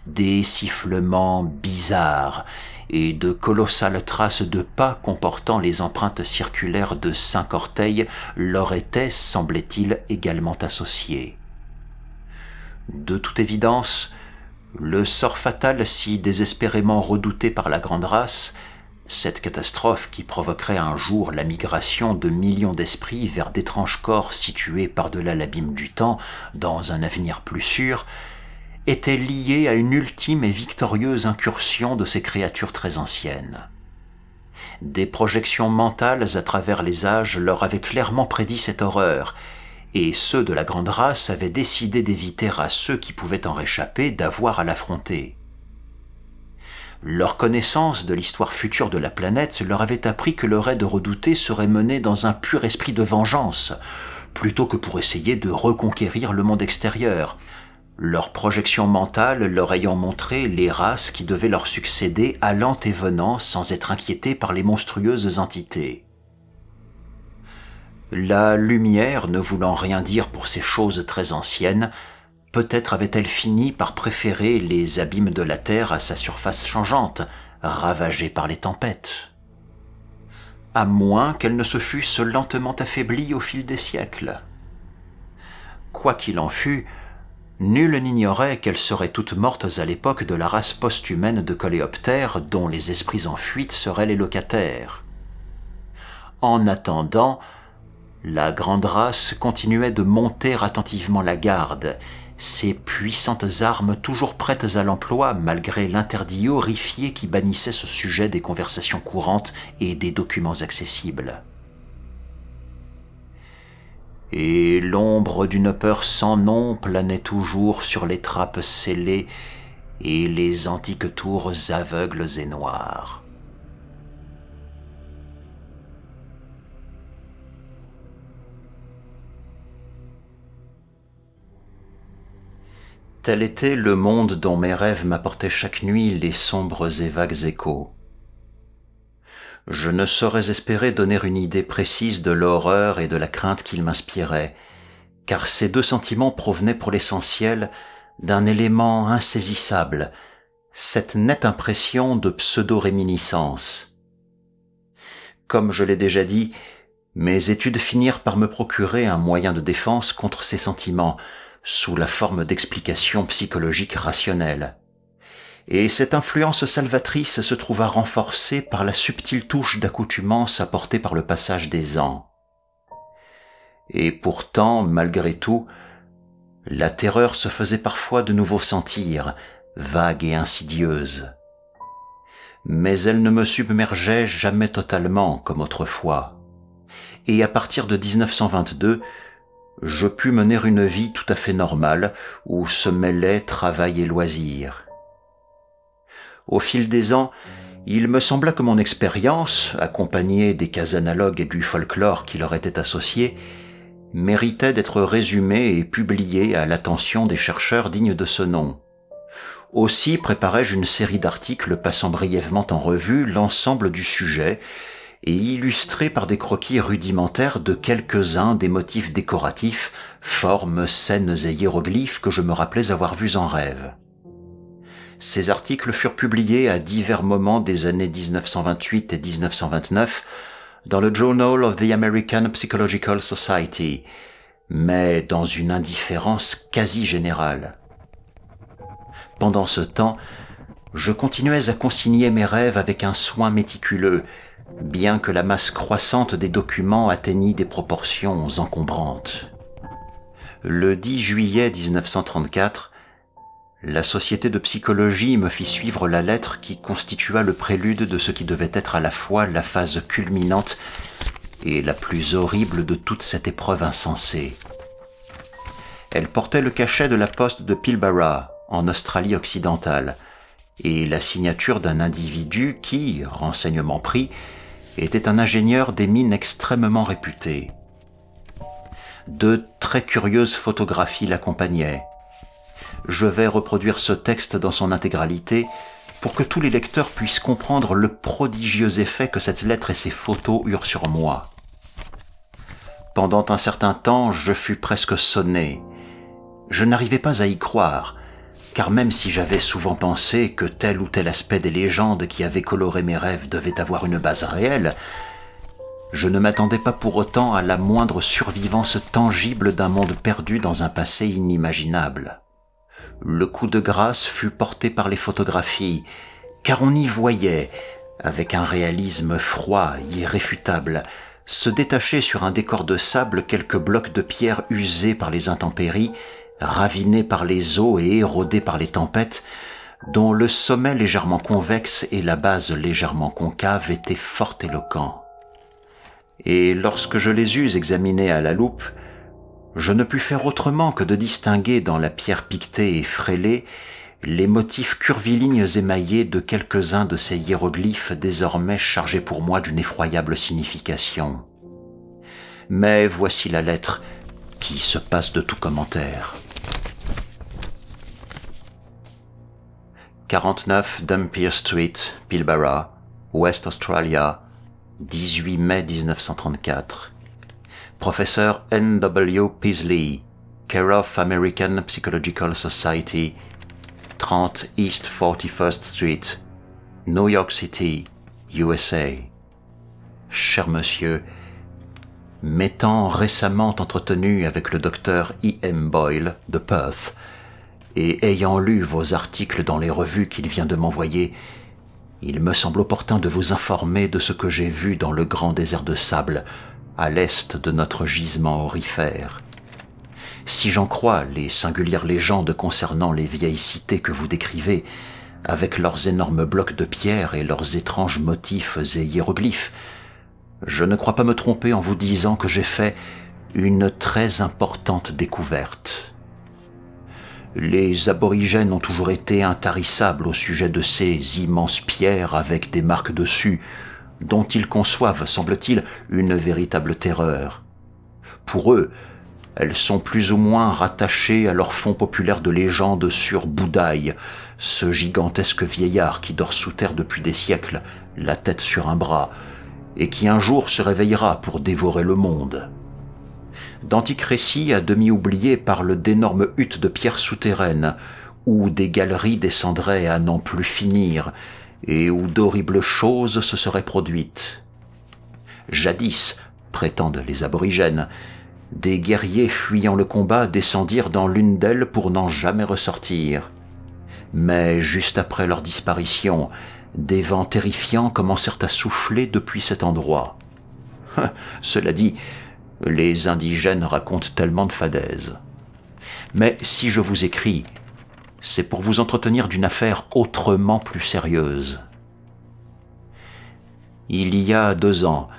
Des sifflements bizarres et de colossales traces de pas comportant les empreintes circulaires de cinq orteils leur étaient, semblait-il, également associées. De toute évidence, le sort fatal si désespérément redouté par la grande race, cette catastrophe qui provoquerait un jour la migration de millions d'esprits vers d'étranges corps situés par-delà l'abîme du temps, dans un avenir plus sûr, était liée à une ultime et victorieuse incursion de ces créatures très anciennes. Des projections mentales à travers les âges leur avaient clairement prédit cette horreur, et ceux de la grande race avaient décidé d'éviter à ceux qui pouvaient en réchapper d'avoir à l'affronter. Leur connaissance de l'histoire future de la planète leur avait appris que leur aide redoutée serait menée dans un pur esprit de vengeance, plutôt que pour essayer de reconquérir le monde extérieur, leur projection mentale leur ayant montré les races qui devaient leur succéder allant et venant sans être inquiétées par les monstrueuses entités. La lumière, ne voulant rien dire pour ces choses très anciennes, peut-être avait-elle fini par préférer les abîmes de la terre à sa surface changeante, ravagée par les tempêtes. À moins qu'elles ne se fussent lentement affaiblies au fil des siècles. Quoi qu'il en fût, Nul n'ignorait qu'elles seraient toutes mortes à l'époque de la race posthumaine de coléoptères dont les esprits en fuite seraient les locataires. En attendant, la grande race continuait de monter attentivement la garde, ses puissantes armes toujours prêtes à l'emploi malgré l'interdit horrifié qui bannissait ce sujet des conversations courantes et des documents accessibles et l'ombre d'une peur sans nom planait toujours sur les trappes scellées et les antiques tours aveugles et noires. Tel était le monde dont mes rêves m'apportaient chaque nuit les sombres et vagues échos je ne saurais espérer donner une idée précise de l'horreur et de la crainte qu'il m'inspirait, car ces deux sentiments provenaient pour l'essentiel d'un élément insaisissable, cette nette impression de pseudo-réminiscence. Comme je l'ai déjà dit, mes études finirent par me procurer un moyen de défense contre ces sentiments, sous la forme d'explications psychologiques rationnelles et cette influence salvatrice se trouva renforcée par la subtile touche d'accoutumance apportée par le passage des ans. Et pourtant, malgré tout, la terreur se faisait parfois de nouveau sentir, vague et insidieuse. Mais elle ne me submergeait jamais totalement comme autrefois. Et à partir de 1922, je pus mener une vie tout à fait normale où se mêlaient travail et loisirs. Au fil des ans, il me sembla que mon expérience, accompagnée des cas analogues et du folklore qui leur était associés, méritait d'être résumée et publiée à l'attention des chercheurs dignes de ce nom. Aussi préparais-je une série d'articles passant brièvement en revue l'ensemble du sujet et illustrés par des croquis rudimentaires de quelques-uns des motifs décoratifs, formes, scènes et hiéroglyphes que je me rappelais avoir vus en rêve. Ces articles furent publiés à divers moments des années 1928 et 1929 dans le Journal of the American Psychological Society, mais dans une indifférence quasi générale. Pendant ce temps, je continuais à consigner mes rêves avec un soin méticuleux, bien que la masse croissante des documents atteignît des proportions encombrantes. Le 10 juillet 1934, la société de psychologie me fit suivre la lettre qui constitua le prélude de ce qui devait être à la fois la phase culminante et la plus horrible de toute cette épreuve insensée. Elle portait le cachet de la poste de Pilbara, en Australie occidentale, et la signature d'un individu qui, renseignement pris, était un ingénieur des mines extrêmement réputé. Deux très curieuses photographies l'accompagnaient, je vais reproduire ce texte dans son intégralité pour que tous les lecteurs puissent comprendre le prodigieux effet que cette lettre et ces photos eurent sur moi. Pendant un certain temps, je fus presque sonné. Je n'arrivais pas à y croire, car même si j'avais souvent pensé que tel ou tel aspect des légendes qui avaient coloré mes rêves devait avoir une base réelle, je ne m'attendais pas pour autant à la moindre survivance tangible d'un monde perdu dans un passé inimaginable le coup de grâce fut porté par les photographies, car on y voyait, avec un réalisme froid, irréfutable, se détacher sur un décor de sable quelques blocs de pierre usés par les intempéries, ravinés par les eaux et érodés par les tempêtes, dont le sommet légèrement convexe et la base légèrement concave étaient fort éloquents. Et lorsque je les eus examinés à la loupe, je ne pus faire autrement que de distinguer dans la pierre piquetée et frêlée les motifs curvilignes émaillés de quelques-uns de ces hiéroglyphes désormais chargés pour moi d'une effroyable signification. Mais voici la lettre qui se passe de tout commentaire. 49 Dampier Street, Pilbara, West Australia, 18 mai 1934 professeur N.W. Peasley, Care of American Psychological Society, 30 East 41st Street, New York City, USA. Cher monsieur, m'étant récemment entretenu avec le docteur e M. Boyle de Perth, et ayant lu vos articles dans les revues qu'il vient de m'envoyer, il me semble opportun de vous informer de ce que j'ai vu dans le grand désert de sable à l'est de notre gisement aurifère. Si j'en crois les singulières légendes concernant les vieilles cités que vous décrivez, avec leurs énormes blocs de pierre et leurs étranges motifs et hiéroglyphes, je ne crois pas me tromper en vous disant que j'ai fait une très importante découverte. Les aborigènes ont toujours été intarissables au sujet de ces immenses pierres avec des marques dessus, dont ils conçoivent, semble-t-il, une véritable terreur. Pour eux, elles sont plus ou moins rattachées à leur fond populaire de légende sur Boudaï, ce gigantesque vieillard qui dort sous terre depuis des siècles, la tête sur un bras, et qui un jour se réveillera pour dévorer le monde. récits à demi oubliés parlent d'énormes huttes de pierres souterraines, où des galeries descendraient à n'en plus finir, et où d'horribles choses se seraient produites. Jadis, prétendent les aborigènes, des guerriers fuyant le combat descendirent dans l'une d'elles pour n'en jamais ressortir. Mais juste après leur disparition, des vents terrifiants commencèrent à souffler depuis cet endroit. (laughs) Cela dit, les indigènes racontent tellement de fadaises. Mais si je vous écris c'est pour vous entretenir d'une affaire autrement plus sérieuse. Il y a deux ans,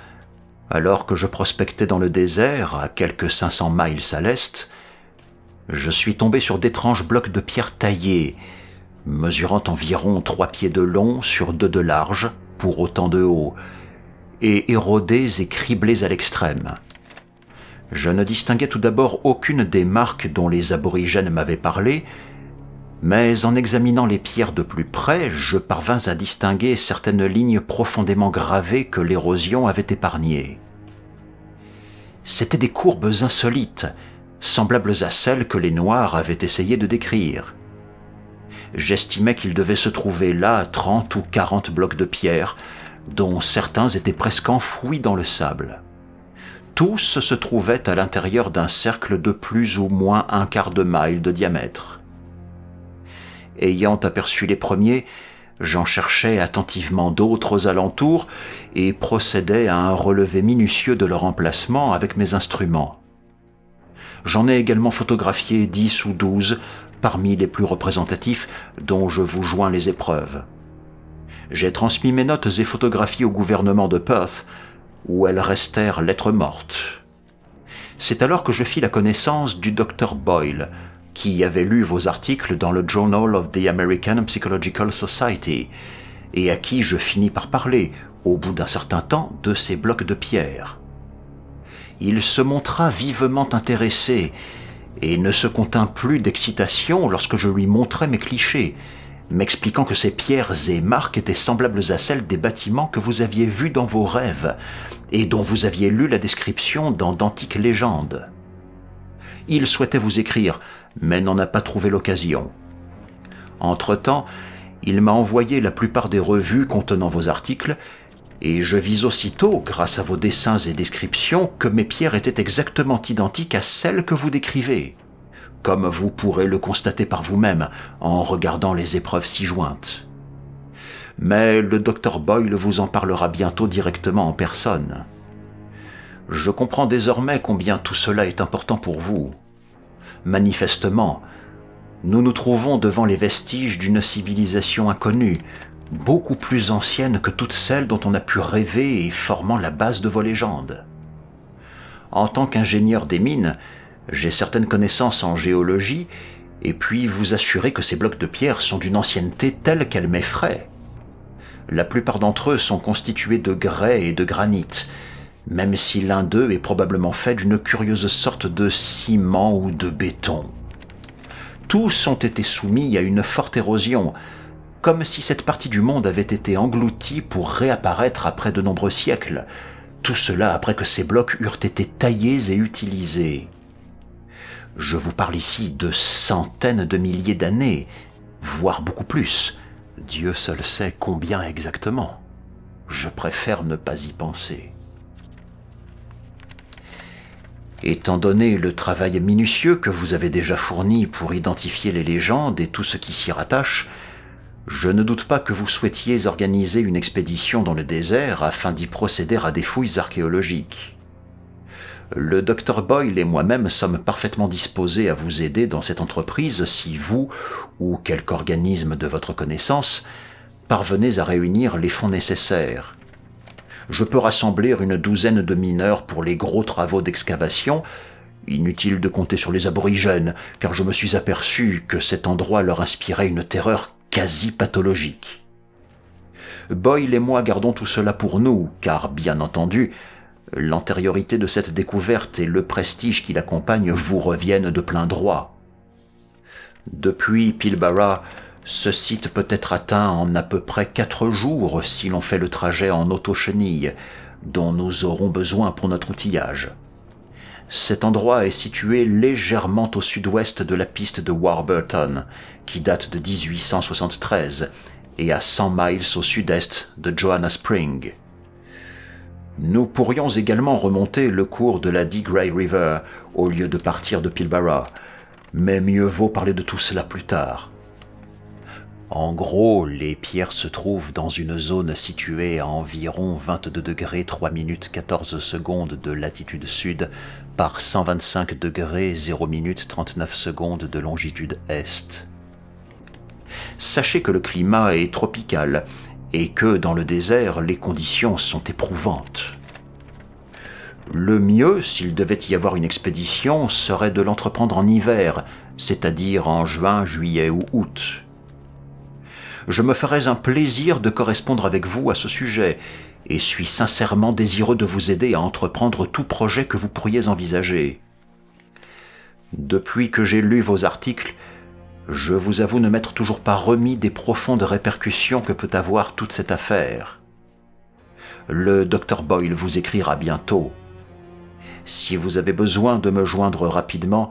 alors que je prospectais dans le désert, à quelques 500 miles à l'est, je suis tombé sur d'étranges blocs de pierre taillés, mesurant environ trois pieds de long sur deux de large, pour autant de haut, et érodés et criblés à l'extrême. Je ne distinguais tout d'abord aucune des marques dont les aborigènes m'avaient parlé, mais en examinant les pierres de plus près, je parvins à distinguer certaines lignes profondément gravées que l'érosion avait épargnées. C'étaient des courbes insolites, semblables à celles que les Noirs avaient essayé de décrire. J'estimais qu'il devait se trouver là trente ou quarante blocs de pierre, dont certains étaient presque enfouis dans le sable. Tous se trouvaient à l'intérieur d'un cercle de plus ou moins un quart de mile de diamètre. Ayant aperçu les premiers, j'en cherchais attentivement d'autres aux alentours et procédais à un relevé minutieux de leur emplacement avec mes instruments. J'en ai également photographié dix ou douze parmi les plus représentatifs dont je vous joins les épreuves. J'ai transmis mes notes et photographies au gouvernement de Perth, où elles restèrent lettres mortes. C'est alors que je fis la connaissance du docteur Boyle, qui avait lu vos articles dans le Journal of the American Psychological Society, et à qui je finis par parler, au bout d'un certain temps, de ces blocs de pierre. Il se montra vivement intéressé, et ne se contint plus d'excitation lorsque je lui montrai mes clichés, m'expliquant que ces pierres et marques étaient semblables à celles des bâtiments que vous aviez vus dans vos rêves, et dont vous aviez lu la description dans d'antiques légendes. Il souhaitait vous écrire, mais n'en a pas trouvé l'occasion. Entre-temps, il m'a envoyé la plupart des revues contenant vos articles, et je vis aussitôt, grâce à vos dessins et descriptions, que mes pierres étaient exactement identiques à celles que vous décrivez, comme vous pourrez le constater par vous-même en regardant les épreuves si jointes. Mais le docteur Boyle vous en parlera bientôt directement en personne. Je comprends désormais combien tout cela est important pour vous manifestement, nous nous trouvons devant les vestiges d'une civilisation inconnue, beaucoup plus ancienne que toutes celles dont on a pu rêver et formant la base de vos légendes. En tant qu'ingénieur des mines, j'ai certaines connaissances en géologie et puis vous assurer que ces blocs de pierre sont d'une ancienneté telle qu'elle m'effraie. La plupart d'entre eux sont constitués de grès et de granit, même si l'un d'eux est probablement fait d'une curieuse sorte de ciment ou de béton. Tous ont été soumis à une forte érosion, comme si cette partie du monde avait été engloutie pour réapparaître après de nombreux siècles, tout cela après que ces blocs eurent été taillés et utilisés. Je vous parle ici de centaines de milliers d'années, voire beaucoup plus. Dieu seul sait combien exactement. Je préfère ne pas y penser. Étant donné le travail minutieux que vous avez déjà fourni pour identifier les légendes et tout ce qui s'y rattache, je ne doute pas que vous souhaitiez organiser une expédition dans le désert afin d'y procéder à des fouilles archéologiques. Le Dr Boyle et moi-même sommes parfaitement disposés à vous aider dans cette entreprise si vous, ou quelque organisme de votre connaissance, parvenez à réunir les fonds nécessaires je peux rassembler une douzaine de mineurs pour les gros travaux d'excavation. Inutile de compter sur les aborigènes, car je me suis aperçu que cet endroit leur inspirait une terreur quasi pathologique. Boyle et moi gardons tout cela pour nous, car bien entendu, l'antériorité de cette découverte et le prestige qui l'accompagne vous reviennent de plein droit. Depuis Pilbara, ce site peut être atteint en à peu près quatre jours si l'on fait le trajet en auto-chenille, dont nous aurons besoin pour notre outillage. Cet endroit est situé légèrement au sud-ouest de la piste de Warburton, qui date de 1873, et à 100 miles au sud-est de Johanna Spring. Nous pourrions également remonter le cours de la Digray River au lieu de partir de Pilbara, mais mieux vaut parler de tout cela plus tard. En gros, les pierres se trouvent dans une zone située à environ 22 degrés 3 minutes 14 secondes de latitude sud par 125 degrés 0 minutes 39 secondes de longitude est. Sachez que le climat est tropical et que dans le désert, les conditions sont éprouvantes. Le mieux, s'il devait y avoir une expédition, serait de l'entreprendre en hiver, c'est-à-dire en juin, juillet ou août je me ferais un plaisir de correspondre avec vous à ce sujet, et suis sincèrement désireux de vous aider à entreprendre tout projet que vous pourriez envisager. Depuis que j'ai lu vos articles, je vous avoue ne m'être toujours pas remis des profondes répercussions que peut avoir toute cette affaire. Le docteur Boyle vous écrira bientôt. Si vous avez besoin de me joindre rapidement,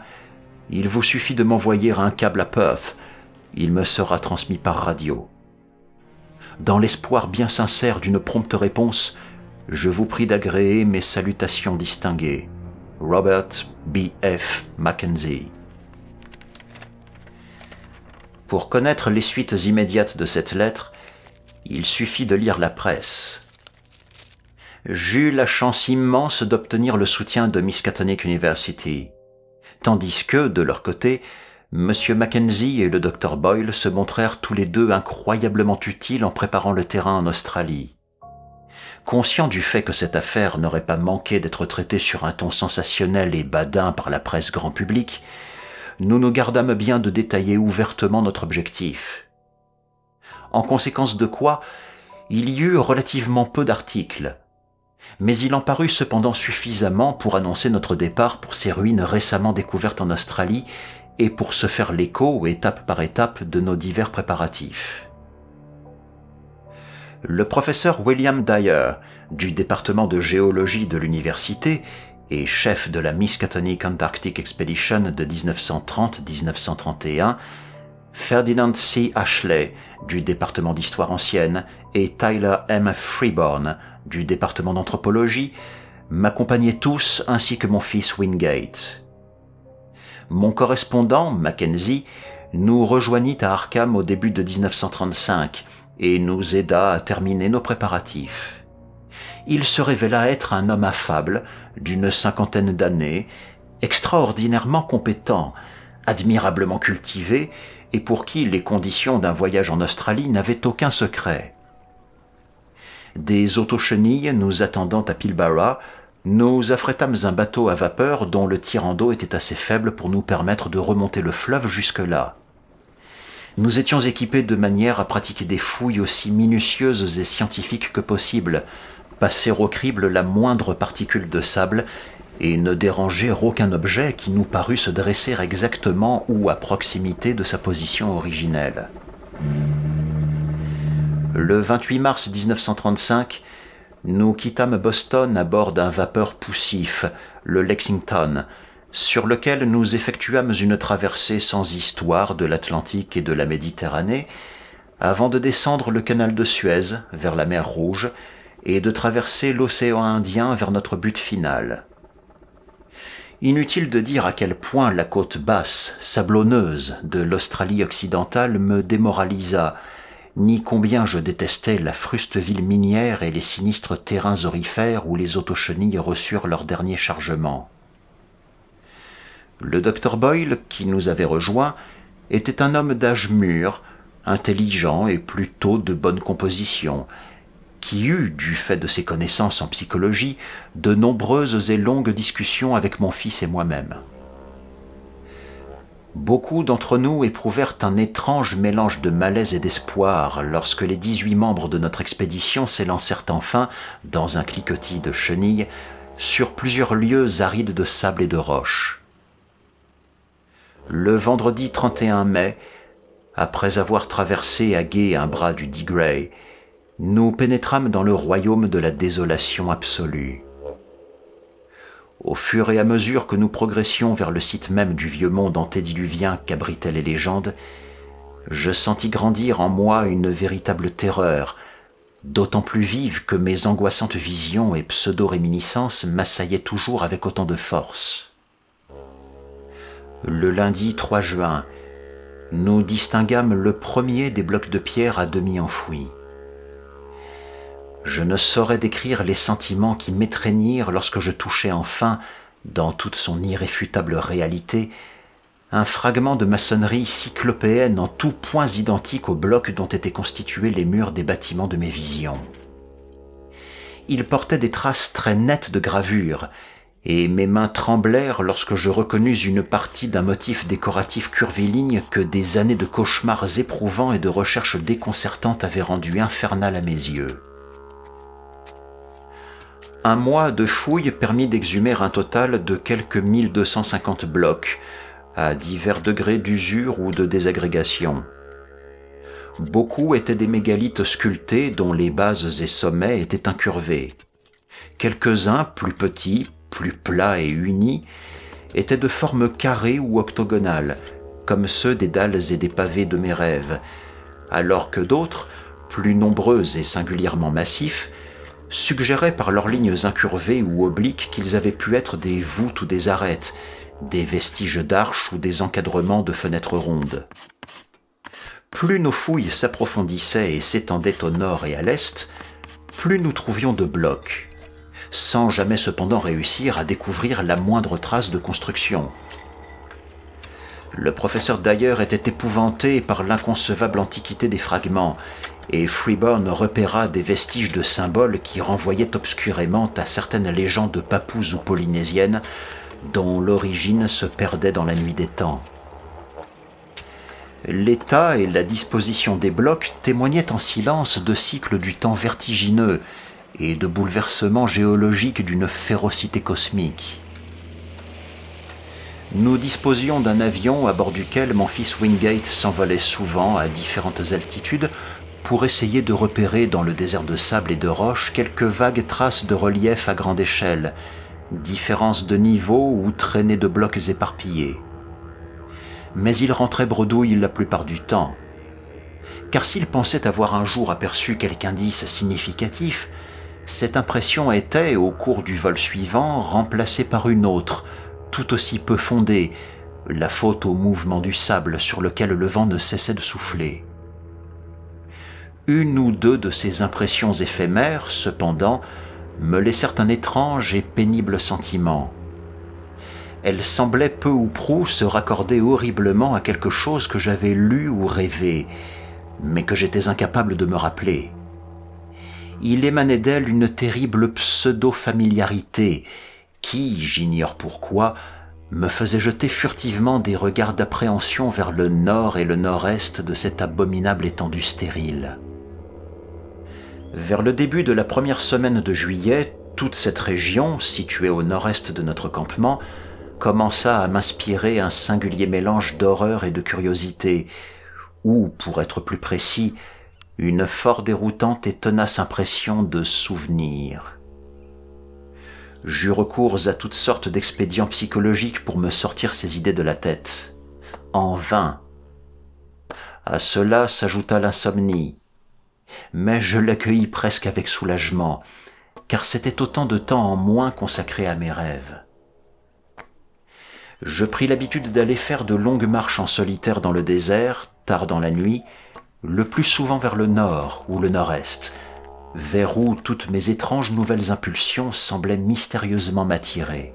il vous suffit de m'envoyer un câble à Perth il me sera transmis par radio. Dans l'espoir bien sincère d'une prompte réponse, je vous prie d'agréer mes salutations distinguées. Robert B. F. Mackenzie. Pour connaître les suites immédiates de cette lettre, il suffit de lire la presse. J'eus la chance immense d'obtenir le soutien de Miskatonic University, tandis que, de leur côté, M. Mackenzie et le docteur Boyle se montrèrent tous les deux incroyablement utiles en préparant le terrain en Australie. Conscient du fait que cette affaire n'aurait pas manqué d'être traitée sur un ton sensationnel et badin par la presse grand public, nous nous gardâmes bien de détailler ouvertement notre objectif. En conséquence de quoi, il y eut relativement peu d'articles, mais il en parut cependant suffisamment pour annoncer notre départ pour ces ruines récemment découvertes en Australie et pour se faire l'écho étape par étape de nos divers préparatifs. Le professeur William Dyer, du département de géologie de l'université et chef de la Miskatonic Antarctic Expedition de 1930-1931, Ferdinand C. Ashley, du département d'histoire ancienne, et Tyler M. Freeborn, du département d'anthropologie, m'accompagnaient tous ainsi que mon fils Wingate. Mon correspondant, Mackenzie, nous rejoignit à Arkham au début de 1935 et nous aida à terminer nos préparatifs. Il se révéla être un homme affable, d'une cinquantaine d'années, extraordinairement compétent, admirablement cultivé, et pour qui les conditions d'un voyage en Australie n'avaient aucun secret. Des autochenilles nous attendant à Pilbara, nous affrétâmes un bateau à vapeur dont le tirant d'eau était assez faible pour nous permettre de remonter le fleuve jusque-là. Nous étions équipés de manière à pratiquer des fouilles aussi minutieuses et scientifiques que possible, passer au crible la moindre particule de sable et ne déranger aucun objet qui nous parût se dresser exactement ou à proximité de sa position originelle. Le 28 mars 1935, nous quittâmes Boston à bord d'un vapeur poussif, le Lexington, sur lequel nous effectuâmes une traversée sans histoire de l'Atlantique et de la Méditerranée, avant de descendre le canal de Suez vers la mer Rouge et de traverser l'océan Indien vers notre but final. Inutile de dire à quel point la côte basse, sablonneuse de l'Australie occidentale me démoralisa, ni combien je détestais la fruste ville minière et les sinistres terrains orifères où les autochenilles reçurent leur dernier chargement. Le docteur Boyle, qui nous avait rejoints, était un homme d'âge mûr, intelligent et plutôt de bonne composition, qui eut, du fait de ses connaissances en psychologie, de nombreuses et longues discussions avec mon fils et moi-même. Beaucoup d'entre nous éprouvèrent un étrange mélange de malaise et d'espoir lorsque les 18 membres de notre expédition s'élancèrent enfin, dans un cliquetis de chenilles, sur plusieurs lieux arides de sable et de roches. Le vendredi 31 mai, après avoir traversé à gué un bras du D-Grey, nous pénétrâmes dans le royaume de la désolation absolue. Au fur et à mesure que nous progressions vers le site même du vieux monde antédiluvien qu'abritaient les légendes, je sentis grandir en moi une véritable terreur, d'autant plus vive que mes angoissantes visions et pseudo-réminiscences m'assaillaient toujours avec autant de force. Le lundi 3 juin, nous distinguâmes le premier des blocs de pierre à demi enfouis. Je ne saurais décrire les sentiments qui m'étreignirent lorsque je touchais enfin, dans toute son irréfutable réalité, un fragment de maçonnerie cyclopéenne en tous points identique au bloc dont étaient constitués les murs des bâtiments de mes visions. Il portait des traces très nettes de gravure, et mes mains tremblèrent lorsque je reconnus une partie d'un motif décoratif curviligne que des années de cauchemars éprouvants et de recherches déconcertantes avaient rendu infernal à mes yeux un mois de fouilles permit d'exhumer un total de quelques 1250 blocs, à divers degrés d'usure ou de désagrégation. Beaucoup étaient des mégalithes sculptés dont les bases et sommets étaient incurvés. Quelques-uns, plus petits, plus plats et unis, étaient de forme carrée ou octogonale, comme ceux des dalles et des pavés de mes rêves, alors que d'autres, plus nombreux et singulièrement massifs, suggéraient par leurs lignes incurvées ou obliques qu'ils avaient pu être des voûtes ou des arêtes, des vestiges d'arches ou des encadrements de fenêtres rondes. Plus nos fouilles s'approfondissaient et s'étendaient au nord et à l'est, plus nous trouvions de blocs, sans jamais cependant réussir à découvrir la moindre trace de construction. Le professeur d'ailleurs était épouvanté par l'inconcevable antiquité des fragments et Freeborn repéra des vestiges de symboles qui renvoyaient obscurément à certaines légendes papouses ou polynésiennes dont l'origine se perdait dans la nuit des temps. L'état et la disposition des blocs témoignaient en silence de cycles du temps vertigineux et de bouleversements géologiques d'une férocité cosmique. Nous disposions d'un avion à bord duquel mon fils Wingate s'envolait souvent à différentes altitudes pour essayer de repérer dans le désert de sable et de roches quelques vagues traces de relief à grande échelle, différences de niveau ou traînées de blocs éparpillés. Mais il rentrait bredouille la plupart du temps. Car s'il pensait avoir un jour aperçu quelque indice significatif, cette impression était, au cours du vol suivant, remplacée par une autre, tout aussi peu fondée, la faute au mouvement du sable sur lequel le vent ne cessait de souffler. Une ou deux de ces impressions éphémères, cependant, me laissèrent un étrange et pénible sentiment. Elles semblaient peu ou prou se raccorder horriblement à quelque chose que j'avais lu ou rêvé, mais que j'étais incapable de me rappeler. Il émanait d'elles une terrible pseudo-familiarité qui, j'ignore pourquoi, me faisait jeter furtivement des regards d'appréhension vers le nord et le nord-est de cette abominable étendue stérile. Vers le début de la première semaine de juillet, toute cette région, située au nord-est de notre campement, commença à m'inspirer un singulier mélange d'horreur et de curiosité, ou, pour être plus précis, une fort déroutante et tenace impression de souvenir. J'eus recours à toutes sortes d'expédients psychologiques pour me sortir ces idées de la tête. En vain. À cela s'ajouta l'insomnie, mais je l'accueillis presque avec soulagement, car c'était autant de temps en moins consacré à mes rêves. Je pris l'habitude d'aller faire de longues marches en solitaire dans le désert, tard dans la nuit, le plus souvent vers le nord ou le nord-est, vers où toutes mes étranges nouvelles impulsions semblaient mystérieusement m'attirer.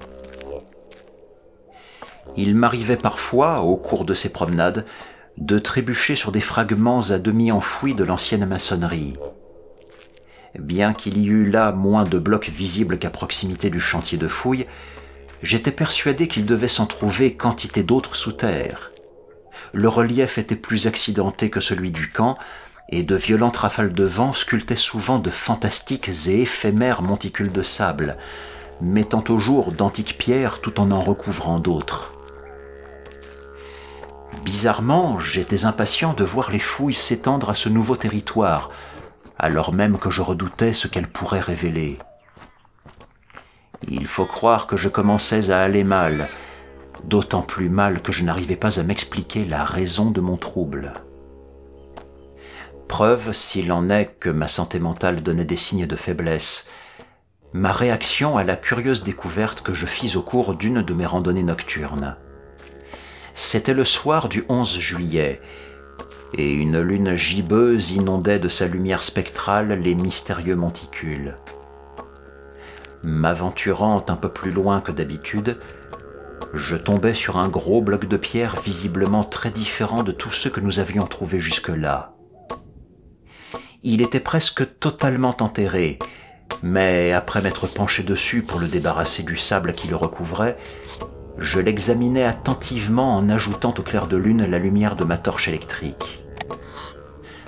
Il m'arrivait parfois, au cours de ces promenades, de trébucher sur des fragments à demi enfouis de l'ancienne maçonnerie. Bien qu'il y eût là moins de blocs visibles qu'à proximité du chantier de fouilles, j'étais persuadé qu'il devait s'en trouver quantité d'autres sous terre. Le relief était plus accidenté que celui du camp, et de violentes rafales de vent sculptaient souvent de fantastiques et éphémères monticules de sable, mettant au jour d'antiques pierres tout en en recouvrant d'autres. Bizarrement, j'étais impatient de voir les fouilles s'étendre à ce nouveau territoire, alors même que je redoutais ce qu'elles pourraient révéler. Il faut croire que je commençais à aller mal, d'autant plus mal que je n'arrivais pas à m'expliquer la raison de mon trouble. Preuve, s'il en est, que ma santé mentale donnait des signes de faiblesse, ma réaction à la curieuse découverte que je fis au cours d'une de mes randonnées nocturnes. C'était le soir du 11 juillet, et une lune gibbeuse inondait de sa lumière spectrale les mystérieux monticules. M'aventurant un peu plus loin que d'habitude, je tombai sur un gros bloc de pierre visiblement très différent de tous ceux que nous avions trouvés jusque-là. Il était presque totalement enterré, mais après m'être penché dessus pour le débarrasser du sable qui le recouvrait, je l'examinais attentivement en ajoutant au clair de lune la lumière de ma torche électrique.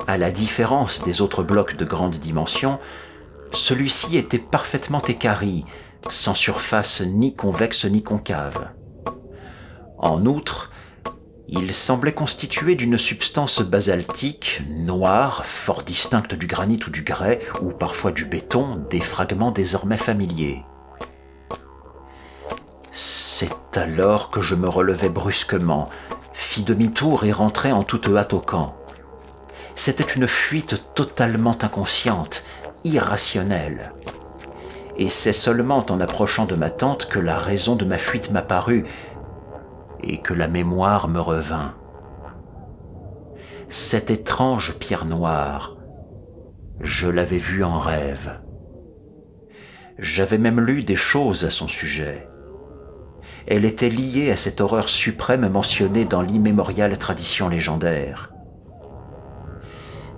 À la différence des autres blocs de grande dimension, celui-ci était parfaitement équari, sans surface ni convexe ni concave. En outre, il semblait constitué d'une substance basaltique, noire, fort distincte du granit ou du grès, ou parfois du béton, des fragments désormais familiers. C'est alors que je me relevai brusquement, fis demi-tour et rentrai en toute hâte au camp. C'était une fuite totalement inconsciente, irrationnelle. Et c'est seulement en approchant de ma tante que la raison de ma fuite m'apparut et que la mémoire me revint. Cette étrange pierre noire, je l'avais vue en rêve. J'avais même lu des choses à son sujet elle était liée à cette horreur suprême mentionnée dans l'immémoriale tradition légendaire.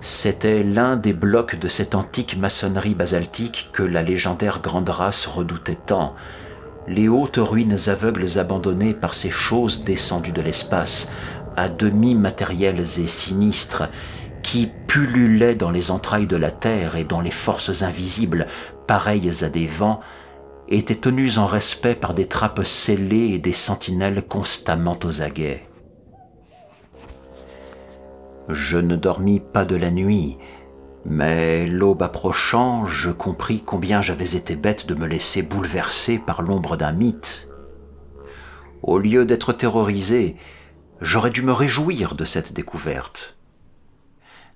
C'était l'un des blocs de cette antique maçonnerie basaltique que la légendaire grande race redoutait tant, les hautes ruines aveugles abandonnées par ces choses descendues de l'espace, à demi matérielles et sinistres, qui pullulaient dans les entrailles de la terre et dont les forces invisibles, pareilles à des vents, étaient tenues en respect par des trappes scellées et des sentinelles constamment aux aguets. Je ne dormis pas de la nuit, mais l'aube approchant, je compris combien j'avais été bête de me laisser bouleverser par l'ombre d'un mythe. Au lieu d'être terrorisé, j'aurais dû me réjouir de cette découverte.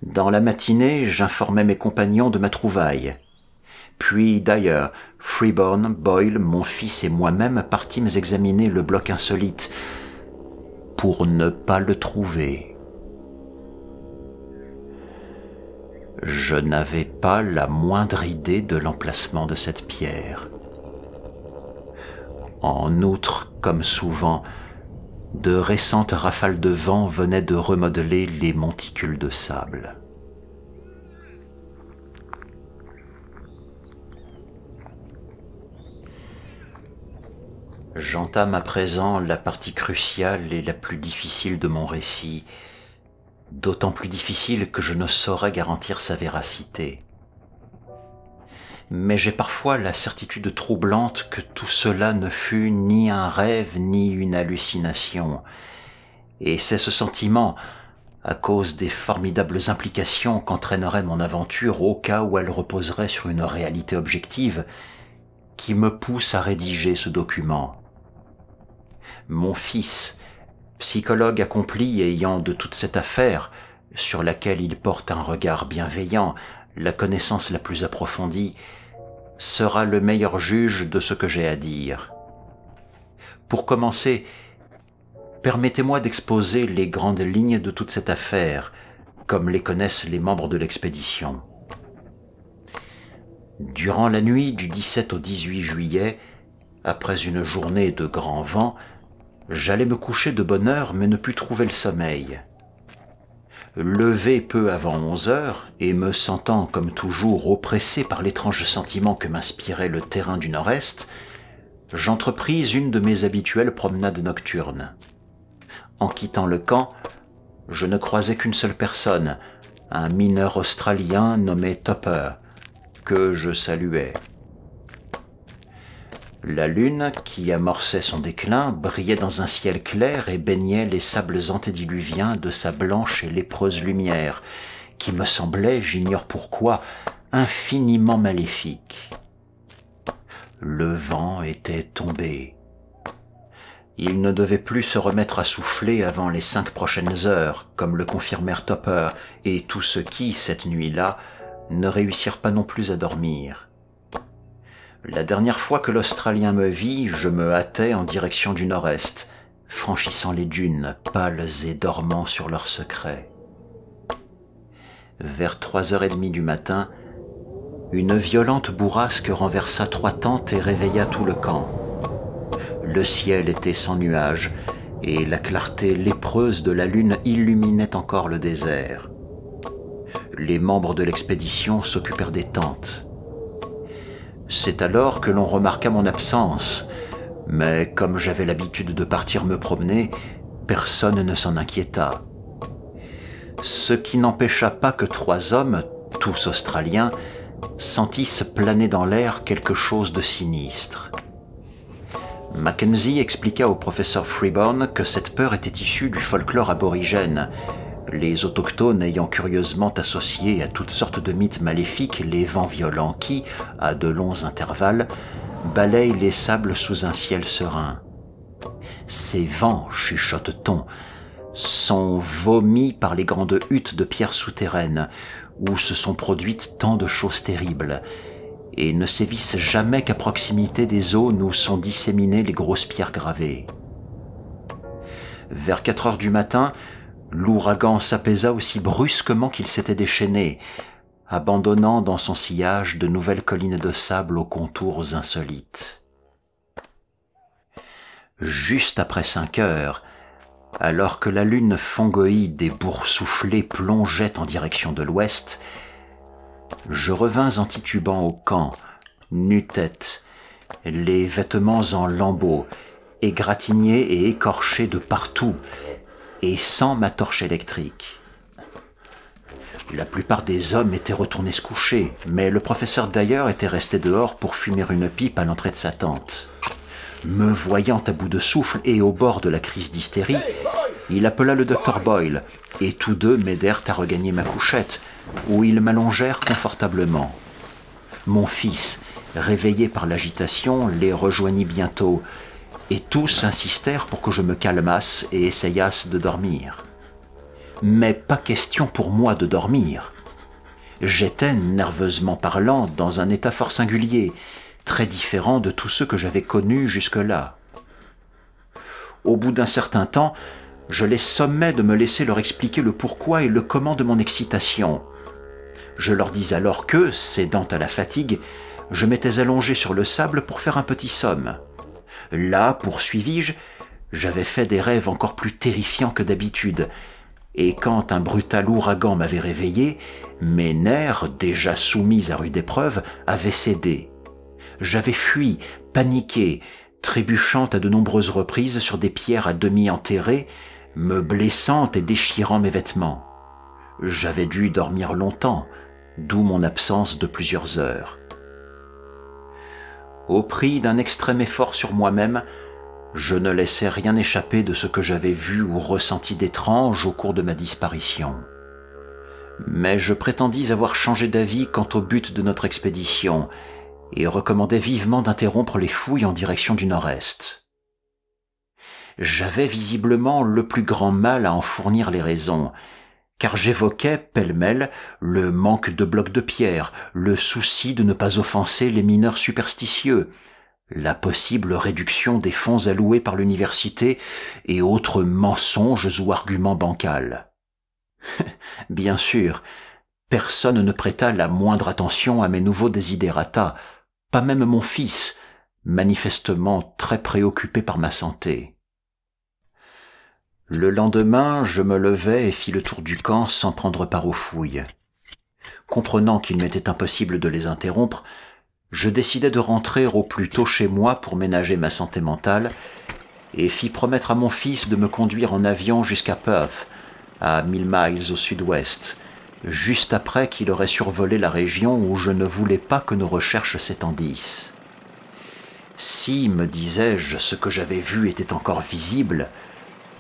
Dans la matinée, j'informai mes compagnons de ma trouvaille. Puis d'ailleurs, Freeborn, Boyle, mon fils et moi-même partîmes examiner le bloc insolite pour ne pas le trouver. Je n'avais pas la moindre idée de l'emplacement de cette pierre. En outre, comme souvent, de récentes rafales de vent venaient de remodeler les monticules de sable. J'entame à présent la partie cruciale et la plus difficile de mon récit, d'autant plus difficile que je ne saurais garantir sa véracité. Mais j'ai parfois la certitude troublante que tout cela ne fut ni un rêve ni une hallucination, et c'est ce sentiment, à cause des formidables implications qu'entraînerait mon aventure au cas où elle reposerait sur une réalité objective, qui me pousse à rédiger ce document mon fils, psychologue accompli et ayant de toute cette affaire, sur laquelle il porte un regard bienveillant, la connaissance la plus approfondie, sera le meilleur juge de ce que j'ai à dire. Pour commencer, permettez-moi d'exposer les grandes lignes de toute cette affaire, comme les connaissent les membres de l'expédition. Durant la nuit du 17 au 18 juillet, après une journée de grand vent, J'allais me coucher de bonne heure, mais ne pus trouver le sommeil. Levé peu avant onze heures, et me sentant comme toujours oppressé par l'étrange sentiment que m'inspirait le terrain du nord-est, j'entrepris une de mes habituelles promenades nocturnes. En quittant le camp, je ne croisais qu'une seule personne, un mineur australien nommé Topper, que je saluais. La lune, qui amorçait son déclin, brillait dans un ciel clair et baignait les sables antédiluviens de sa blanche et lépreuse lumière, qui me semblait, j'ignore pourquoi, infiniment maléfique. Le vent était tombé. Il ne devait plus se remettre à souffler avant les cinq prochaines heures, comme le confirmèrent Topper et tous ceux qui, cette nuit-là, ne réussirent pas non plus à dormir. La dernière fois que l'Australien me vit, je me hâtais en direction du nord-est, franchissant les dunes, pâles et dormant sur leurs secrets. Vers trois heures et demie du matin, une violente bourrasque renversa trois tentes et réveilla tout le camp. Le ciel était sans nuages, et la clarté lépreuse de la lune illuminait encore le désert. Les membres de l'expédition s'occupèrent des tentes. C'est alors que l'on remarqua mon absence, mais comme j'avais l'habitude de partir me promener, personne ne s'en inquiéta. Ce qui n'empêcha pas que trois hommes, tous australiens, sentissent planer dans l'air quelque chose de sinistre. Mackenzie expliqua au professeur Freeborn que cette peur était issue du folklore aborigène les autochtones ayant curieusement associé à toutes sortes de mythes maléfiques les vents violents qui, à de longs intervalles, balayent les sables sous un ciel serein. Ces vents, chuchote-t-on, sont vomis par les grandes huttes de pierres souterraines, où se sont produites tant de choses terribles, et ne sévissent jamais qu'à proximité des zones où sont disséminées les grosses pierres gravées. Vers 4 heures du matin, L'ouragan s'apaisa aussi brusquement qu'il s'était déchaîné, abandonnant dans son sillage de nouvelles collines de sable aux contours insolites. Juste après cinq heures, alors que la lune fongoïde et boursouflée plongeait en direction de l'ouest, je revins en titubant au camp, nu-tête, les vêtements en lambeaux, égratignés et écorchés de partout, et sans ma torche électrique. La plupart des hommes étaient retournés se coucher, mais le professeur d'ailleurs était resté dehors pour fumer une pipe à l'entrée de sa tente. Me voyant à bout de souffle et au bord de la crise d'hystérie, il appela le docteur Boyle, et tous deux m'aidèrent à regagner ma couchette, où ils m'allongèrent confortablement. Mon fils, réveillé par l'agitation, les rejoignit bientôt, et tous insistèrent pour que je me calmasse et essayasse de dormir. Mais pas question pour moi de dormir. J'étais, nerveusement parlant, dans un état fort singulier, très différent de tous ceux que j'avais connus jusque-là. Au bout d'un certain temps, je les sommais de me laisser leur expliquer le pourquoi et le comment de mon excitation. Je leur dis alors que, cédant à la fatigue, je m'étais allongé sur le sable pour faire un petit somme. Là, poursuivis-je, j'avais fait des rêves encore plus terrifiants que d'habitude, et quand un brutal ouragan m'avait réveillé, mes nerfs, déjà soumis à rude épreuve, avaient cédé. J'avais fui, paniqué, trébuchant à de nombreuses reprises sur des pierres à demi enterrées, me blessant et déchirant mes vêtements. J'avais dû dormir longtemps, d'où mon absence de plusieurs heures au prix d'un extrême effort sur moi-même, je ne laissais rien échapper de ce que j'avais vu ou ressenti d'étrange au cours de ma disparition. Mais je prétendis avoir changé d'avis quant au but de notre expédition et recommandais vivement d'interrompre les fouilles en direction du nord-est. J'avais visiblement le plus grand mal à en fournir les raisons, car j'évoquais pêle-mêle le manque de blocs de pierre, le souci de ne pas offenser les mineurs superstitieux, la possible réduction des fonds alloués par l'université et autres mensonges ou arguments bancals. (laughs) Bien sûr, personne ne prêta la moindre attention à mes nouveaux desiderata, pas même mon fils, manifestement très préoccupé par ma santé. Le lendemain, je me levai et fis le tour du camp sans prendre part aux fouilles. Comprenant qu'il m'était impossible de les interrompre, je décidai de rentrer au plus tôt chez moi pour ménager ma santé mentale et fis promettre à mon fils de me conduire en avion jusqu'à Perth, à mille miles au sud-ouest, juste après qu'il aurait survolé la région où je ne voulais pas que nos recherches s'étendissent. Si, me disais-je, ce que j'avais vu était encore visible,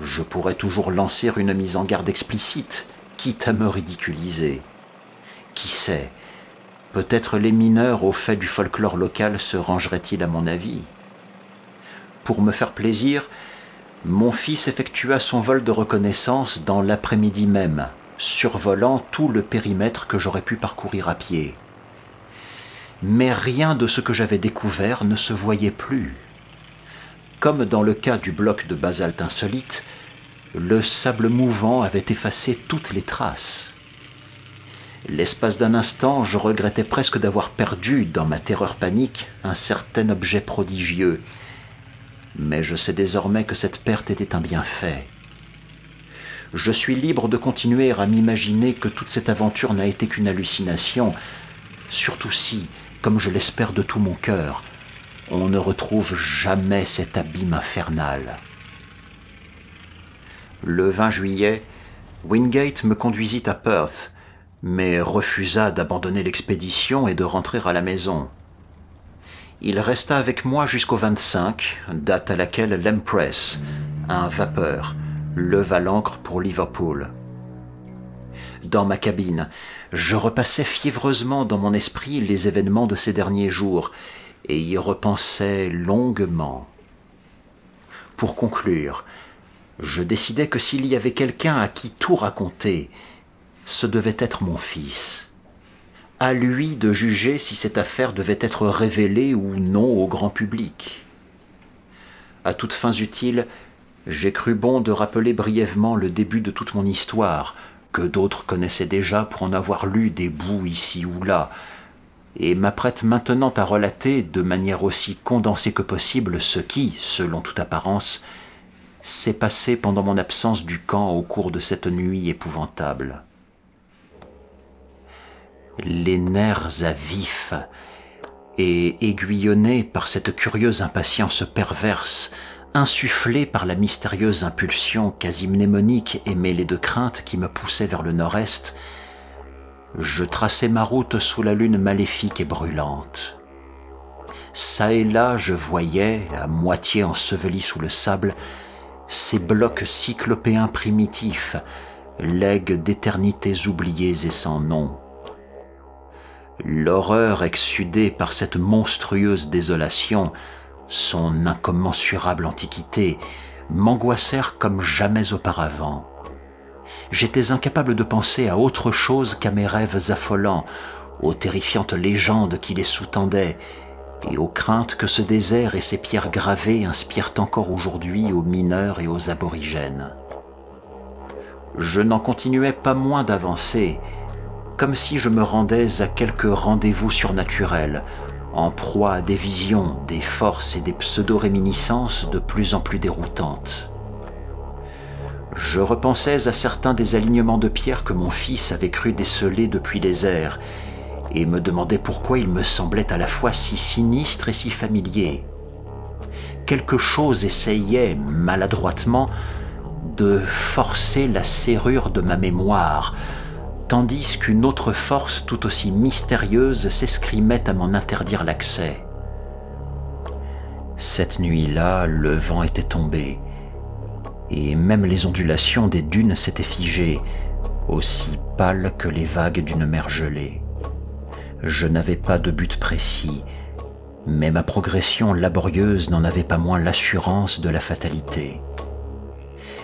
je pourrais toujours lancer une mise en garde explicite, quitte à me ridiculiser. Qui sait Peut-être les mineurs au fait du folklore local se rangeraient-ils à mon avis. Pour me faire plaisir, mon fils effectua son vol de reconnaissance dans l'après-midi même, survolant tout le périmètre que j'aurais pu parcourir à pied. Mais rien de ce que j'avais découvert ne se voyait plus. Comme dans le cas du bloc de basalte insolite, le sable mouvant avait effacé toutes les traces. L'espace d'un instant, je regrettais presque d'avoir perdu, dans ma terreur panique, un certain objet prodigieux. Mais je sais désormais que cette perte était un bienfait. Je suis libre de continuer à m'imaginer que toute cette aventure n'a été qu'une hallucination, surtout si, comme je l'espère de tout mon cœur, on ne retrouve jamais cet abîme infernal. Le 20 juillet, Wingate me conduisit à Perth, mais refusa d'abandonner l'expédition et de rentrer à la maison. Il resta avec moi jusqu'au 25, date à laquelle l'Empress, un vapeur, leva l'ancre pour Liverpool. Dans ma cabine, je repassais fiévreusement dans mon esprit les événements de ces derniers jours et y repensais longuement. Pour conclure, je décidai que s'il y avait quelqu'un à qui tout raconter, ce devait être mon fils. À lui de juger si cette affaire devait être révélée ou non au grand public. À toutes fins utiles, j'ai cru bon de rappeler brièvement le début de toute mon histoire, que d'autres connaissaient déjà pour en avoir lu des bouts ici ou là, et m'apprête maintenant à relater de manière aussi condensée que possible ce qui, selon toute apparence, s'est passé pendant mon absence du camp au cours de cette nuit épouvantable. Les nerfs à vif, et aiguillonnés par cette curieuse impatience perverse, insufflés par la mystérieuse impulsion quasi mnémonique et mêlée de crainte qui me poussait vers le nord-est, je traçais ma route sous la lune maléfique et brûlante. Ça et là, je voyais, à moitié ensevelis sous le sable, ces blocs cyclopéens primitifs, legs d'éternités oubliées et sans nom. L'horreur exsudée par cette monstrueuse désolation, son incommensurable antiquité, m'angoissèrent comme jamais auparavant j'étais incapable de penser à autre chose qu'à mes rêves affolants, aux terrifiantes légendes qui les sous-tendaient, et aux craintes que ce désert et ses pierres gravées inspirent encore aujourd'hui aux mineurs et aux aborigènes. Je n'en continuais pas moins d'avancer, comme si je me rendais à quelque rendez-vous surnaturel, en proie à des visions, des forces et des pseudo-réminiscences de plus en plus déroutantes. Je repensais à certains des alignements de pierres que mon fils avait cru déceler depuis les airs, et me demandais pourquoi ils me semblaient à la fois si sinistres et si familiers. Quelque chose essayait, maladroitement, de forcer la serrure de ma mémoire, tandis qu'une autre force tout aussi mystérieuse s'escrimait à m'en interdire l'accès. Cette nuit-là, le vent était tombé, et même les ondulations des dunes s'étaient figées, aussi pâles que les vagues d'une mer gelée. Je n'avais pas de but précis, mais ma progression laborieuse n'en avait pas moins l'assurance de la fatalité.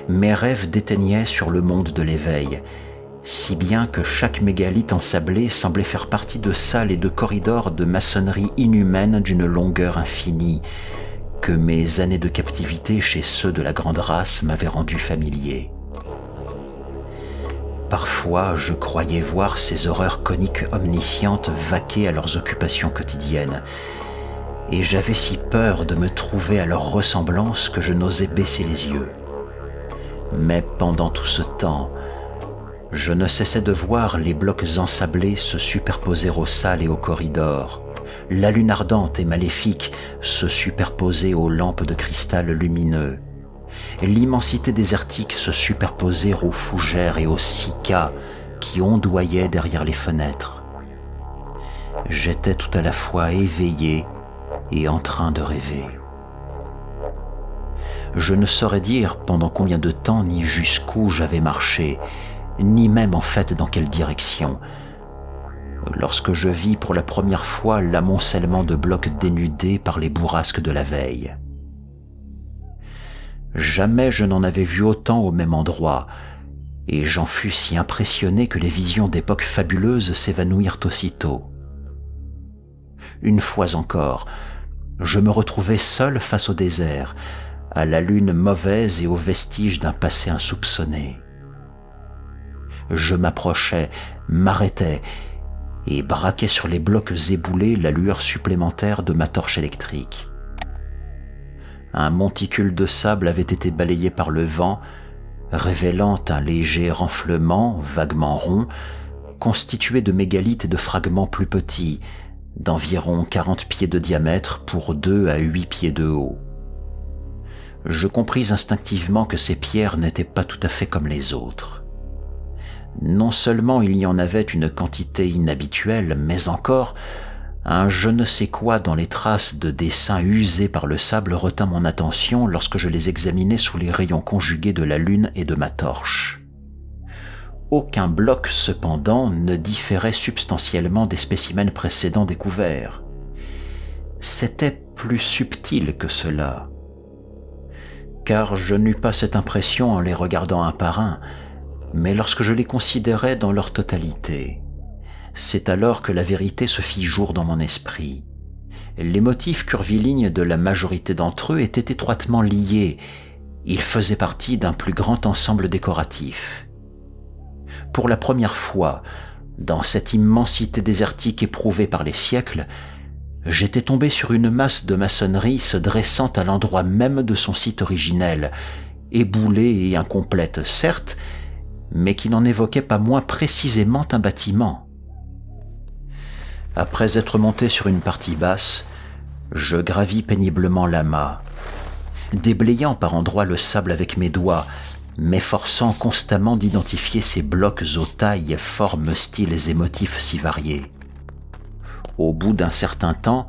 Mes rêves déteignaient sur le monde de l'éveil, si bien que chaque mégalithe ensablé semblait faire partie de salles et de corridors de maçonnerie inhumaine d'une longueur infinie, que mes années de captivité chez ceux de la grande race m'avaient rendu familier. Parfois, je croyais voir ces horreurs coniques omniscientes vaquer à leurs occupations quotidiennes, et j'avais si peur de me trouver à leur ressemblance que je n'osais baisser les yeux. Mais pendant tout ce temps, je ne cessais de voir les blocs ensablés se superposer aux salles et aux corridors, la lune ardente et maléfique se superposait aux lampes de cristal lumineux, l'immensité désertique se superposait aux fougères et aux cicas qui ondoyaient derrière les fenêtres. J'étais tout à la fois éveillé et en train de rêver. Je ne saurais dire pendant combien de temps ni jusqu'où j'avais marché, ni même en fait dans quelle direction lorsque je vis pour la première fois l'amoncellement de blocs dénudés par les bourrasques de la veille. Jamais je n'en avais vu autant au même endroit, et j'en fus si impressionné que les visions d'époques fabuleuses s'évanouirent aussitôt. Une fois encore, je me retrouvai seul face au désert, à la lune mauvaise et aux vestiges d'un passé insoupçonné. Je m'approchais, m'arrêtais, et braquait sur les blocs éboulés la lueur supplémentaire de ma torche électrique. Un monticule de sable avait été balayé par le vent, révélant un léger renflement, vaguement rond, constitué de mégalithes et de fragments plus petits, d'environ 40 pieds de diamètre pour deux à 8 pieds de haut. Je compris instinctivement que ces pierres n'étaient pas tout à fait comme les autres non seulement il y en avait une quantité inhabituelle, mais encore un je ne sais quoi dans les traces de dessins usés par le sable retint mon attention lorsque je les examinais sous les rayons conjugués de la lune et de ma torche. Aucun bloc, cependant, ne différait substantiellement des spécimens précédents découverts. C'était plus subtil que cela. Car je n'eus pas cette impression en les regardant un par un, mais lorsque je les considérais dans leur totalité. C'est alors que la vérité se fit jour dans mon esprit. Les motifs curvilignes de la majorité d'entre eux étaient étroitement liés, ils faisaient partie d'un plus grand ensemble décoratif. Pour la première fois, dans cette immensité désertique éprouvée par les siècles, j'étais tombé sur une masse de maçonnerie se dressant à l'endroit même de son site originel, éboulée et incomplète certes, mais qui n'en évoquait pas moins précisément un bâtiment. Après être monté sur une partie basse, je gravis péniblement l'amas, déblayant par endroits le sable avec mes doigts, m'efforçant constamment d'identifier ces blocs aux tailles, formes, styles et motifs si variés. Au bout d'un certain temps,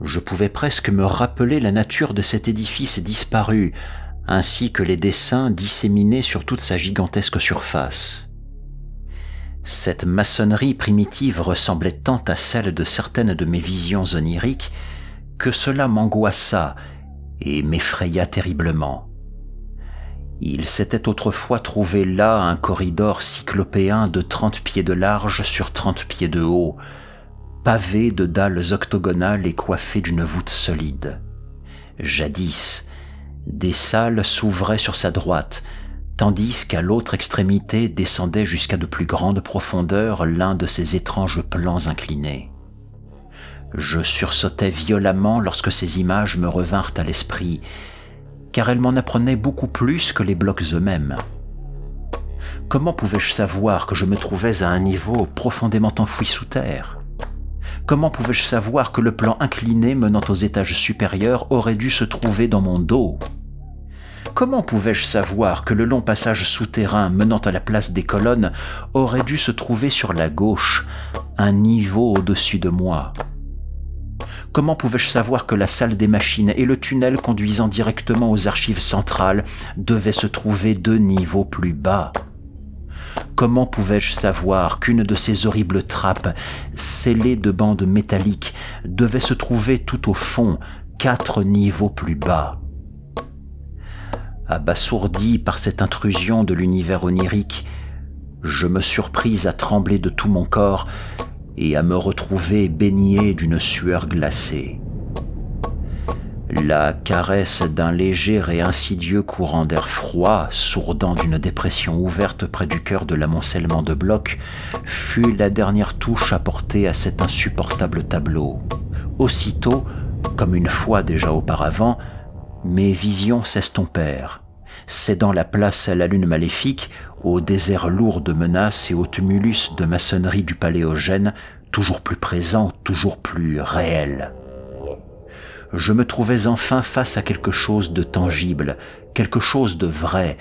je pouvais presque me rappeler la nature de cet édifice disparu, ainsi que les dessins disséminés sur toute sa gigantesque surface. Cette maçonnerie primitive ressemblait tant à celle de certaines de mes visions oniriques que cela m'angoissa et m'effraya terriblement. Il s'était autrefois trouvé là un corridor cyclopéen de trente pieds de large sur trente pieds de haut, pavé de dalles octogonales et coiffé d'une voûte solide. Jadis, des salles s'ouvraient sur sa droite, tandis qu'à l'autre extrémité descendait jusqu'à de plus grandes profondeurs l'un de ces étranges plans inclinés. Je sursautais violemment lorsque ces images me revinrent à l'esprit, car elles m'en apprenaient beaucoup plus que les blocs eux-mêmes. Comment pouvais-je savoir que je me trouvais à un niveau profondément enfoui sous terre Comment pouvais-je savoir que le plan incliné menant aux étages supérieurs aurait dû se trouver dans mon dos Comment pouvais-je savoir que le long passage souterrain menant à la place des colonnes aurait dû se trouver sur la gauche, un niveau au-dessus de moi Comment pouvais-je savoir que la salle des machines et le tunnel conduisant directement aux archives centrales devaient se trouver deux niveaux plus bas Comment pouvais-je savoir qu'une de ces horribles trappes, scellées de bandes métalliques, devait se trouver tout au fond, quatre niveaux plus bas Abasourdi par cette intrusion de l'univers onirique, je me surpris à trembler de tout mon corps et à me retrouver baigné d'une sueur glacée la caresse d'un léger et insidieux courant d'air froid, sourdant d'une dépression ouverte près du cœur de l'amoncellement de blocs, fut la dernière touche apportée à cet insupportable tableau. Aussitôt, comme une fois déjà auparavant, mes visions s'estompèrent, cédant la place à la lune maléfique, au désert lourd de menaces et au tumulus de maçonnerie du paléogène, toujours plus présent, toujours plus réel je me trouvais enfin face à quelque chose de tangible, quelque chose de vrai,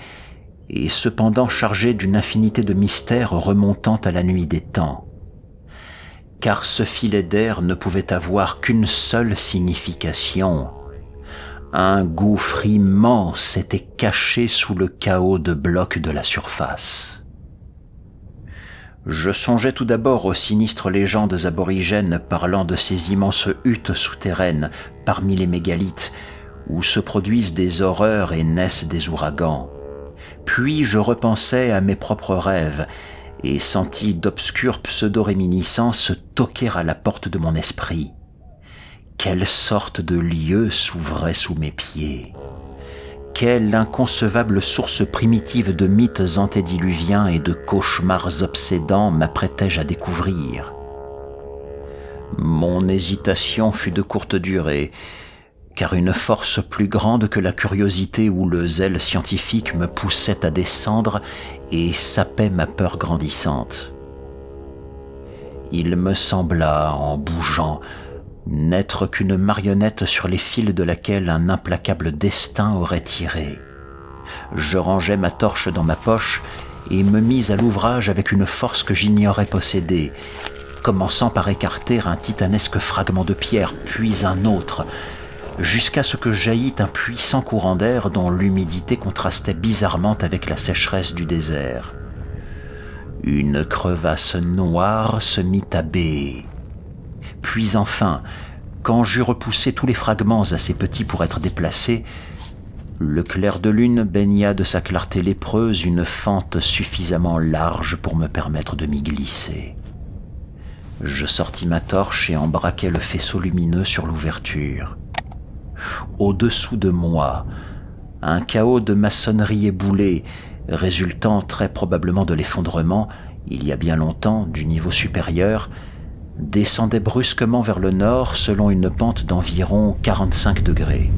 et cependant chargé d'une infinité de mystères remontant à la nuit des temps. Car ce filet d'air ne pouvait avoir qu'une seule signification. Un gouffre immense était caché sous le chaos de blocs de la surface. Je songeais tout d'abord aux sinistres légendes aborigènes parlant de ces immenses huttes souterraines parmi les mégalithes, où se produisent des horreurs et naissent des ouragans. Puis je repensais à mes propres rêves et sentis d'obscures pseudo-réminiscences toquer à la porte de mon esprit. Quelle sorte de lieu s'ouvrait sous mes pieds quelle inconcevable source primitive de mythes antédiluviens et de cauchemars obsédants m'apprêtais-je à découvrir Mon hésitation fut de courte durée, car une force plus grande que la curiosité ou le zèle scientifique me poussait à descendre et sapait ma peur grandissante. Il me sembla, en bougeant, n'être qu'une marionnette sur les fils de laquelle un implacable destin aurait tiré. Je rangeai ma torche dans ma poche et me mis à l'ouvrage avec une force que j'ignorais posséder, commençant par écarter un titanesque fragment de pierre, puis un autre, jusqu'à ce que jaillit un puissant courant d'air dont l'humidité contrastait bizarrement avec la sécheresse du désert. Une crevasse noire se mit à béer. Puis enfin, quand j'eus repoussé tous les fragments assez petits pour être déplacés, le clair de lune baigna de sa clarté lépreuse une fente suffisamment large pour me permettre de m'y glisser. Je sortis ma torche et embraquai le faisceau lumineux sur l'ouverture. Au-dessous de moi, un chaos de maçonnerie éboulée, résultant très probablement de l'effondrement, il y a bien longtemps, du niveau supérieur, descendait brusquement vers le nord selon une pente d'environ 45 degrés.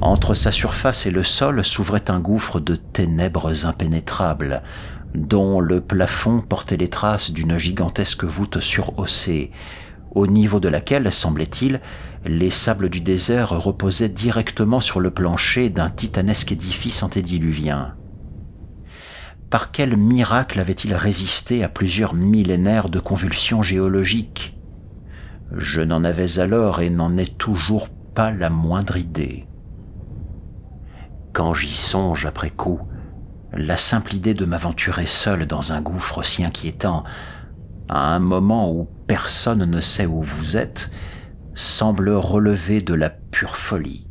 Entre sa surface et le sol s'ouvrait un gouffre de ténèbres impénétrables, dont le plafond portait les traces d'une gigantesque voûte surhaussée, au niveau de laquelle, semblait-il, les sables du désert reposaient directement sur le plancher d'un titanesque édifice antédiluvien par quel miracle avait-il résisté à plusieurs millénaires de convulsions géologiques Je n'en avais alors et n'en ai toujours pas la moindre idée. Quand j'y songe après coup, la simple idée de m'aventurer seul dans un gouffre si inquiétant, à un moment où personne ne sait où vous êtes, semble relever de la pure folie.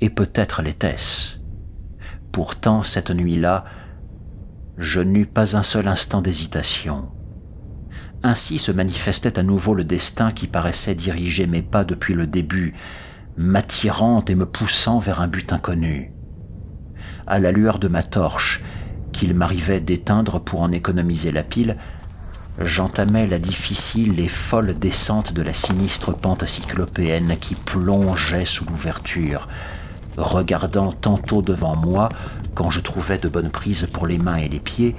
Et peut-être l'était-ce. Pourtant, cette nuit-là, je n'eus pas un seul instant d'hésitation. Ainsi se manifestait à nouveau le destin qui paraissait diriger mes pas depuis le début, m'attirant et me poussant vers un but inconnu. À la lueur de ma torche, qu'il m'arrivait d'éteindre pour en économiser la pile, j'entamais la difficile et folle descente de la sinistre pente cyclopéenne qui plongeait sous l'ouverture, regardant tantôt devant moi, quand je trouvais de bonnes prises pour les mains et les pieds,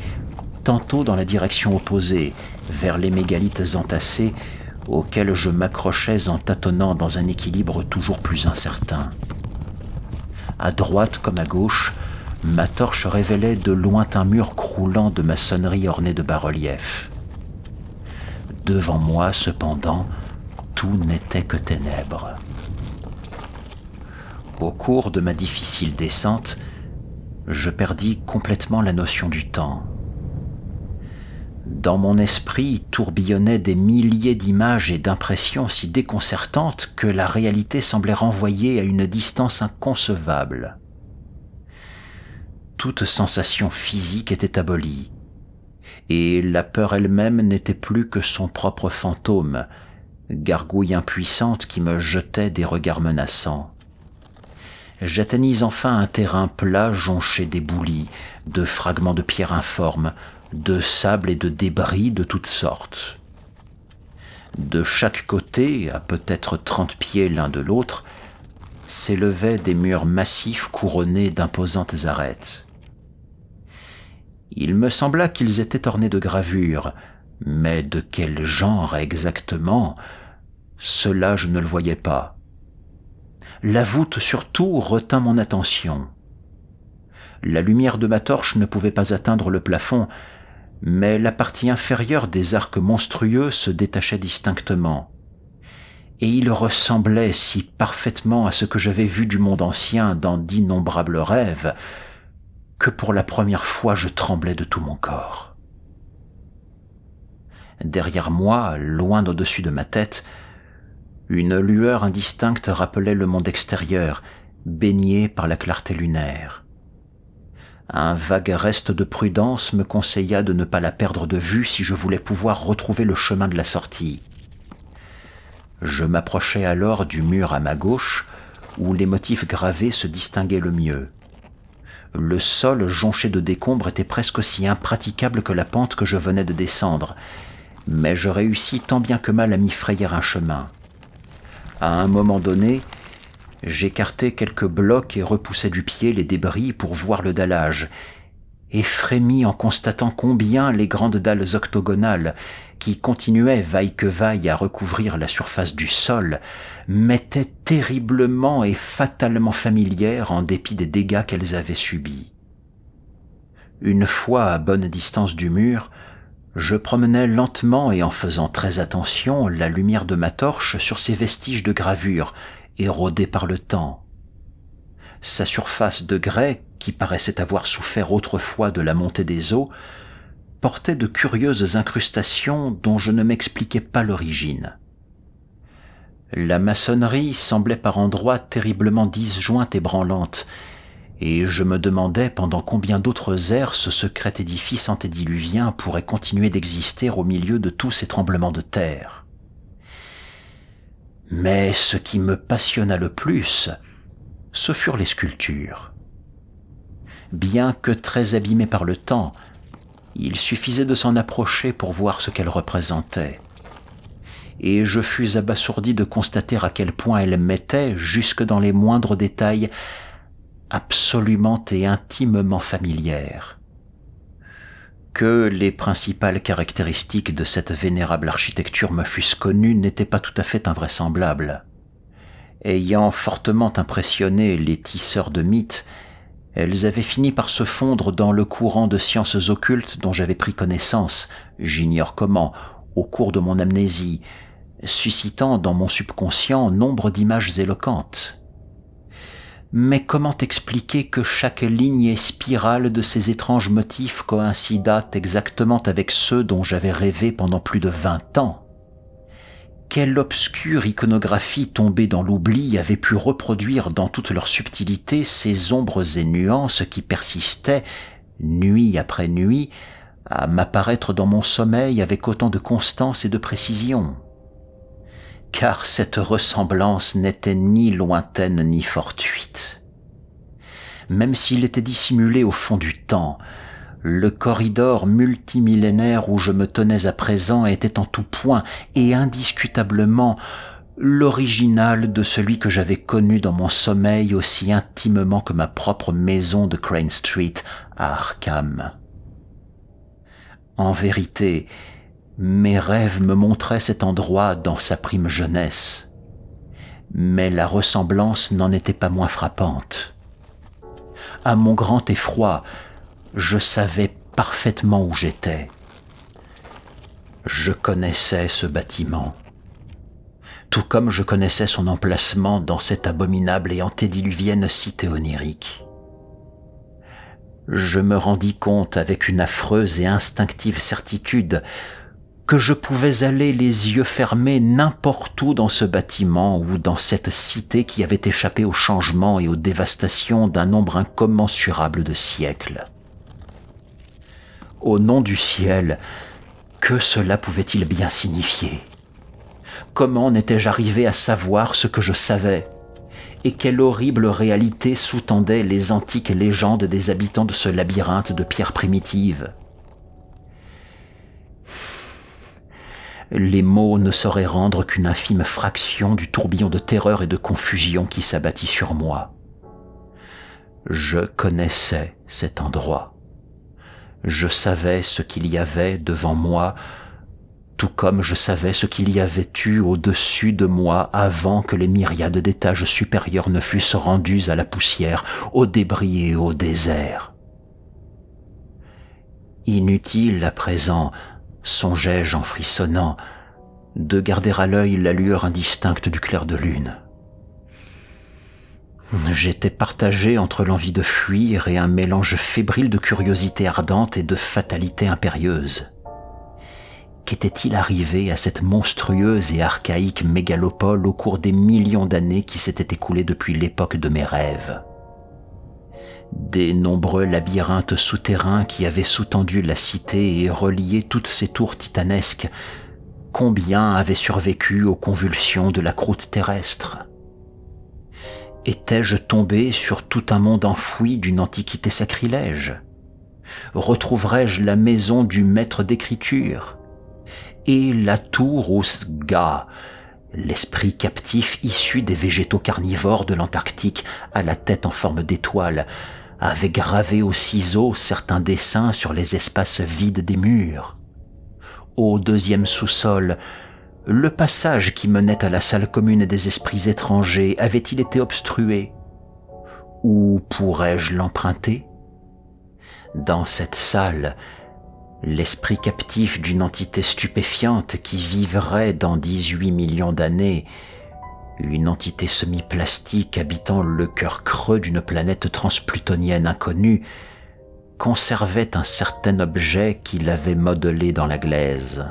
tantôt dans la direction opposée, vers les mégalithes entassés, auxquels je m'accrochais en tâtonnant dans un équilibre toujours plus incertain. À droite comme à gauche, ma torche révélait de lointains murs croulants de maçonnerie ornée de bas-reliefs. Devant moi, cependant, tout n'était que ténèbres. Au cours de ma difficile descente, je perdis complètement la notion du temps. Dans mon esprit tourbillonnaient des milliers d'images et d'impressions si déconcertantes que la réalité semblait renvoyer à une distance inconcevable. Toute sensation physique était abolie, et la peur elle-même n'était plus que son propre fantôme, gargouille impuissante qui me jetait des regards menaçants j'atteignis enfin un terrain plat jonché d'éboulis, de fragments de pierre informe, de sable et de débris de toutes sortes. De chaque côté, à peut-être trente pieds l'un de l'autre, s'élevaient des murs massifs couronnés d'imposantes arêtes. Il me sembla qu'ils étaient ornés de gravures, mais de quel genre exactement, cela je ne le voyais pas la voûte surtout retint mon attention. La lumière de ma torche ne pouvait pas atteindre le plafond, mais la partie inférieure des arcs monstrueux se détachait distinctement. Et il ressemblait si parfaitement à ce que j'avais vu du monde ancien dans d'innombrables rêves, que pour la première fois je tremblais de tout mon corps. Derrière moi, loin au-dessus de ma tête, une lueur indistincte rappelait le monde extérieur, baigné par la clarté lunaire. Un vague reste de prudence me conseilla de ne pas la perdre de vue si je voulais pouvoir retrouver le chemin de la sortie. Je m'approchai alors du mur à ma gauche, où les motifs gravés se distinguaient le mieux. Le sol jonché de décombres était presque aussi impraticable que la pente que je venais de descendre, mais je réussis tant bien que mal à m'y frayer un chemin. À un moment donné, j'écartai quelques blocs et repoussais du pied les débris pour voir le dallage, et frémis en constatant combien les grandes dalles octogonales, qui continuaient vaille que vaille à recouvrir la surface du sol, m'étaient terriblement et fatalement familières en dépit des dégâts qu'elles avaient subis. Une fois à bonne distance du mur, je promenais lentement et en faisant très attention la lumière de ma torche sur ces vestiges de gravure, érodés par le temps. Sa surface de grès, qui paraissait avoir souffert autrefois de la montée des eaux, portait de curieuses incrustations dont je ne m'expliquais pas l'origine. La maçonnerie semblait par endroits terriblement disjointe et branlante, et je me demandais pendant combien d'autres airs ce secret édifice antédiluvien pourrait continuer d'exister au milieu de tous ces tremblements de terre. Mais ce qui me passionna le plus, ce furent les sculptures. Bien que très abîmées par le temps, il suffisait de s'en approcher pour voir ce qu'elles représentaient. Et je fus abasourdi de constater à quel point elles mettaient, jusque dans les moindres détails, absolument et intimement familière que les principales caractéristiques de cette vénérable architecture me fussent connues n'étaient pas tout à fait invraisemblables. Ayant fortement impressionné les tisseurs de mythes, elles avaient fini par se fondre dans le courant de sciences occultes dont j'avais pris connaissance, j'ignore comment, au cours de mon amnésie, suscitant dans mon subconscient nombre d'images éloquentes mais comment expliquer que chaque ligne et spirale de ces étranges motifs coïncidât exactement avec ceux dont j'avais rêvé pendant plus de vingt ans Quelle obscure iconographie tombée dans l'oubli avait pu reproduire dans toute leur subtilité ces ombres et nuances qui persistaient, nuit après nuit, à m'apparaître dans mon sommeil avec autant de constance et de précision car cette ressemblance n'était ni lointaine ni fortuite. Même s'il était dissimulé au fond du temps, le corridor multimillénaire où je me tenais à présent était en tout point et indiscutablement l'original de celui que j'avais connu dans mon sommeil aussi intimement que ma propre maison de Crane Street à Arkham. En vérité, mes rêves me montraient cet endroit dans sa prime jeunesse, mais la ressemblance n'en était pas moins frappante. À mon grand effroi, je savais parfaitement où j'étais. Je connaissais ce bâtiment, tout comme je connaissais son emplacement dans cette abominable et antédiluvienne cité onirique. Je me rendis compte avec une affreuse et instinctive certitude que je pouvais aller les yeux fermés n'importe où dans ce bâtiment ou dans cette cité qui avait échappé aux changements et aux dévastations d'un nombre incommensurable de siècles. Au nom du ciel, que cela pouvait-il bien signifier Comment n'étais-je arrivé à savoir ce que je savais Et quelle horrible réalité sous-tendait les antiques légendes des habitants de ce labyrinthe de pierres primitives les mots ne sauraient rendre qu'une infime fraction du tourbillon de terreur et de confusion qui s'abattit sur moi. Je connaissais cet endroit. Je savais ce qu'il y avait devant moi, tout comme je savais ce qu'il y avait eu au-dessus de moi avant que les myriades d'étages supérieurs ne fussent rendus à la poussière, aux débris et au désert. Inutile à présent songeais je en frissonnant, de garder à l'œil la lueur indistincte du clair de lune. J'étais partagé entre l'envie de fuir et un mélange fébrile de curiosité ardente et de fatalité impérieuse. Qu'était-il arrivé à cette monstrueuse et archaïque mégalopole au cours des millions d'années qui s'étaient écoulées depuis l'époque de mes rêves des nombreux labyrinthes souterrains qui avaient sous-tendu la cité et relié toutes ses tours titanesques, combien avaient survécu aux convulsions de la croûte terrestre Étais-je tombé sur tout un monde enfoui d'une antiquité sacrilège Retrouverais-je la maison du maître d'écriture et la tour usga l'esprit captif issu des végétaux carnivores de l'Antarctique à la tête en forme d'étoile, avait gravé au ciseau certains dessins sur les espaces vides des murs. Au deuxième sous-sol, le passage qui menait à la salle commune des esprits étrangers avait-il été obstrué Où pourrais-je l'emprunter Dans cette salle, l'esprit captif d'une entité stupéfiante qui vivrait dans 18 millions d'années une entité semi-plastique habitant le cœur creux d'une planète transplutonienne inconnue, conservait un certain objet qu'il avait modelé dans la glaise.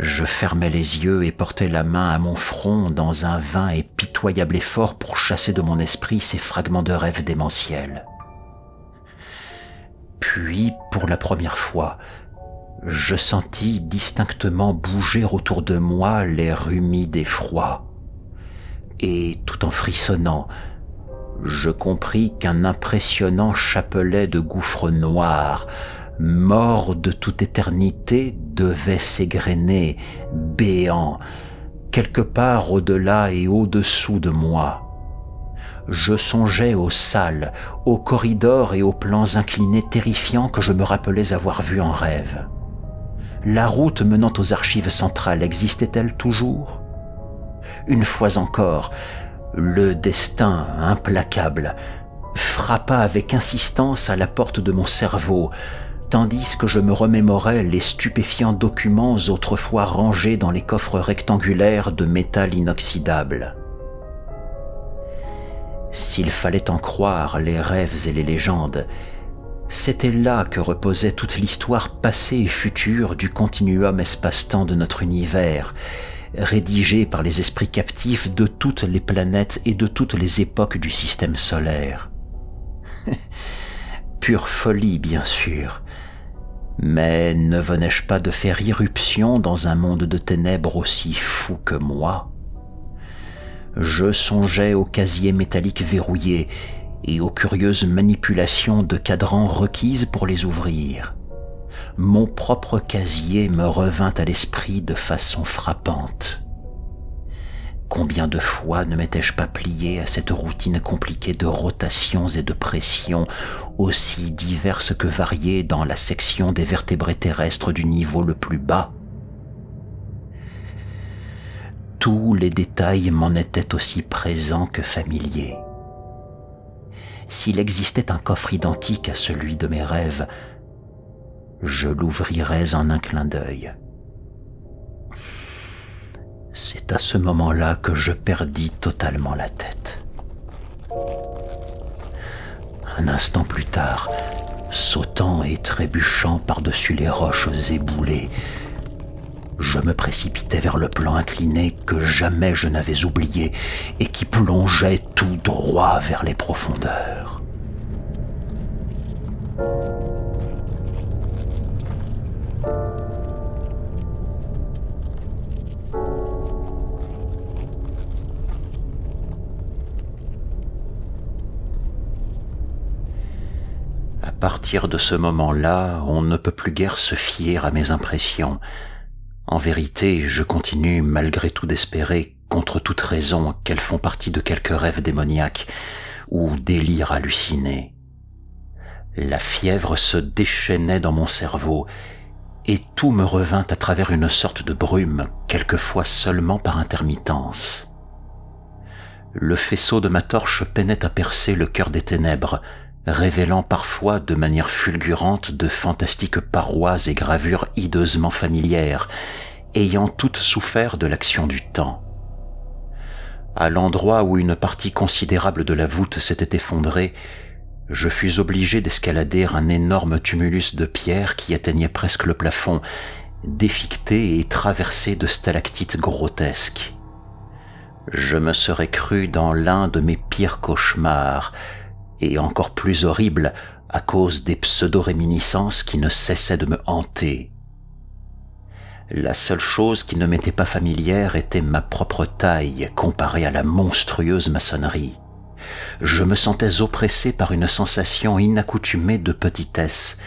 Je fermais les yeux et portais la main à mon front dans un vain et pitoyable effort pour chasser de mon esprit ces fragments de rêve démentiels. Puis, pour la première fois, je sentis distinctement bouger autour de moi l'air humide et froid. Et tout en frissonnant, je compris qu'un impressionnant chapelet de gouffres noirs, mort de toute éternité, devait s'égrener, béant, quelque part au-delà et au-dessous de moi. Je songeais aux salles, aux corridors et aux plans inclinés terrifiants que je me rappelais avoir vus en rêve la route menant aux archives centrales existait-elle toujours Une fois encore, le destin implacable frappa avec insistance à la porte de mon cerveau, tandis que je me remémorais les stupéfiants documents autrefois rangés dans les coffres rectangulaires de métal inoxydable. S'il fallait en croire les rêves et les légendes, c'était là que reposait toute l'histoire passée et future du continuum espace-temps de notre univers, rédigé par les esprits captifs de toutes les planètes et de toutes les époques du système solaire. (laughs) Pure folie, bien sûr. Mais ne venais-je pas de faire irruption dans un monde de ténèbres aussi fou que moi Je songeais au casier métallique verrouillé et aux curieuses manipulations de cadrans requises pour les ouvrir, mon propre casier me revint à l'esprit de façon frappante. Combien de fois ne m'étais-je pas plié à cette routine compliquée de rotations et de pressions, aussi diverses que variées dans la section des vertébrés terrestres du niveau le plus bas Tous les détails m'en étaient aussi présents que familiers s'il existait un coffre identique à celui de mes rêves, je l'ouvrirais en un clin d'œil. C'est à ce moment-là que je perdis totalement la tête. Un instant plus tard, sautant et trébuchant par-dessus les roches éboulées, je me précipitais vers le plan incliné que jamais je n'avais oublié et qui plongeait tout droit vers les profondeurs. À partir de ce moment-là, on ne peut plus guère se fier à mes impressions, en vérité, je continue malgré tout d'espérer, contre toute raison, qu'elles font partie de quelque rêve démoniaque ou délire halluciné. La fièvre se déchaînait dans mon cerveau, et tout me revint à travers une sorte de brume, quelquefois seulement par intermittence. Le faisceau de ma torche peinait à percer le cœur des ténèbres, révélant parfois de manière fulgurante de fantastiques parois et gravures hideusement familières, ayant toutes souffert de l'action du temps. À l'endroit où une partie considérable de la voûte s'était effondrée, je fus obligé d'escalader un énorme tumulus de pierre qui atteignait presque le plafond, déficté et traversé de stalactites grotesques. Je me serais cru dans l'un de mes pires cauchemars, et encore plus horrible à cause des pseudo-réminiscences qui ne cessaient de me hanter. La seule chose qui ne m'était pas familière était ma propre taille comparée à la monstrueuse maçonnerie. Je me sentais oppressé par une sensation inaccoutumée de petitesse,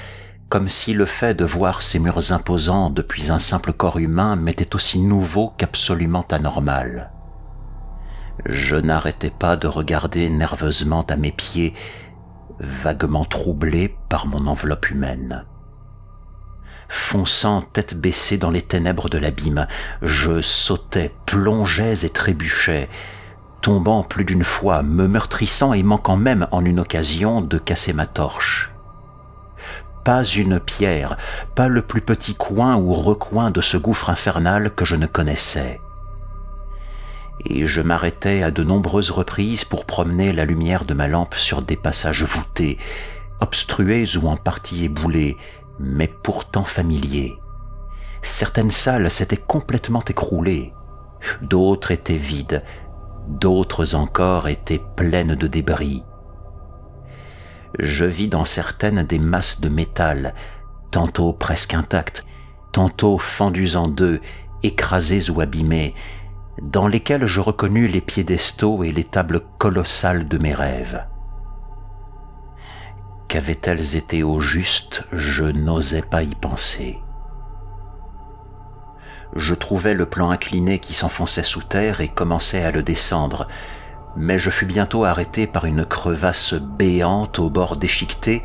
comme si le fait de voir ces murs imposants depuis un simple corps humain m'était aussi nouveau qu'absolument anormal. Je n'arrêtais pas de regarder nerveusement à mes pieds, vaguement troublé par mon enveloppe humaine. Fonçant tête baissée dans les ténèbres de l'abîme, je sautais, plongeais et trébuchais, tombant plus d'une fois, me meurtrissant et manquant même en une occasion de casser ma torche. Pas une pierre, pas le plus petit coin ou recoin de ce gouffre infernal que je ne connaissais et je m'arrêtais à de nombreuses reprises pour promener la lumière de ma lampe sur des passages voûtés, obstrués ou en partie éboulés, mais pourtant familiers. Certaines salles s'étaient complètement écroulées, d'autres étaient vides, d'autres encore étaient pleines de débris. Je vis dans certaines des masses de métal, tantôt presque intactes, tantôt fendues en deux, écrasées ou abîmées, dans lesquelles je reconnus les piédestaux et les tables colossales de mes rêves. Qu'avaient-elles été au juste, je n'osais pas y penser. Je trouvais le plan incliné qui s'enfonçait sous terre et commençais à le descendre, mais je fus bientôt arrêté par une crevasse béante au bord déchiqueté,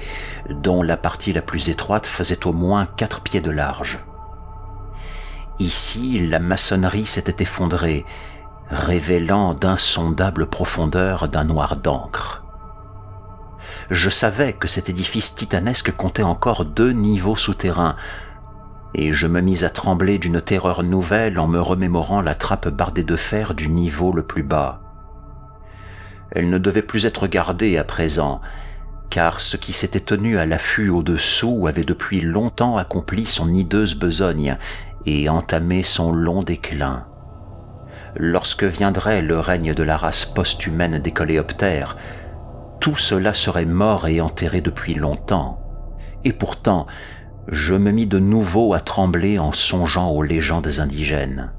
dont la partie la plus étroite faisait au moins quatre pieds de large. Ici, la maçonnerie s'était effondrée, révélant d'insondables profondeurs d'un noir d'encre. Je savais que cet édifice titanesque comptait encore deux niveaux souterrains, et je me mis à trembler d'une terreur nouvelle en me remémorant la trappe bardée de fer du niveau le plus bas. Elle ne devait plus être gardée à présent, car ce qui s'était tenu à l'affût au-dessous avait depuis longtemps accompli son hideuse besogne et entamer son long déclin. Lorsque viendrait le règne de la race posthumaine des coléoptères, tout cela serait mort et enterré depuis longtemps. Et pourtant, je me mis de nouveau à trembler en songeant aux légendes indigènes.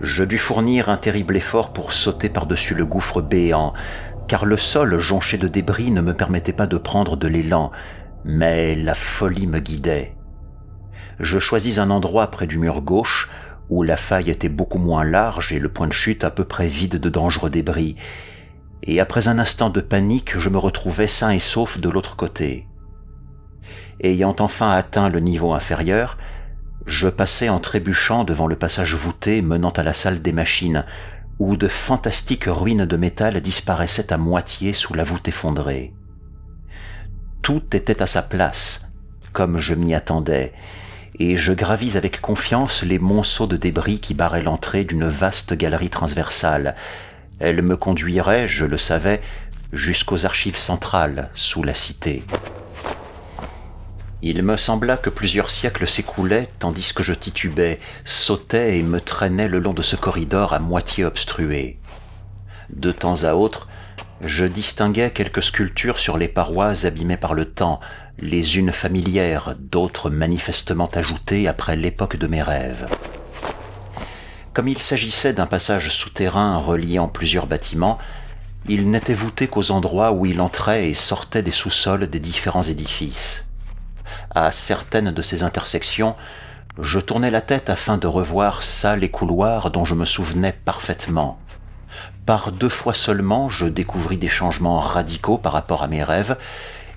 Je dus fournir un terrible effort pour sauter par-dessus le gouffre béant, car le sol jonché de débris ne me permettait pas de prendre de l'élan, mais la folie me guidait je choisis un endroit près du mur gauche où la faille était beaucoup moins large et le point de chute à peu près vide de dangereux débris. Et après un instant de panique, je me retrouvais sain et sauf de l'autre côté. Ayant enfin atteint le niveau inférieur, je passais en trébuchant devant le passage voûté menant à la salle des machines, où de fantastiques ruines de métal disparaissaient à moitié sous la voûte effondrée. Tout était à sa place, comme je m'y attendais, et je gravis avec confiance les monceaux de débris qui barraient l'entrée d'une vaste galerie transversale. Elle me conduirait, je le savais, jusqu'aux archives centrales sous la cité. Il me sembla que plusieurs siècles s'écoulaient tandis que je titubais, sautais et me traînais le long de ce corridor à moitié obstrué. De temps à autre, je distinguais quelques sculptures sur les parois abîmées par le temps, les unes familières, d'autres manifestement ajoutées après l'époque de mes rêves. Comme il s'agissait d'un passage souterrain reliant plusieurs bâtiments, il n'était voûté qu'aux endroits où il entrait et sortait des sous-sols des différents édifices. À certaines de ces intersections, je tournais la tête afin de revoir salles et couloirs dont je me souvenais parfaitement. Par deux fois seulement, je découvris des changements radicaux par rapport à mes rêves,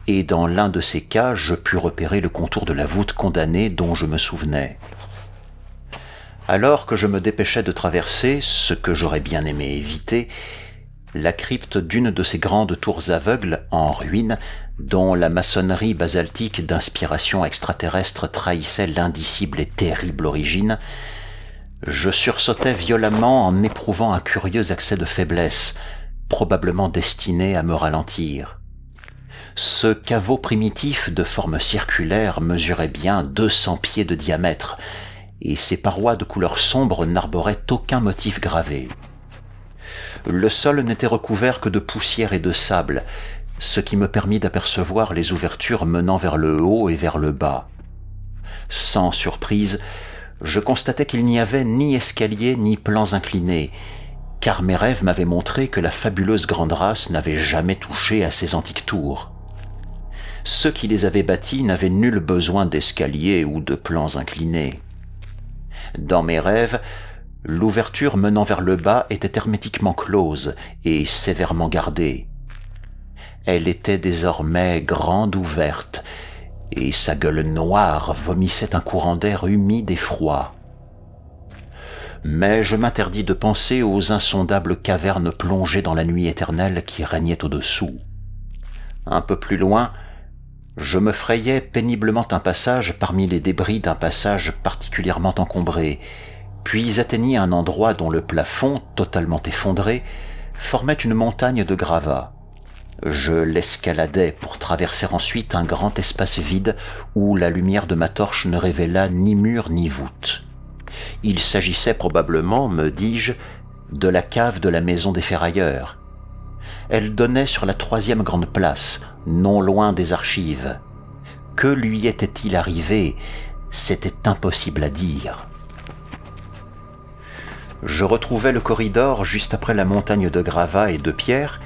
et dans l'un de ces cas je pus repérer le contour de la voûte condamnée dont je me souvenais. Alors que je me dépêchais de traverser, ce que j'aurais bien aimé éviter, la crypte d'une de ces grandes tours aveugles en ruine dont la maçonnerie basaltique d'inspiration extraterrestre trahissait l'indicible et terrible origine, je sursautais violemment en éprouvant un curieux accès de faiblesse, probablement destiné à me ralentir. Ce caveau primitif de forme circulaire mesurait bien 200 pieds de diamètre, et ses parois de couleur sombre n'arboraient aucun motif gravé. Le sol n'était recouvert que de poussière et de sable, ce qui me permit d'apercevoir les ouvertures menant vers le haut et vers le bas. Sans surprise, je constatais qu'il n'y avait ni escalier ni plans inclinés, car mes rêves m'avaient montré que la fabuleuse grande race n'avait jamais touché à ces antiques tours. Ceux qui les avaient bâtis n'avaient nul besoin d'escaliers ou de plans inclinés. Dans mes rêves, l'ouverture menant vers le bas était hermétiquement close et sévèrement gardée. Elle était désormais grande ouverte, et sa gueule noire vomissait un courant d'air humide et froid. Mais je m'interdis de penser aux insondables cavernes plongées dans la nuit éternelle qui régnait au-dessous. Un peu plus loin, je me frayais péniblement un passage parmi les débris d'un passage particulièrement encombré, puis atteignis un endroit dont le plafond, totalement effondré, formait une montagne de gravats. Je l'escaladais pour traverser ensuite un grand espace vide où la lumière de ma torche ne révéla ni mur ni voûte. Il s'agissait probablement, me dis-je, de la cave de la maison des ferrailleurs, elle donnait sur la troisième grande place, non loin des archives. Que lui était-il arrivé C'était impossible à dire. Je retrouvais le corridor juste après la montagne de gravats et de pierres,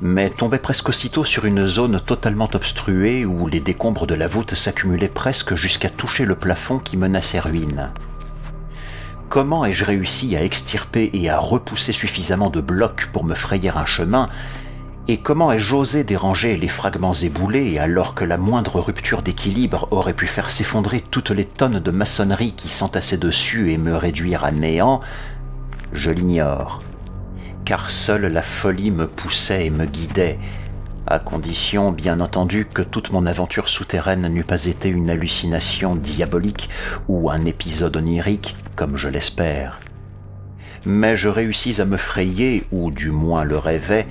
mais tombais presque aussitôt sur une zone totalement obstruée où les décombres de la voûte s'accumulaient presque jusqu'à toucher le plafond qui menaçait ruine comment ai-je réussi à extirper et à repousser suffisamment de blocs pour me frayer un chemin et comment ai-je osé déranger les fragments éboulés alors que la moindre rupture d'équilibre aurait pu faire s'effondrer toutes les tonnes de maçonnerie qui s'entassaient dessus et me réduire à néant Je l'ignore. Car seule la folie me poussait et me guidait, à condition bien entendu que toute mon aventure souterraine n'eût pas été une hallucination diabolique ou un épisode onirique, comme je l'espère. Mais je réussis à me frayer, ou du moins le rêvais,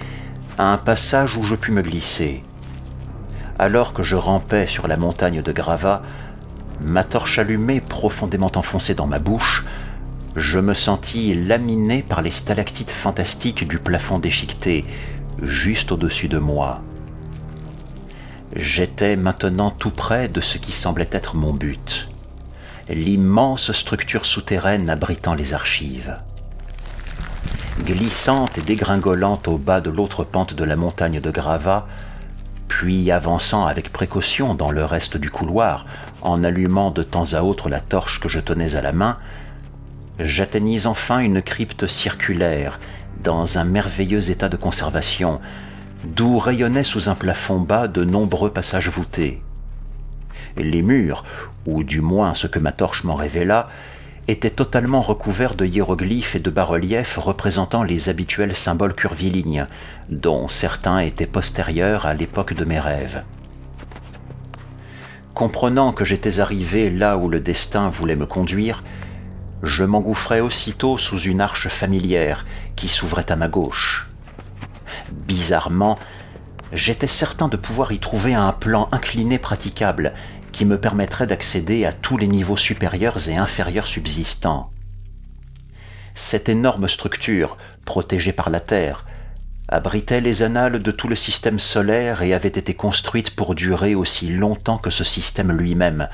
à un passage où je pus me glisser. Alors que je rampais sur la montagne de Grava, ma torche allumée profondément enfoncée dans ma bouche, je me sentis laminé par les stalactites fantastiques du plafond déchiqueté, juste au-dessus de moi. J'étais maintenant tout près de ce qui semblait être mon but, l'immense structure souterraine abritant les archives. Glissante et dégringolante au bas de l'autre pente de la montagne de gravats, puis avançant avec précaution dans le reste du couloir, en allumant de temps à autre la torche que je tenais à la main, j'atteignis enfin une crypte circulaire dans un merveilleux état de conservation, d'où rayonnaient sous un plafond bas de nombreux passages voûtés. Les murs, ou du moins ce que ma torche m'en révéla, étaient totalement recouverts de hiéroglyphes et de bas-reliefs représentant les habituels symboles curvilignes, dont certains étaient postérieurs à l'époque de mes rêves. Comprenant que j'étais arrivé là où le destin voulait me conduire, je m'engouffrais aussitôt sous une arche familière qui s'ouvrait à ma gauche. Bizarrement, j'étais certain de pouvoir y trouver un plan incliné praticable qui me permettrait d'accéder à tous les niveaux supérieurs et inférieurs subsistants. Cette énorme structure, protégée par la Terre, abritait les annales de tout le système solaire et avait été construite pour durer aussi longtemps que ce système lui-même,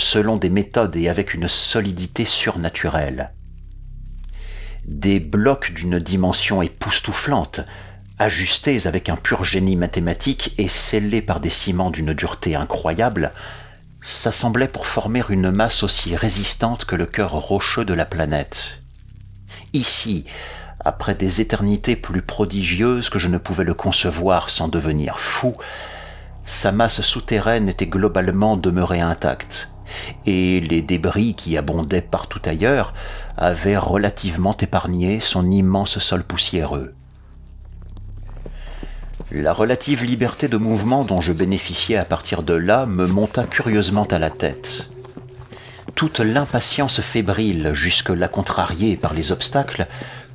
selon des méthodes et avec une solidité surnaturelle. Des blocs d'une dimension époustouflante, ajustés avec un pur génie mathématique et scellés par des ciments d'une dureté incroyable, s'assemblaient pour former une masse aussi résistante que le cœur rocheux de la planète. Ici, après des éternités plus prodigieuses que je ne pouvais le concevoir sans devenir fou, sa masse souterraine était globalement demeurée intacte, et les débris qui abondaient partout ailleurs avaient relativement épargné son immense sol poussiéreux. La relative liberté de mouvement dont je bénéficiais à partir de là me monta curieusement à la tête. Toute l'impatience fébrile jusque-là contrariée par les obstacles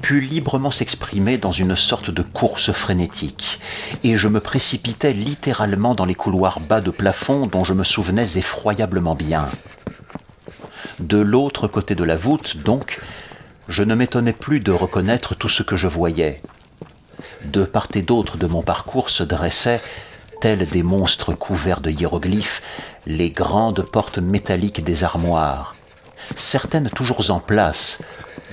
pu librement s'exprimer dans une sorte de course frénétique, et je me précipitais littéralement dans les couloirs bas de plafond dont je me souvenais effroyablement bien. De l'autre côté de la voûte, donc, je ne m'étonnais plus de reconnaître tout ce que je voyais. De part et d'autre de mon parcours se dressaient, tels des monstres couverts de hiéroglyphes, les grandes portes métalliques des armoires, certaines toujours en place,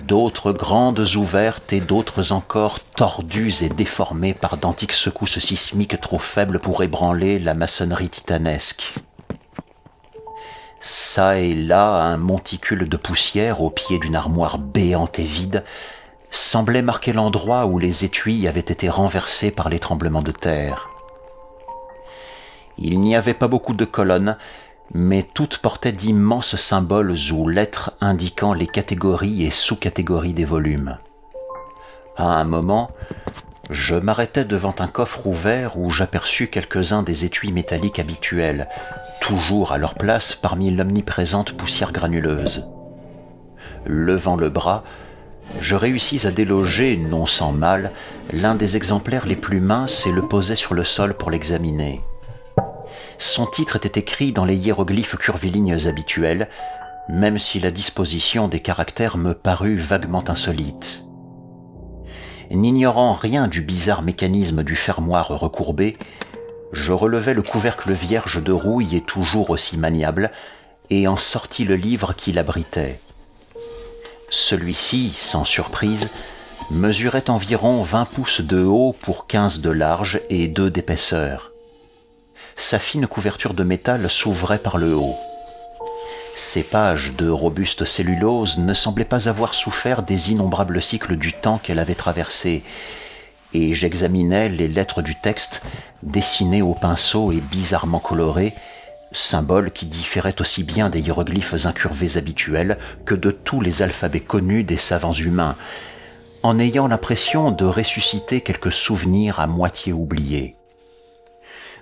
d'autres grandes ouvertes et d'autres encore tordues et déformées par d'antiques secousses sismiques trop faibles pour ébranler la maçonnerie titanesque. Ça et là, un monticule de poussière au pied d'une armoire béante et vide semblait marquer l'endroit où les étuis avaient été renversés par les tremblements de terre. Il n'y avait pas beaucoup de colonnes, mais toutes portaient d'immenses symboles ou lettres indiquant les catégories et sous-catégories des volumes. À un moment, je m'arrêtai devant un coffre ouvert où j'aperçus quelques-uns des étuis métalliques habituels, toujours à leur place parmi l'omniprésente poussière granuleuse. Levant le bras, je réussis à déloger, non sans mal, l'un des exemplaires les plus minces et le posai sur le sol pour l'examiner son titre était écrit dans les hiéroglyphes curvilignes habituels, même si la disposition des caractères me parut vaguement insolite. N'ignorant rien du bizarre mécanisme du fermoir recourbé, je relevai le couvercle vierge de rouille et toujours aussi maniable, et en sortis le livre qui l'abritait. Celui-ci, sans surprise, mesurait environ 20 pouces de haut pour 15 de large et 2 d'épaisseur sa fine couverture de métal s'ouvrait par le haut. Ces pages de robuste cellulose ne semblaient pas avoir souffert des innombrables cycles du temps qu'elle avait traversés, et j'examinais les lettres du texte, dessinées au pinceau et bizarrement colorées, symboles qui différaient aussi bien des hiéroglyphes incurvés habituels que de tous les alphabets connus des savants humains, en ayant l'impression de ressusciter quelques souvenirs à moitié oubliés.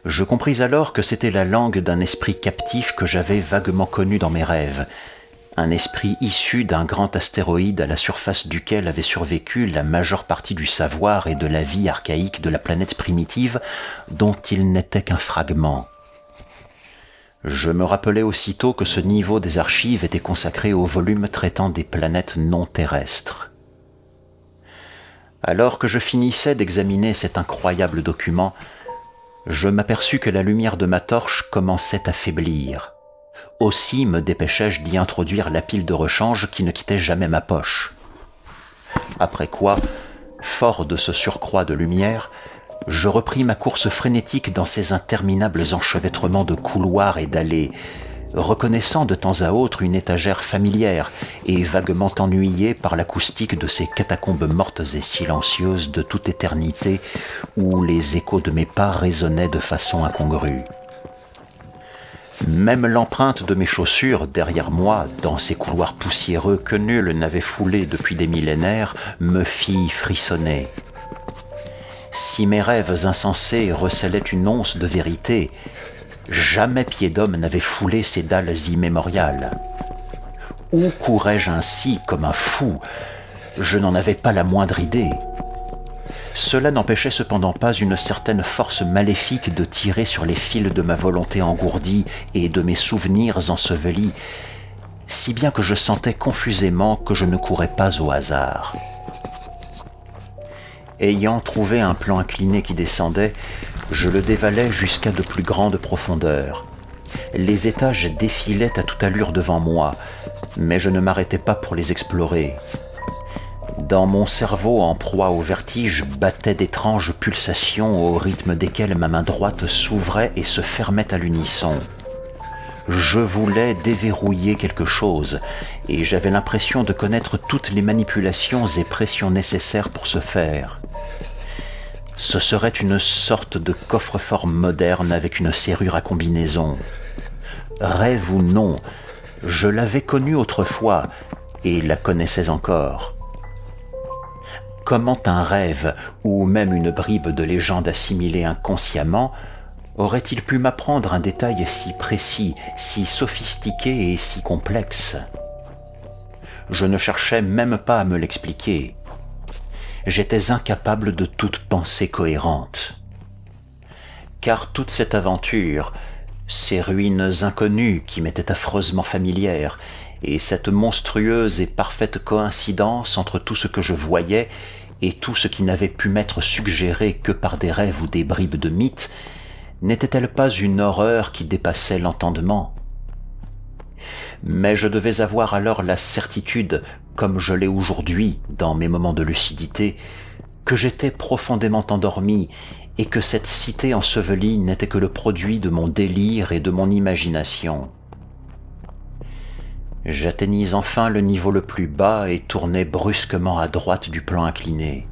Je compris alors que c'était la langue d'un esprit captif que j'avais vaguement connu dans mes rêves, un esprit issu d'un grand astéroïde à la surface duquel avait survécu la majeure partie du savoir et de la vie archaïque de la planète primitive dont il n'était qu'un fragment. Je me rappelais aussitôt que ce niveau des archives était consacré au volume traitant des planètes non terrestres. Alors que je finissais d'examiner cet incroyable document, je m'aperçus que la lumière de ma torche commençait à faiblir. Aussi me dépêchai-je d'y introduire la pile de rechange qui ne quittait jamais ma poche. Après quoi, fort de ce surcroît de lumière, je repris ma course frénétique dans ces interminables enchevêtrements de couloirs et d'allées, reconnaissant de temps à autre une étagère familière et vaguement ennuyé par l'acoustique de ces catacombes mortes et silencieuses de toute éternité où les échos de mes pas résonnaient de façon incongrue. Même l'empreinte de mes chaussures derrière moi, dans ces couloirs poussiéreux que nul n'avait foulés depuis des millénaires, me fit frissonner. Si mes rêves insensés recelaient une once de vérité, Jamais pied d'homme n'avait foulé ces dalles immémoriales. Où courais-je ainsi comme un fou Je n'en avais pas la moindre idée. Cela n'empêchait cependant pas une certaine force maléfique de tirer sur les fils de ma volonté engourdie et de mes souvenirs ensevelis, si bien que je sentais confusément que je ne courais pas au hasard. Ayant trouvé un plan incliné qui descendait, je le dévalais jusqu'à de plus grandes profondeurs. Les étages défilaient à toute allure devant moi, mais je ne m'arrêtais pas pour les explorer. Dans mon cerveau en proie au vertige battaient d'étranges pulsations au rythme desquelles ma main droite s'ouvrait et se fermait à l'unisson. Je voulais déverrouiller quelque chose, et j'avais l'impression de connaître toutes les manipulations et pressions nécessaires pour ce faire. Ce serait une sorte de coffre-fort moderne avec une serrure à combinaison. Rêve ou non, je l'avais connue autrefois et la connaissais encore. Comment un rêve, ou même une bribe de légende assimilée inconsciemment, aurait-il pu m'apprendre un détail si précis, si sophistiqué et si complexe Je ne cherchais même pas à me l'expliquer j'étais incapable de toute pensée cohérente. Car toute cette aventure, ces ruines inconnues qui m'étaient affreusement familières, et cette monstrueuse et parfaite coïncidence entre tout ce que je voyais et tout ce qui n'avait pu m'être suggéré que par des rêves ou des bribes de mythes, n'était-elle pas une horreur qui dépassait l'entendement Mais je devais avoir alors la certitude comme je l'ai aujourd'hui dans mes moments de lucidité, que j'étais profondément endormi et que cette cité ensevelie n'était que le produit de mon délire et de mon imagination. J'atteignis enfin le niveau le plus bas et tournai brusquement à droite du plan incliné.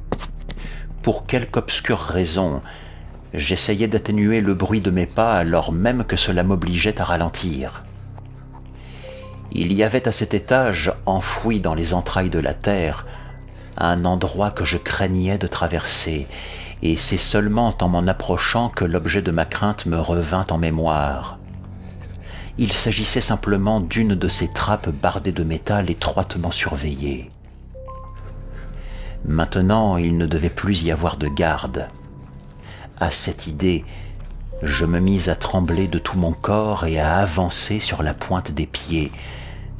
Pour quelque obscure raison, j'essayais d'atténuer le bruit de mes pas alors même que cela m'obligeait à ralentir. Il y avait à cet étage, enfoui dans les entrailles de la terre, un endroit que je craignais de traverser, et c'est seulement en m'en approchant que l'objet de ma crainte me revint en mémoire. Il s'agissait simplement d'une de ces trappes bardées de métal étroitement surveillées. Maintenant, il ne devait plus y avoir de garde. À cette idée, je me mis à trembler de tout mon corps et à avancer sur la pointe des pieds,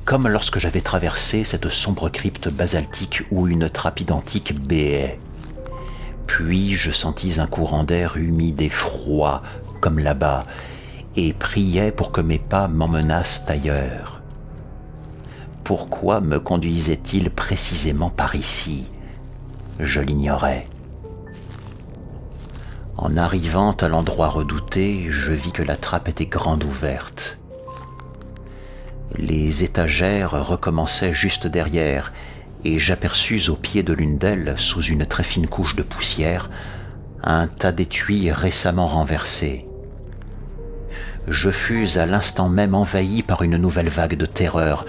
comme lorsque j'avais traversé cette sombre crypte basaltique où une trappe identique béait. Puis je sentis un courant d'air humide et froid, comme là-bas, et priais pour que mes pas m'emmenassent ailleurs. Pourquoi me conduisait-il précisément par ici Je l'ignorais. En arrivant à l'endroit redouté, je vis que la trappe était grande ouverte. Les étagères recommençaient juste derrière, et j'aperçus au pied de l'une d'elles, sous une très fine couche de poussière, un tas d'étuis récemment renversés. Je fus à l'instant même envahi par une nouvelle vague de terreur,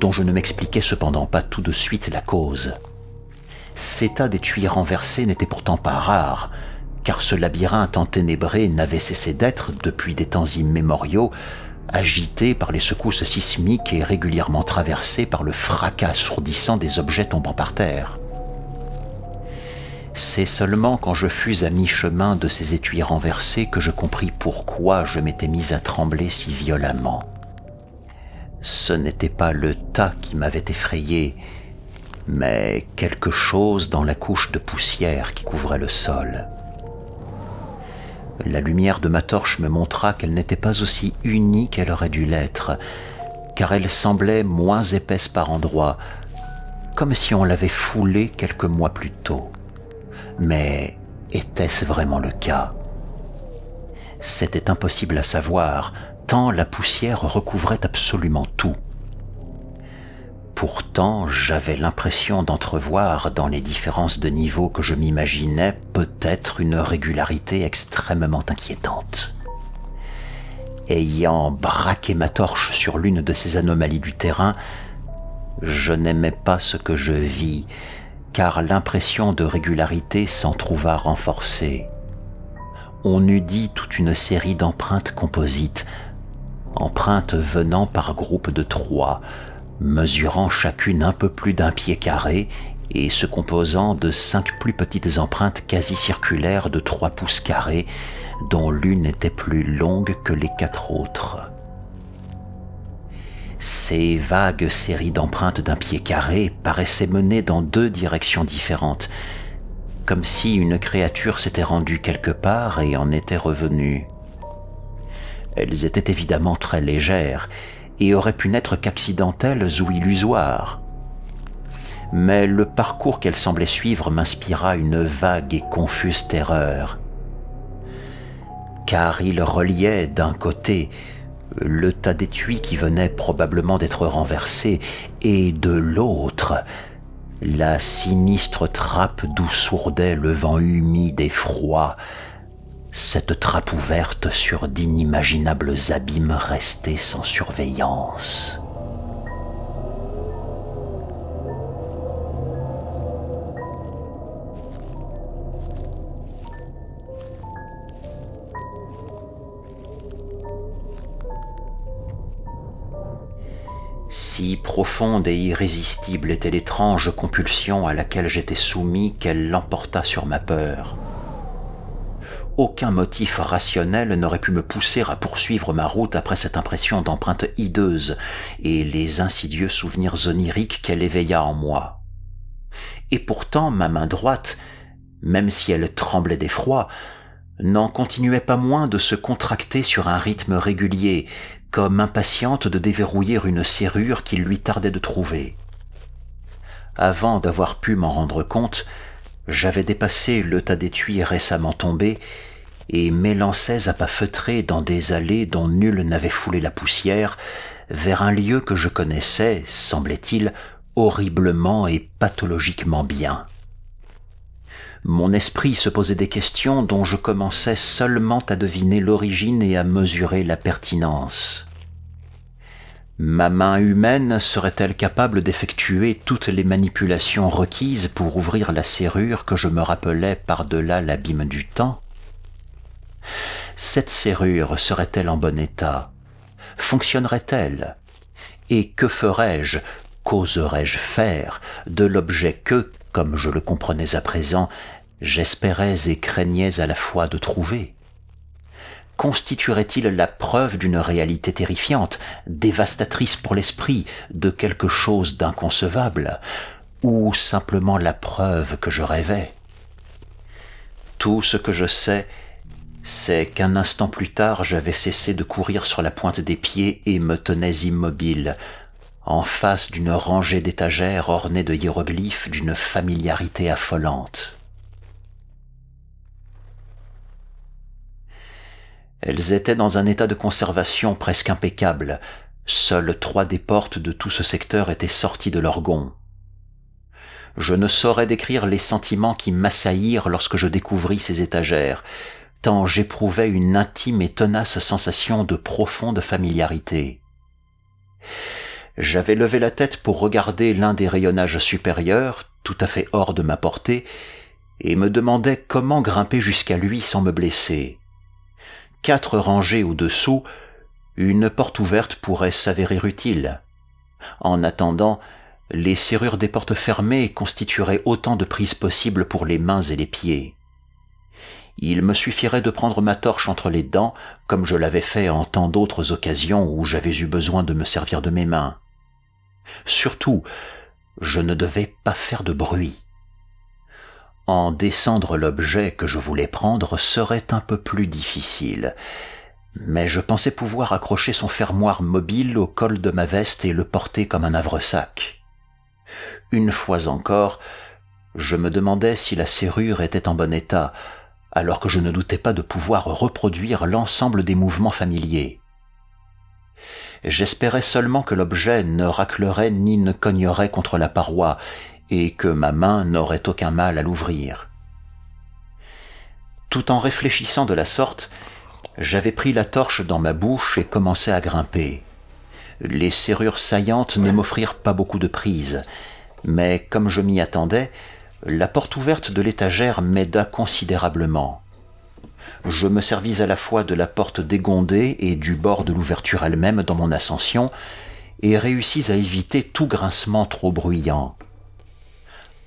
dont je ne m'expliquais cependant pas tout de suite la cause. Ces tas d'étuis renversés n'étaient pourtant pas rares, car ce labyrinthe enténébré n'avait cessé d'être, depuis des temps immémoriaux, agité par les secousses sismiques et régulièrement traversé par le fracas assourdissant des objets tombant par terre. C'est seulement quand je fus à mi-chemin de ces étuis renversés que je compris pourquoi je m'étais mis à trembler si violemment. Ce n'était pas le tas qui m'avait effrayé, mais quelque chose dans la couche de poussière qui couvrait le sol. La lumière de ma torche me montra qu'elle n'était pas aussi unie qu'elle aurait dû l'être, car elle semblait moins épaisse par endroits, comme si on l'avait foulée quelques mois plus tôt. Mais était-ce vraiment le cas C'était impossible à savoir, tant la poussière recouvrait absolument tout. Pourtant, j'avais l'impression d'entrevoir, dans les différences de niveau que je m'imaginais, peut-être une régularité extrêmement inquiétante. Ayant braqué ma torche sur l'une de ces anomalies du terrain, je n'aimais pas ce que je vis, car l'impression de régularité s'en trouva renforcée. On eût dit toute une série d'empreintes composites, empreintes venant par groupe de trois, mesurant chacune un peu plus d'un pied carré et se composant de cinq plus petites empreintes quasi circulaires de trois pouces carrés, dont l'une était plus longue que les quatre autres. Ces vagues séries d'empreintes d'un pied carré paraissaient mener dans deux directions différentes, comme si une créature s'était rendue quelque part et en était revenue. Elles étaient évidemment très légères, et auraient pu n'être qu'accidentelles ou illusoires. Mais le parcours qu'elle semblait suivre m'inspira une vague et confuse terreur. Car il reliait d'un côté le tas d'étuis qui venait probablement d'être renversé et de l'autre la sinistre trappe d'où sourdait le vent humide et froid cette trappe ouverte sur d'inimaginables abîmes restés sans surveillance. Si profonde et irrésistible était l'étrange compulsion à laquelle j'étais soumis qu'elle l'emporta sur ma peur aucun motif rationnel n'aurait pu me pousser à poursuivre ma route après cette impression d'empreinte hideuse et les insidieux souvenirs oniriques qu'elle éveilla en moi. Et pourtant ma main droite, même si elle tremblait d'effroi, n'en continuait pas moins de se contracter sur un rythme régulier, comme impatiente de déverrouiller une serrure qu'il lui tardait de trouver. Avant d'avoir pu m'en rendre compte, j'avais dépassé le tas d'étui récemment tombé et m'élançais à pas feutrés dans des allées dont nul n'avait foulé la poussière, vers un lieu que je connaissais, semblait-il, horriblement et pathologiquement bien. Mon esprit se posait des questions dont je commençais seulement à deviner l'origine et à mesurer la pertinence. Ma main humaine serait-elle capable d'effectuer toutes les manipulations requises pour ouvrir la serrure que je me rappelais par-delà l'abîme du temps Cette serrure serait-elle en bon état Fonctionnerait-elle Et que ferais-je, qu'oserais-je faire de l'objet que, comme je le comprenais à présent, j'espérais et craignais à la fois de trouver constituerait-il la preuve d'une réalité terrifiante, dévastatrice pour l'esprit, de quelque chose d'inconcevable, ou simplement la preuve que je rêvais Tout ce que je sais, c'est qu'un instant plus tard j'avais cessé de courir sur la pointe des pieds et me tenais immobile, en face d'une rangée d'étagères ornées de hiéroglyphes d'une familiarité affolante. Elles étaient dans un état de conservation presque impeccable. Seules trois des portes de tout ce secteur étaient sorties de leur gonds. Je ne saurais décrire les sentiments qui m'assaillirent lorsque je découvris ces étagères, tant j'éprouvais une intime et tenace sensation de profonde familiarité. J'avais levé la tête pour regarder l'un des rayonnages supérieurs, tout à fait hors de ma portée, et me demandais comment grimper jusqu'à lui sans me blesser quatre rangées au-dessous, une porte ouverte pourrait s'avérer utile. En attendant, les serrures des portes fermées constitueraient autant de prises possibles pour les mains et les pieds. Il me suffirait de prendre ma torche entre les dents, comme je l'avais fait en tant d'autres occasions où j'avais eu besoin de me servir de mes mains. Surtout, je ne devais pas faire de bruit en descendre l'objet que je voulais prendre serait un peu plus difficile, mais je pensais pouvoir accrocher son fermoir mobile au col de ma veste et le porter comme un havresac. Une fois encore, je me demandais si la serrure était en bon état, alors que je ne doutais pas de pouvoir reproduire l'ensemble des mouvements familiers. J'espérais seulement que l'objet ne raclerait ni ne cognerait contre la paroi, et que ma main n'aurait aucun mal à l'ouvrir. Tout en réfléchissant de la sorte, j'avais pris la torche dans ma bouche et commençai à grimper. Les serrures saillantes ne m'offrirent pas beaucoup de prise, mais comme je m'y attendais, la porte ouverte de l'étagère m'aida considérablement. Je me servis à la fois de la porte dégondée et du bord de l'ouverture elle-même dans mon ascension, et réussis à éviter tout grincement trop bruyant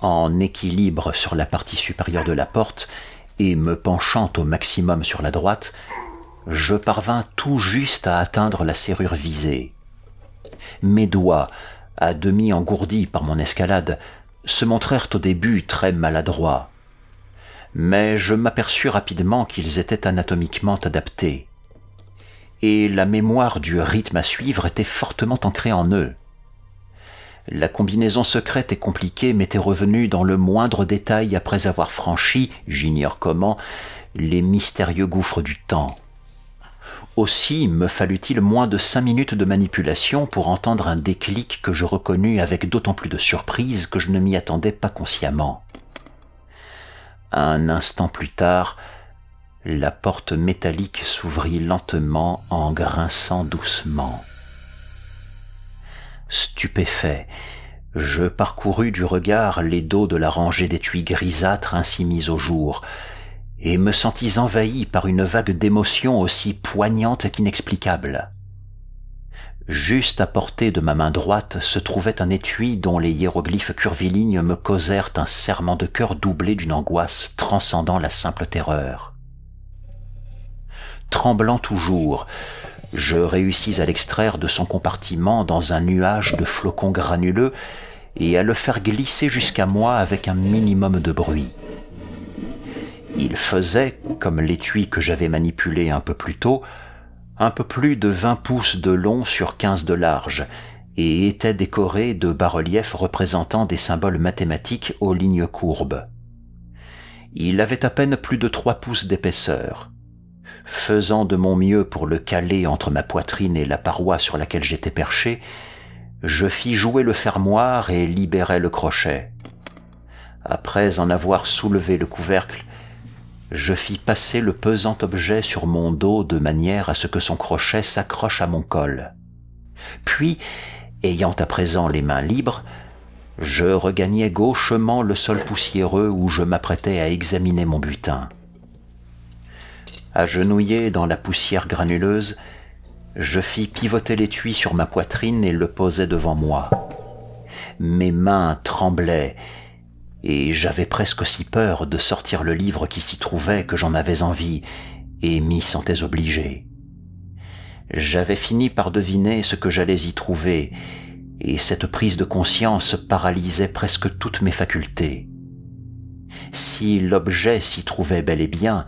en équilibre sur la partie supérieure de la porte et me penchant au maximum sur la droite, je parvins tout juste à atteindre la serrure visée. Mes doigts, à demi engourdis par mon escalade, se montrèrent au début très maladroits. Mais je m'aperçus rapidement qu'ils étaient anatomiquement adaptés. Et la mémoire du rythme à suivre était fortement ancrée en eux. La combinaison secrète et compliquée m'était revenue dans le moindre détail après avoir franchi, j'ignore comment, les mystérieux gouffres du temps. Aussi me fallut-il moins de cinq minutes de manipulation pour entendre un déclic que je reconnus avec d'autant plus de surprise que je ne m'y attendais pas consciemment. Un instant plus tard, la porte métallique s'ouvrit lentement en grinçant doucement stupéfait. Je parcourus du regard les dos de la rangée d'étuis grisâtres ainsi mises au jour, et me sentis envahi par une vague d'émotion aussi poignante qu'inexplicable. Juste à portée de ma main droite se trouvait un étui dont les hiéroglyphes curvilignes me causèrent un serment de cœur doublé d'une angoisse transcendant la simple terreur. Tremblant toujours, je réussis à l'extraire de son compartiment dans un nuage de flocons granuleux et à le faire glisser jusqu'à moi avec un minimum de bruit. Il faisait, comme l'étui que j'avais manipulé un peu plus tôt, un peu plus de 20 pouces de long sur 15 de large, et était décoré de bas-reliefs représentant des symboles mathématiques aux lignes courbes. Il avait à peine plus de 3 pouces d'épaisseur faisant de mon mieux pour le caler entre ma poitrine et la paroi sur laquelle j'étais perché, je fis jouer le fermoir et libérai le crochet. Après en avoir soulevé le couvercle, je fis passer le pesant objet sur mon dos de manière à ce que son crochet s'accroche à mon col. Puis, ayant à présent les mains libres, je regagnai gauchement le sol poussiéreux où je m'apprêtais à examiner mon butin. Agenouillé dans la poussière granuleuse, je fis pivoter l'étui sur ma poitrine et le posai devant moi. Mes mains tremblaient, et j'avais presque si peur de sortir le livre qui s'y trouvait que j'en avais envie, et m'y sentais obligé. J'avais fini par deviner ce que j'allais y trouver, et cette prise de conscience paralysait presque toutes mes facultés. Si l'objet s'y trouvait bel et bien,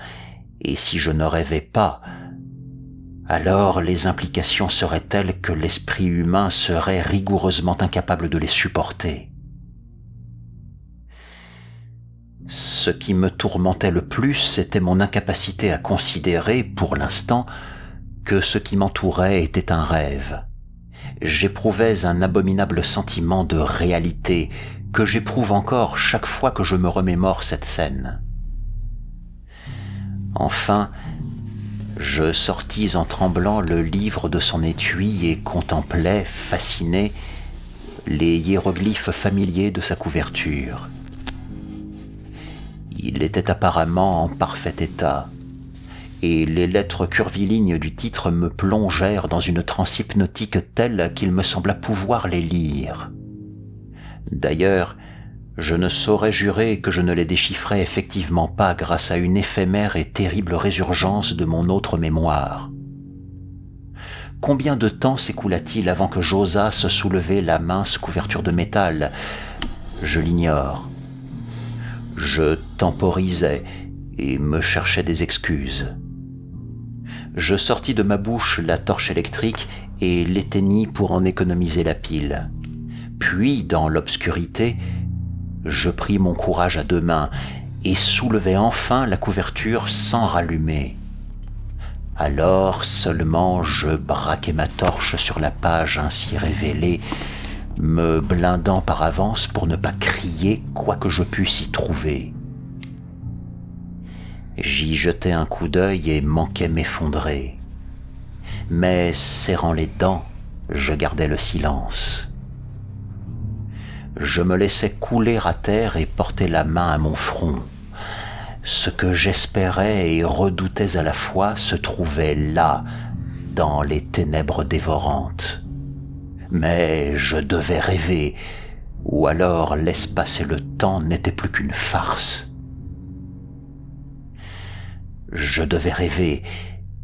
et si je ne rêvais pas, alors les implications seraient telles que l'esprit humain serait rigoureusement incapable de les supporter. Ce qui me tourmentait le plus, c'était mon incapacité à considérer, pour l'instant, que ce qui m'entourait était un rêve. J'éprouvais un abominable sentiment de réalité que j'éprouve encore chaque fois que je me remémore cette scène. Enfin, je sortis en tremblant le livre de son étui et contemplai, fasciné, les hiéroglyphes familiers de sa couverture. Il était apparemment en parfait état, et les lettres curvilignes du titre me plongèrent dans une transe hypnotique telle qu'il me sembla pouvoir les lire. D'ailleurs, je ne saurais jurer que je ne les déchiffrais effectivement pas grâce à une éphémère et terrible résurgence de mon autre mémoire. Combien de temps s'écoula-t-il avant que j'osasse soulever la mince couverture de métal Je l'ignore. Je temporisais et me cherchais des excuses. Je sortis de ma bouche la torche électrique et l'éteignis pour en économiser la pile. Puis, dans l'obscurité, je pris mon courage à deux mains et soulevai enfin la couverture sans rallumer. Alors seulement je braquai ma torche sur la page ainsi révélée, me blindant par avance pour ne pas crier quoi que je pusse y trouver. J'y jetai un coup d'œil et manquai m'effondrer. Mais serrant les dents, je gardai le silence. Je me laissais couler à terre et porter la main à mon front. Ce que j'espérais et redoutais à la fois se trouvait là, dans les ténèbres dévorantes. Mais je devais rêver, ou alors l'espace et le temps n'étaient plus qu'une farce. Je devais rêver,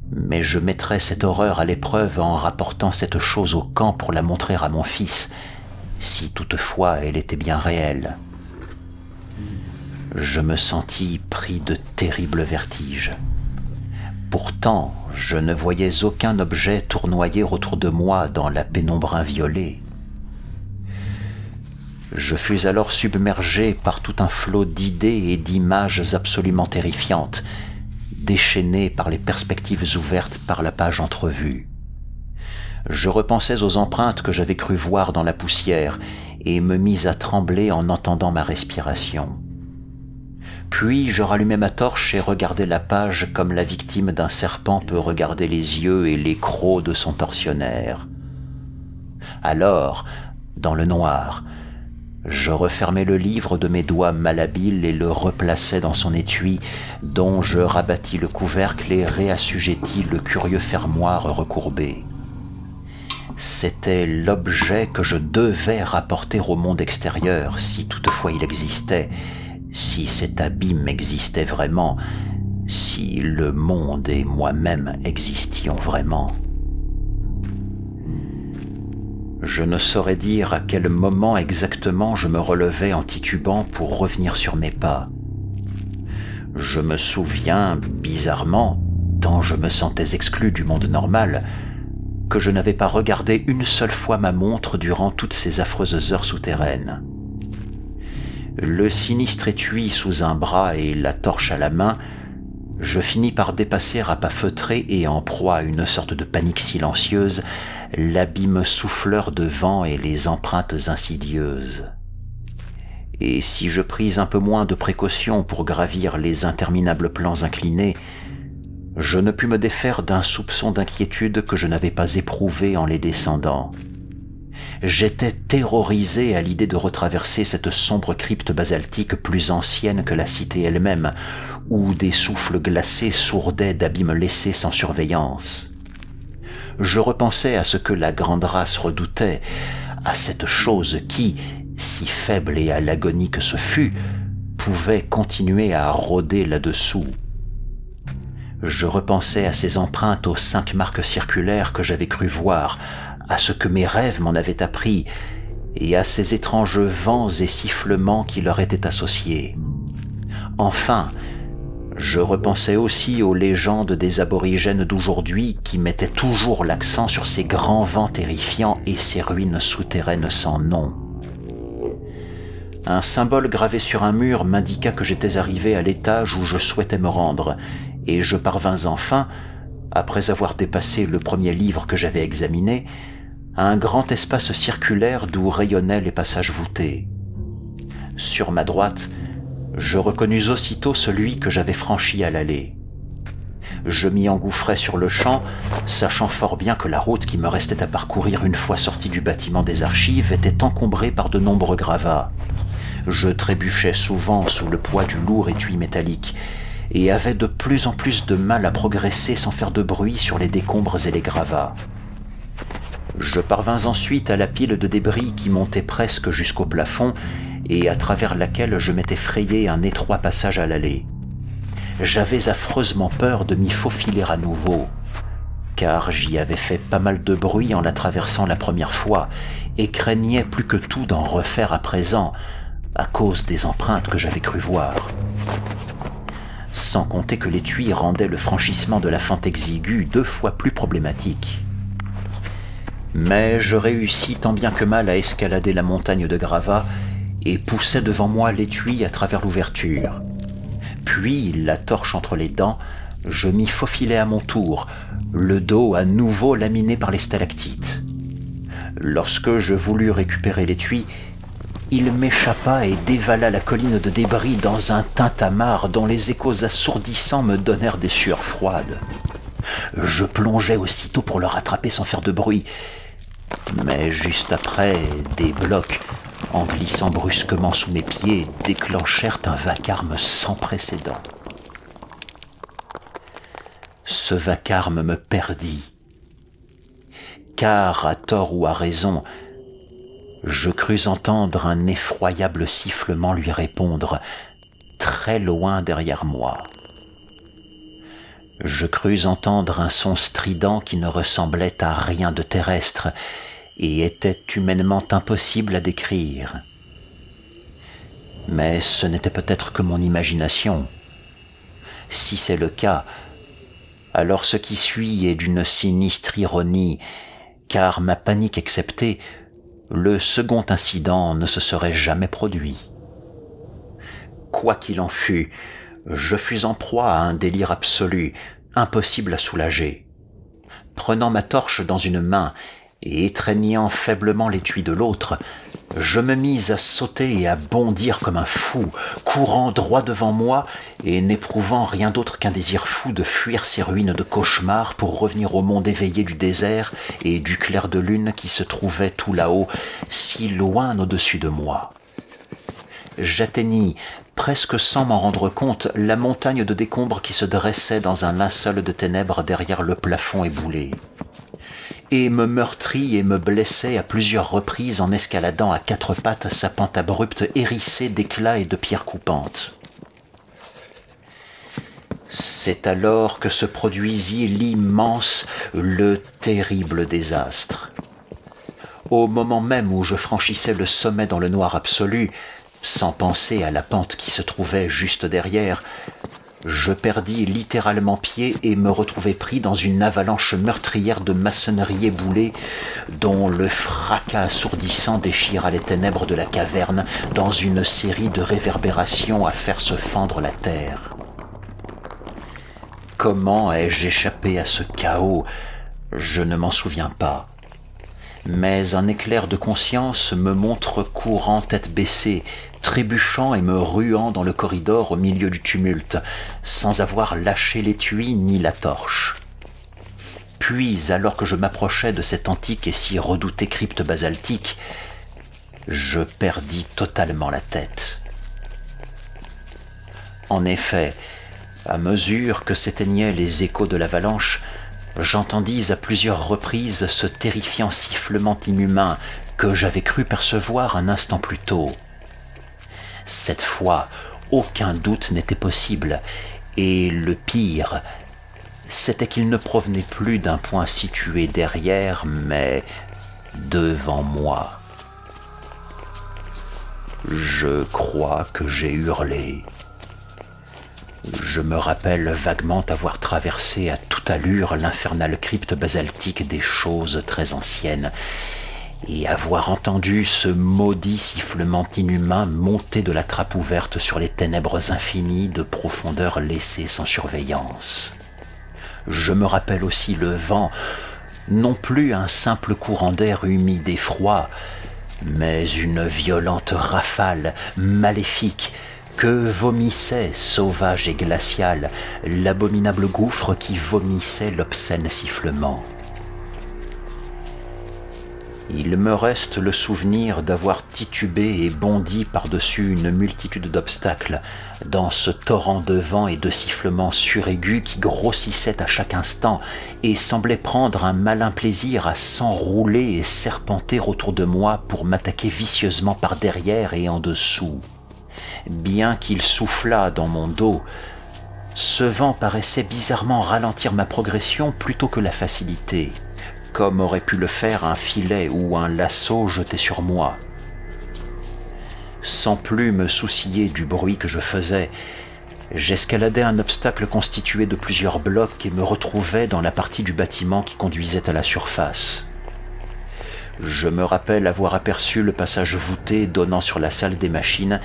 mais je mettrais cette horreur à l'épreuve en rapportant cette chose au camp pour la montrer à mon fils, si toutefois elle était bien réelle. Je me sentis pris de terribles vertiges. Pourtant, je ne voyais aucun objet tournoyer autour de moi dans la pénombre inviolée. Je fus alors submergé par tout un flot d'idées et d'images absolument terrifiantes, déchaînées par les perspectives ouvertes par la page entrevue je repensais aux empreintes que j'avais cru voir dans la poussière et me mis à trembler en entendant ma respiration. Puis je rallumai ma torche et regardai la page comme la victime d'un serpent peut regarder les yeux et les crocs de son tortionnaire. Alors, dans le noir, je refermais le livre de mes doigts malhabiles et le replaçai dans son étui, dont je rabattis le couvercle et réassujettis le curieux fermoir recourbé. C'était l'objet que je devais rapporter au monde extérieur, si toutefois il existait, si cet abîme existait vraiment, si le monde et moi-même existions vraiment. Je ne saurais dire à quel moment exactement je me relevais en titubant pour revenir sur mes pas. Je me souviens, bizarrement, tant je me sentais exclu du monde normal, que je n'avais pas regardé une seule fois ma montre durant toutes ces affreuses heures souterraines. Le sinistre étui sous un bras et la torche à la main, je finis par dépasser à pas feutrés et en proie à une sorte de panique silencieuse l'abîme souffleur de vent et les empreintes insidieuses. Et si je pris un peu moins de précautions pour gravir les interminables plans inclinés, je ne pus me défaire d'un soupçon d'inquiétude que je n'avais pas éprouvé en les descendant. J'étais terrorisé à l'idée de retraverser cette sombre crypte basaltique plus ancienne que la cité elle-même, où des souffles glacés sourdaient d'abîmes laissés sans surveillance. Je repensais à ce que la grande race redoutait, à cette chose qui, si faible et à l'agonie que ce fut, pouvait continuer à rôder là-dessous. Je repensais à ces empreintes aux cinq marques circulaires que j'avais cru voir, à ce que mes rêves m'en avaient appris, et à ces étranges vents et sifflements qui leur étaient associés. Enfin, je repensais aussi aux légendes des aborigènes d'aujourd'hui qui mettaient toujours l'accent sur ces grands vents terrifiants et ces ruines souterraines sans nom. Un symbole gravé sur un mur m'indiqua que j'étais arrivé à l'étage où je souhaitais me rendre, et je parvins enfin, après avoir dépassé le premier livre que j'avais examiné, à un grand espace circulaire d'où rayonnaient les passages voûtés. Sur ma droite, je reconnus aussitôt celui que j'avais franchi à l'allée. Je m'y engouffrais sur le champ, sachant fort bien que la route qui me restait à parcourir une fois sorti du bâtiment des archives était encombrée par de nombreux gravats. Je trébuchais souvent sous le poids du lourd étui métallique, et avait de plus en plus de mal à progresser sans faire de bruit sur les décombres et les gravats. Je parvins ensuite à la pile de débris qui montait presque jusqu'au plafond et à travers laquelle je m'étais frayé un étroit passage à l'allée. J'avais affreusement peur de m'y faufiler à nouveau, car j'y avais fait pas mal de bruit en la traversant la première fois et craignais plus que tout d'en refaire à présent à cause des empreintes que j'avais cru voir sans compter que l'étui rendait le franchissement de la fente exiguë deux fois plus problématique. Mais je réussis tant bien que mal à escalader la montagne de gravats et poussai devant moi l'étui à travers l'ouverture. Puis, la torche entre les dents, je m'y faufilai à mon tour, le dos à nouveau laminé par les stalactites. Lorsque je voulus récupérer l'étui, il m'échappa et dévala la colline de débris dans un tintamarre dont les échos assourdissants me donnèrent des sueurs froides. Je plongeai aussitôt pour le rattraper sans faire de bruit. Mais juste après, des blocs, en glissant brusquement sous mes pieds, déclenchèrent un vacarme sans précédent. Ce vacarme me perdit, car, à tort ou à raison, je crus entendre un effroyable sifflement lui répondre, très loin derrière moi. Je crus entendre un son strident qui ne ressemblait à rien de terrestre et était humainement impossible à décrire. Mais ce n'était peut-être que mon imagination. Si c'est le cas, alors ce qui suit est d'une sinistre ironie, car ma panique exceptée, le second incident ne se serait jamais produit. Quoi qu'il en fût, je fus en proie à un délire absolu, impossible à soulager. Prenant ma torche dans une main et étreignant faiblement l'étui de l'autre, je me mis à sauter et à bondir comme un fou, courant droit devant moi et n'éprouvant rien d'autre qu'un désir fou de fuir ces ruines de cauchemar pour revenir au monde éveillé du désert et du clair de lune qui se trouvait tout là-haut, si loin au-dessus de moi. J'atteignis, presque sans m'en rendre compte, la montagne de décombres qui se dressait dans un linceul de ténèbres derrière le plafond éboulé et me meurtrit et me blessait à plusieurs reprises en escaladant à quatre pattes sa pente abrupte hérissée d'éclats et de pierres coupantes. C'est alors que se produisit l'immense, le terrible désastre. Au moment même où je franchissais le sommet dans le noir absolu, sans penser à la pente qui se trouvait juste derrière, je perdis littéralement pied et me retrouvai pris dans une avalanche meurtrière de maçonnerie éboulée dont le fracas assourdissant déchira les ténèbres de la caverne dans une série de réverbérations à faire se fendre la terre. Comment ai-je échappé à ce chaos Je ne m'en souviens pas mais un éclair de conscience me montre courant tête baissée, trébuchant et me ruant dans le corridor au milieu du tumulte, sans avoir lâché l'étui ni la torche. Puis, alors que je m'approchais de cette antique et si redoutée crypte basaltique, je perdis totalement la tête. En effet, à mesure que s'éteignaient les échos de l'avalanche, j'entendis à plusieurs reprises ce terrifiant sifflement inhumain que j'avais cru percevoir un instant plus tôt. Cette fois, aucun doute n'était possible, et le pire, c'était qu'il ne provenait plus d'un point situé derrière, mais devant moi. Je crois que j'ai hurlé. Je me rappelle vaguement avoir traversé à toute allure l'infernale crypte basaltique des choses très anciennes et avoir entendu ce maudit sifflement inhumain monter de la trappe ouverte sur les ténèbres infinies de profondeur laissée sans surveillance. Je me rappelle aussi le vent, non plus un simple courant d'air humide et froid, mais une violente rafale maléfique que vomissait, sauvage et glacial, l'abominable gouffre qui vomissait l'obscène sifflement. Il me reste le souvenir d'avoir titubé et bondi par-dessus une multitude d'obstacles, dans ce torrent de vent et de sifflements suraigus qui grossissait à chaque instant et semblait prendre un malin plaisir à s'enrouler et serpenter autour de moi pour m'attaquer vicieusement par derrière et en dessous. Bien qu'il soufflât dans mon dos, ce vent paraissait bizarrement ralentir ma progression plutôt que la faciliter comme aurait pu le faire un filet ou un lasso jeté sur moi. Sans plus me soucier du bruit que je faisais, j'escaladai un obstacle constitué de plusieurs blocs et me retrouvais dans la partie du bâtiment qui conduisait à la surface. Je me rappelle avoir aperçu le passage voûté donnant sur la salle des machines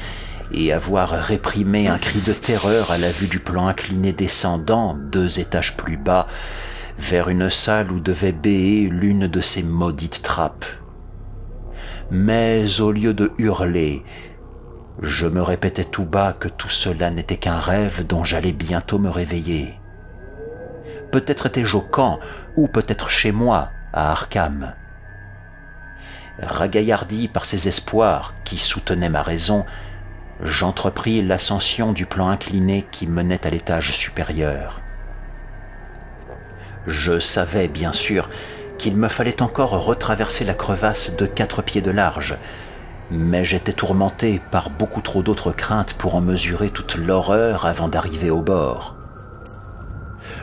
et avoir réprimé un cri de terreur à la vue du plan incliné descendant deux étages plus bas vers une salle où devait béer l'une de ces maudites trappes. Mais au lieu de hurler, je me répétais tout bas que tout cela n'était qu'un rêve dont j'allais bientôt me réveiller. Peut-être étais-je au camp, ou peut-être chez moi, à Arkham. Ragaillardi par ces espoirs qui soutenaient ma raison, j'entrepris l'ascension du plan incliné qui menait à l'étage supérieur. Je savais, bien sûr, qu'il me fallait encore retraverser la crevasse de quatre pieds de large, mais j'étais tourmenté par beaucoup trop d'autres craintes pour en mesurer toute l'horreur avant d'arriver au bord.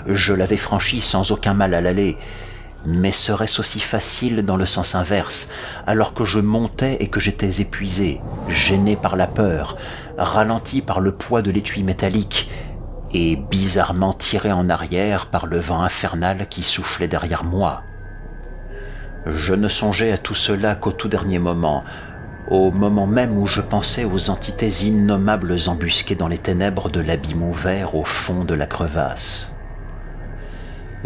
Je l'avais franchi sans aucun mal à l'aller, mais serait-ce aussi facile dans le sens inverse, alors que je montais et que j'étais épuisé, gêné par la peur, ralenti par le poids de l'étui métallique et bizarrement tiré en arrière par le vent infernal qui soufflait derrière moi. Je ne songeais à tout cela qu'au tout dernier moment, au moment même où je pensais aux entités innommables embusquées dans les ténèbres de l'abîme ouvert au fond de la crevasse.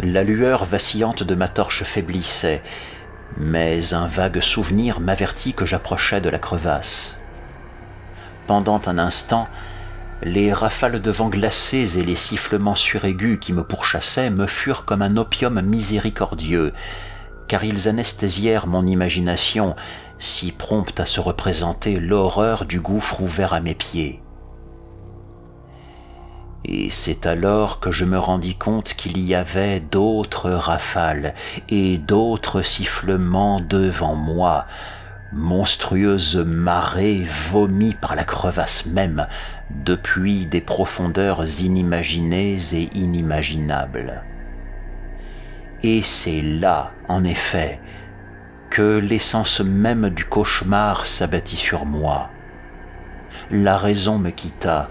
La lueur vacillante de ma torche faiblissait, mais un vague souvenir m'avertit que j'approchais de la crevasse. Pendant un instant, les rafales de vent glacées et les sifflements suraigus qui me pourchassaient me furent comme un opium miséricordieux, car ils anesthésièrent mon imagination, si prompte à se représenter l'horreur du gouffre ouvert à mes pieds. Et c'est alors que je me rendis compte qu'il y avait d'autres rafales et d'autres sifflements devant moi, monstrueuses marées vomies par la crevasse même, depuis des profondeurs inimaginées et inimaginables. Et c'est là, en effet, que l'essence même du cauchemar s'abattit sur moi. La raison me quitta,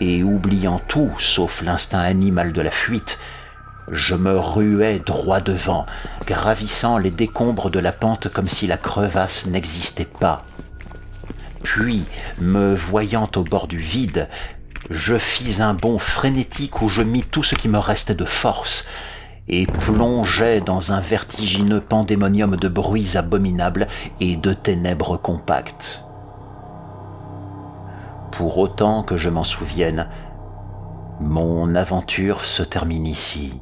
et oubliant tout sauf l'instinct animal de la fuite, je me ruais droit devant, gravissant les décombres de la pente comme si la crevasse n'existait pas. Puis, me voyant au bord du vide, je fis un bond frénétique où je mis tout ce qui me restait de force et plongeai dans un vertigineux pandémonium de bruits abominables et de ténèbres compactes. Pour autant que je m'en souvienne, mon aventure se termine ici.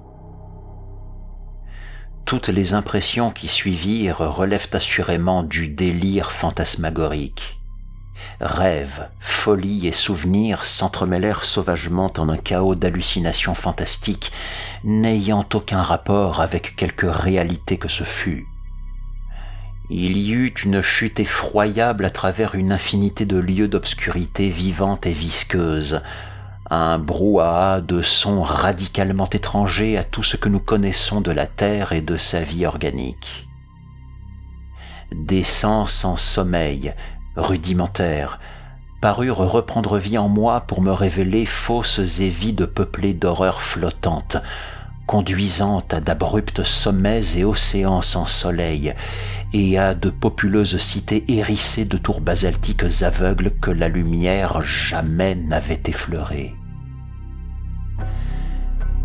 Toutes les impressions qui suivirent relèvent assurément du délire fantasmagorique. Rêves, folies et souvenirs s'entremêlèrent sauvagement en un chaos d'hallucinations fantastiques, n'ayant aucun rapport avec quelque réalité que ce fût. Il y eut une chute effroyable à travers une infinité de lieux d'obscurité vivante et visqueuse, un brouhaha de sons radicalement étrangers à tout ce que nous connaissons de la Terre et de sa vie organique. Des en sommeil, rudimentaires, parurent reprendre vie en moi pour me révéler fausses et vides peuplées d'horreurs flottantes, conduisant à d'abruptes sommets et océans sans soleil, et à de populeuses cités hérissées de tours basaltiques aveugles que la lumière jamais n'avait effleurées.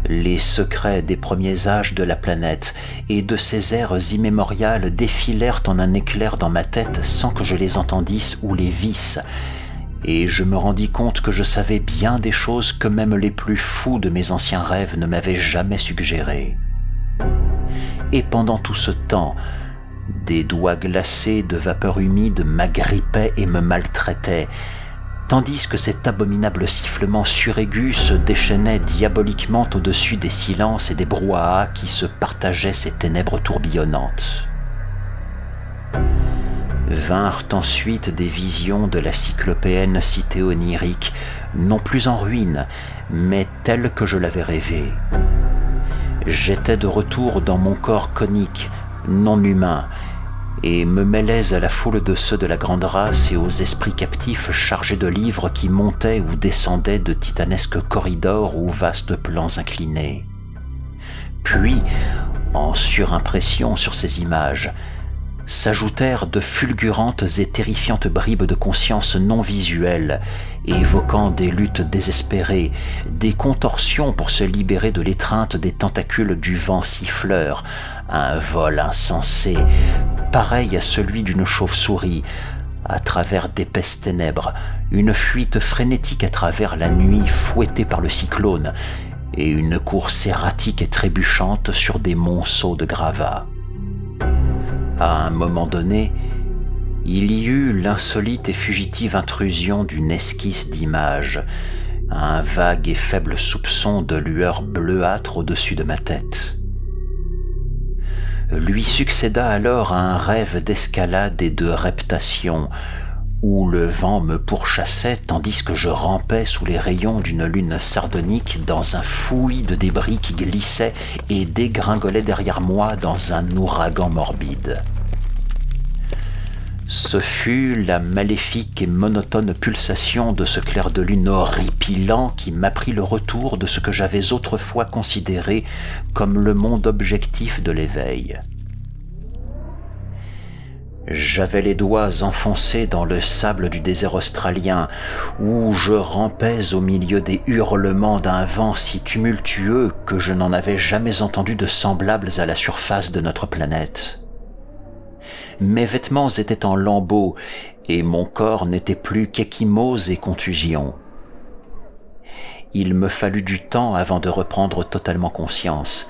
Les secrets des premiers âges de la planète et de ces airs immémoriales défilèrent en un éclair dans ma tête sans que je les entendisse ou les visse, et je me rendis compte que je savais bien des choses que même les plus fous de mes anciens rêves ne m'avaient jamais suggérées. Et pendant tout ce temps, des doigts glacés de vapeur humide m'agrippaient et me maltraitaient, tandis que cet abominable sifflement suraigu se déchaînait diaboliquement au-dessus des silences et des brouhahas qui se partageaient ces ténèbres tourbillonnantes. Vinrent ensuite des visions de la cyclopéenne cité onirique, non plus en ruine, mais telle que je l'avais rêvée. J'étais de retour dans mon corps conique, non humain, et me mêlais à la foule de ceux de la grande race et aux esprits captifs chargés de livres qui montaient ou descendaient de titanesques corridors ou vastes plans inclinés. Puis, en surimpression sur ces images, s'ajoutèrent de fulgurantes et terrifiantes bribes de conscience non visuelles, évoquant des luttes désespérées, des contorsions pour se libérer de l'étreinte des tentacules du vent siffleur, un vol insensé, pareil à celui d'une chauve-souris, à travers d'épaisses ténèbres, une fuite frénétique à travers la nuit fouettée par le cyclone, et une course erratique et trébuchante sur des monceaux de gravats. À un moment donné, il y eut l'insolite et fugitive intrusion d'une esquisse d'image, un vague et faible soupçon de lueur bleuâtre au-dessus de ma tête. Lui succéda alors un rêve d'escalade et de reptation, où le vent me pourchassait tandis que je rampais sous les rayons d'une lune sardonique dans un fouillis de débris qui glissait et dégringolait derrière moi dans un ouragan morbide ce fut la maléfique et monotone pulsation de ce clair de lune horripilant qui m'apprit le retour de ce que j'avais autrefois considéré comme le monde objectif de l'éveil. J'avais les doigts enfoncés dans le sable du désert australien, où je rampais au milieu des hurlements d'un vent si tumultueux que je n'en avais jamais entendu de semblables à la surface de notre planète. Mes vêtements étaient en lambeaux, et mon corps n'était plus qu'échimose et contusions. Il me fallut du temps avant de reprendre totalement conscience,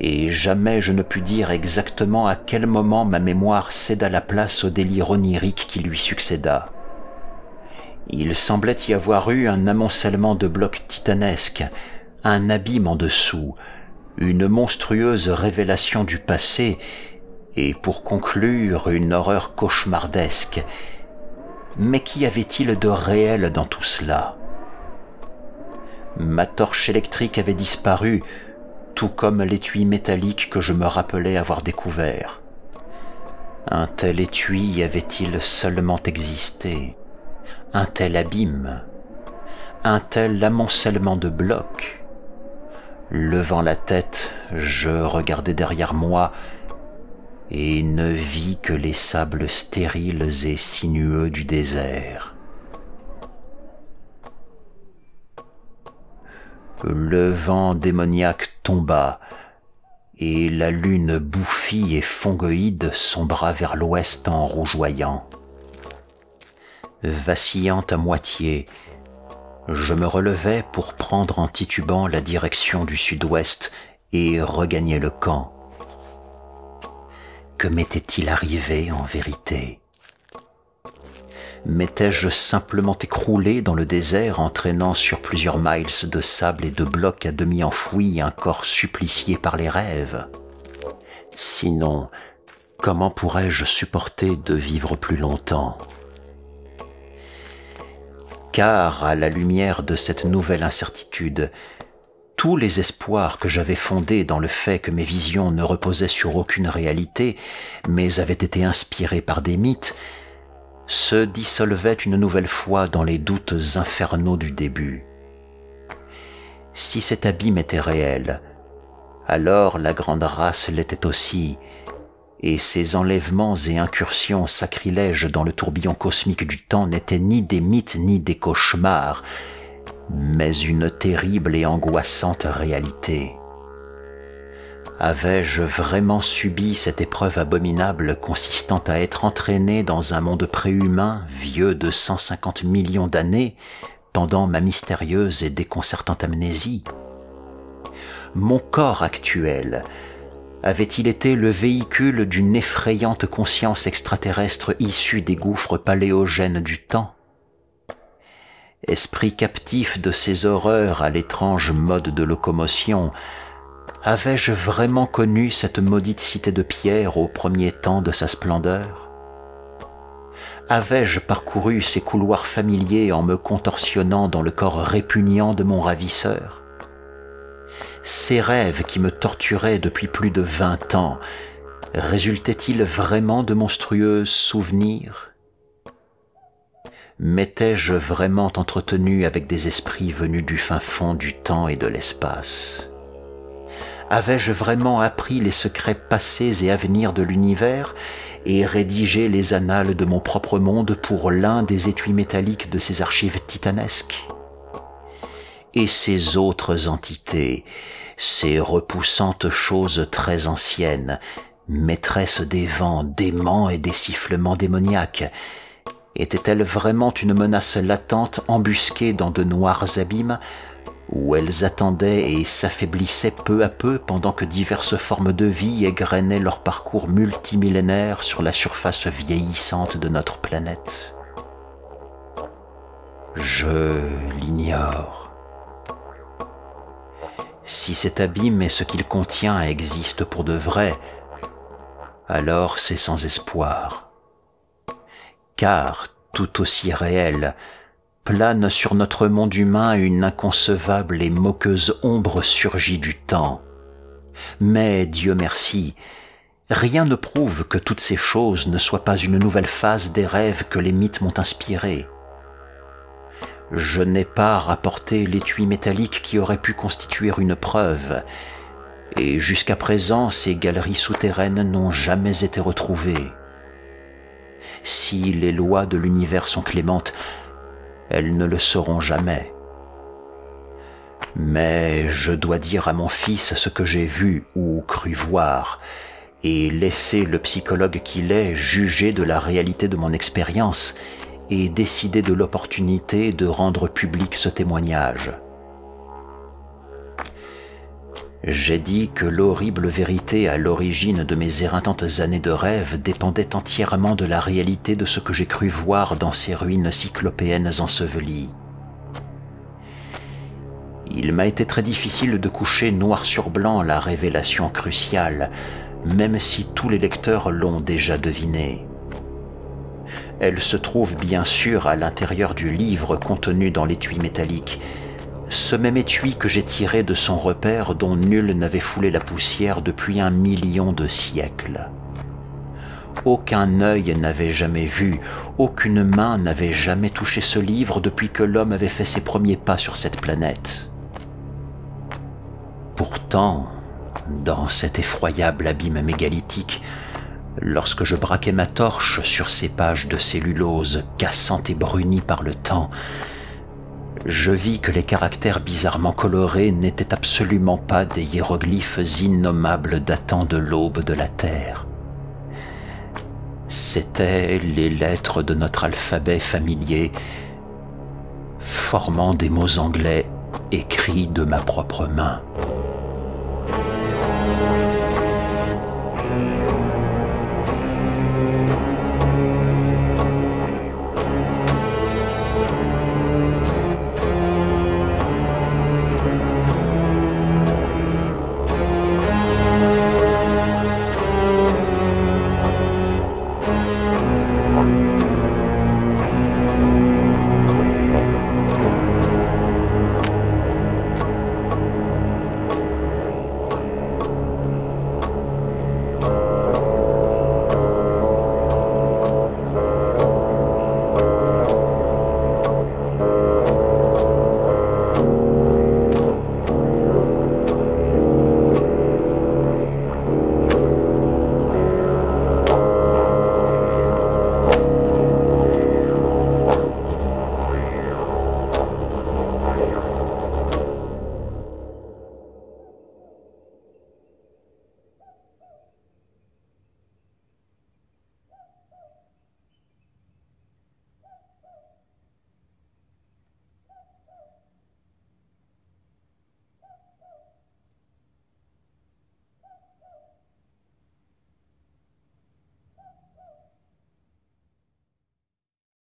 et jamais je ne pus dire exactement à quel moment ma mémoire céda la place au délire onirique qui lui succéda. Il semblait y avoir eu un amoncellement de blocs titanesques, un abîme en dessous, une monstrueuse révélation du passé et pour conclure une horreur cauchemardesque. Mais qu'y avait-il de réel dans tout cela Ma torche électrique avait disparu, tout comme l'étui métallique que je me rappelais avoir découvert. Un tel étui avait-il seulement existé Un tel abîme Un tel amoncellement de blocs Levant la tête, je regardais derrière moi et ne vit que les sables stériles et sinueux du désert. Le vent démoniaque tomba, et la lune bouffie et fongoïde sombra vers l'ouest en rougeoyant. Vacillant à moitié, je me relevai pour prendre en titubant la direction du sud-ouest et regagner le camp que m'était-il arrivé en vérité M'étais-je simplement écroulé dans le désert, entraînant sur plusieurs miles de sable et de blocs à demi enfouis un corps supplicié par les rêves Sinon, comment pourrais-je supporter de vivre plus longtemps Car, à la lumière de cette nouvelle incertitude, tous les espoirs que j'avais fondés dans le fait que mes visions ne reposaient sur aucune réalité, mais avaient été inspirées par des mythes, se dissolvaient une nouvelle fois dans les doutes infernaux du début. Si cet abîme était réel, alors la grande race l'était aussi, et ces enlèvements et incursions sacrilèges dans le tourbillon cosmique du temps n'étaient ni des mythes ni des cauchemars, mais une terrible et angoissante réalité. Avais-je vraiment subi cette épreuve abominable consistant à être entraîné dans un monde préhumain vieux de 150 millions d'années pendant ma mystérieuse et déconcertante amnésie Mon corps actuel avait-il été le véhicule d'une effrayante conscience extraterrestre issue des gouffres paléogènes du temps esprit captif de ces horreurs à l'étrange mode de locomotion, avais-je vraiment connu cette maudite cité de pierre au premier temps de sa splendeur Avais-je parcouru ces couloirs familiers en me contorsionnant dans le corps répugnant de mon ravisseur Ces rêves qui me torturaient depuis plus de vingt ans résultaient-ils vraiment de monstrueux souvenirs m'étais-je vraiment entretenu avec des esprits venus du fin fond du temps et de l'espace Avais-je vraiment appris les secrets passés et à venir de l'univers et rédigé les annales de mon propre monde pour l'un des étuis métalliques de ces archives titanesques Et ces autres entités, ces repoussantes choses très anciennes, maîtresses des vents, des et des sifflements démoniaques, était-elle vraiment une menace latente embusquée dans de noirs abîmes où elles attendaient et s'affaiblissaient peu à peu pendant que diverses formes de vie égrenaient leur parcours multimillénaire sur la surface vieillissante de notre planète. Je l'ignore. Si cet abîme et ce qu'il contient existent pour de vrai, alors c'est sans espoir car tout aussi réel, plane sur notre monde humain une inconcevable et moqueuse ombre surgie du temps. Mais, Dieu merci, rien ne prouve que toutes ces choses ne soient pas une nouvelle phase des rêves que les mythes m'ont inspirés. Je n'ai pas rapporté l'étui métallique qui aurait pu constituer une preuve, et jusqu'à présent ces galeries souterraines n'ont jamais été retrouvées si les lois de l'univers sont clémentes, elles ne le seront jamais. Mais je dois dire à mon fils ce que j'ai vu ou cru voir, et laisser le psychologue qu'il est juger de la réalité de mon expérience et décider de l'opportunité de rendre public ce témoignage. J'ai dit que l'horrible vérité à l'origine de mes éreintantes années de rêve dépendait entièrement de la réalité de ce que j'ai cru voir dans ces ruines cyclopéennes ensevelies. Il m'a été très difficile de coucher noir sur blanc la révélation cruciale, même si tous les lecteurs l'ont déjà devinée. Elle se trouve bien sûr à l'intérieur du livre contenu dans l'étui métallique, ce même étui que j'ai tiré de son repère dont nul n'avait foulé la poussière depuis un million de siècles. Aucun œil n'avait jamais vu, aucune main n'avait jamais touché ce livre depuis que l'homme avait fait ses premiers pas sur cette planète. Pourtant, dans cet effroyable abîme mégalithique, lorsque je braquais ma torche sur ces pages de cellulose cassantes et brunies par le temps, je vis que les caractères bizarrement colorés n'étaient absolument pas des hiéroglyphes innommables datant de l'aube de la Terre. C'étaient les lettres de notre alphabet familier, formant des mots anglais écrits de ma propre main.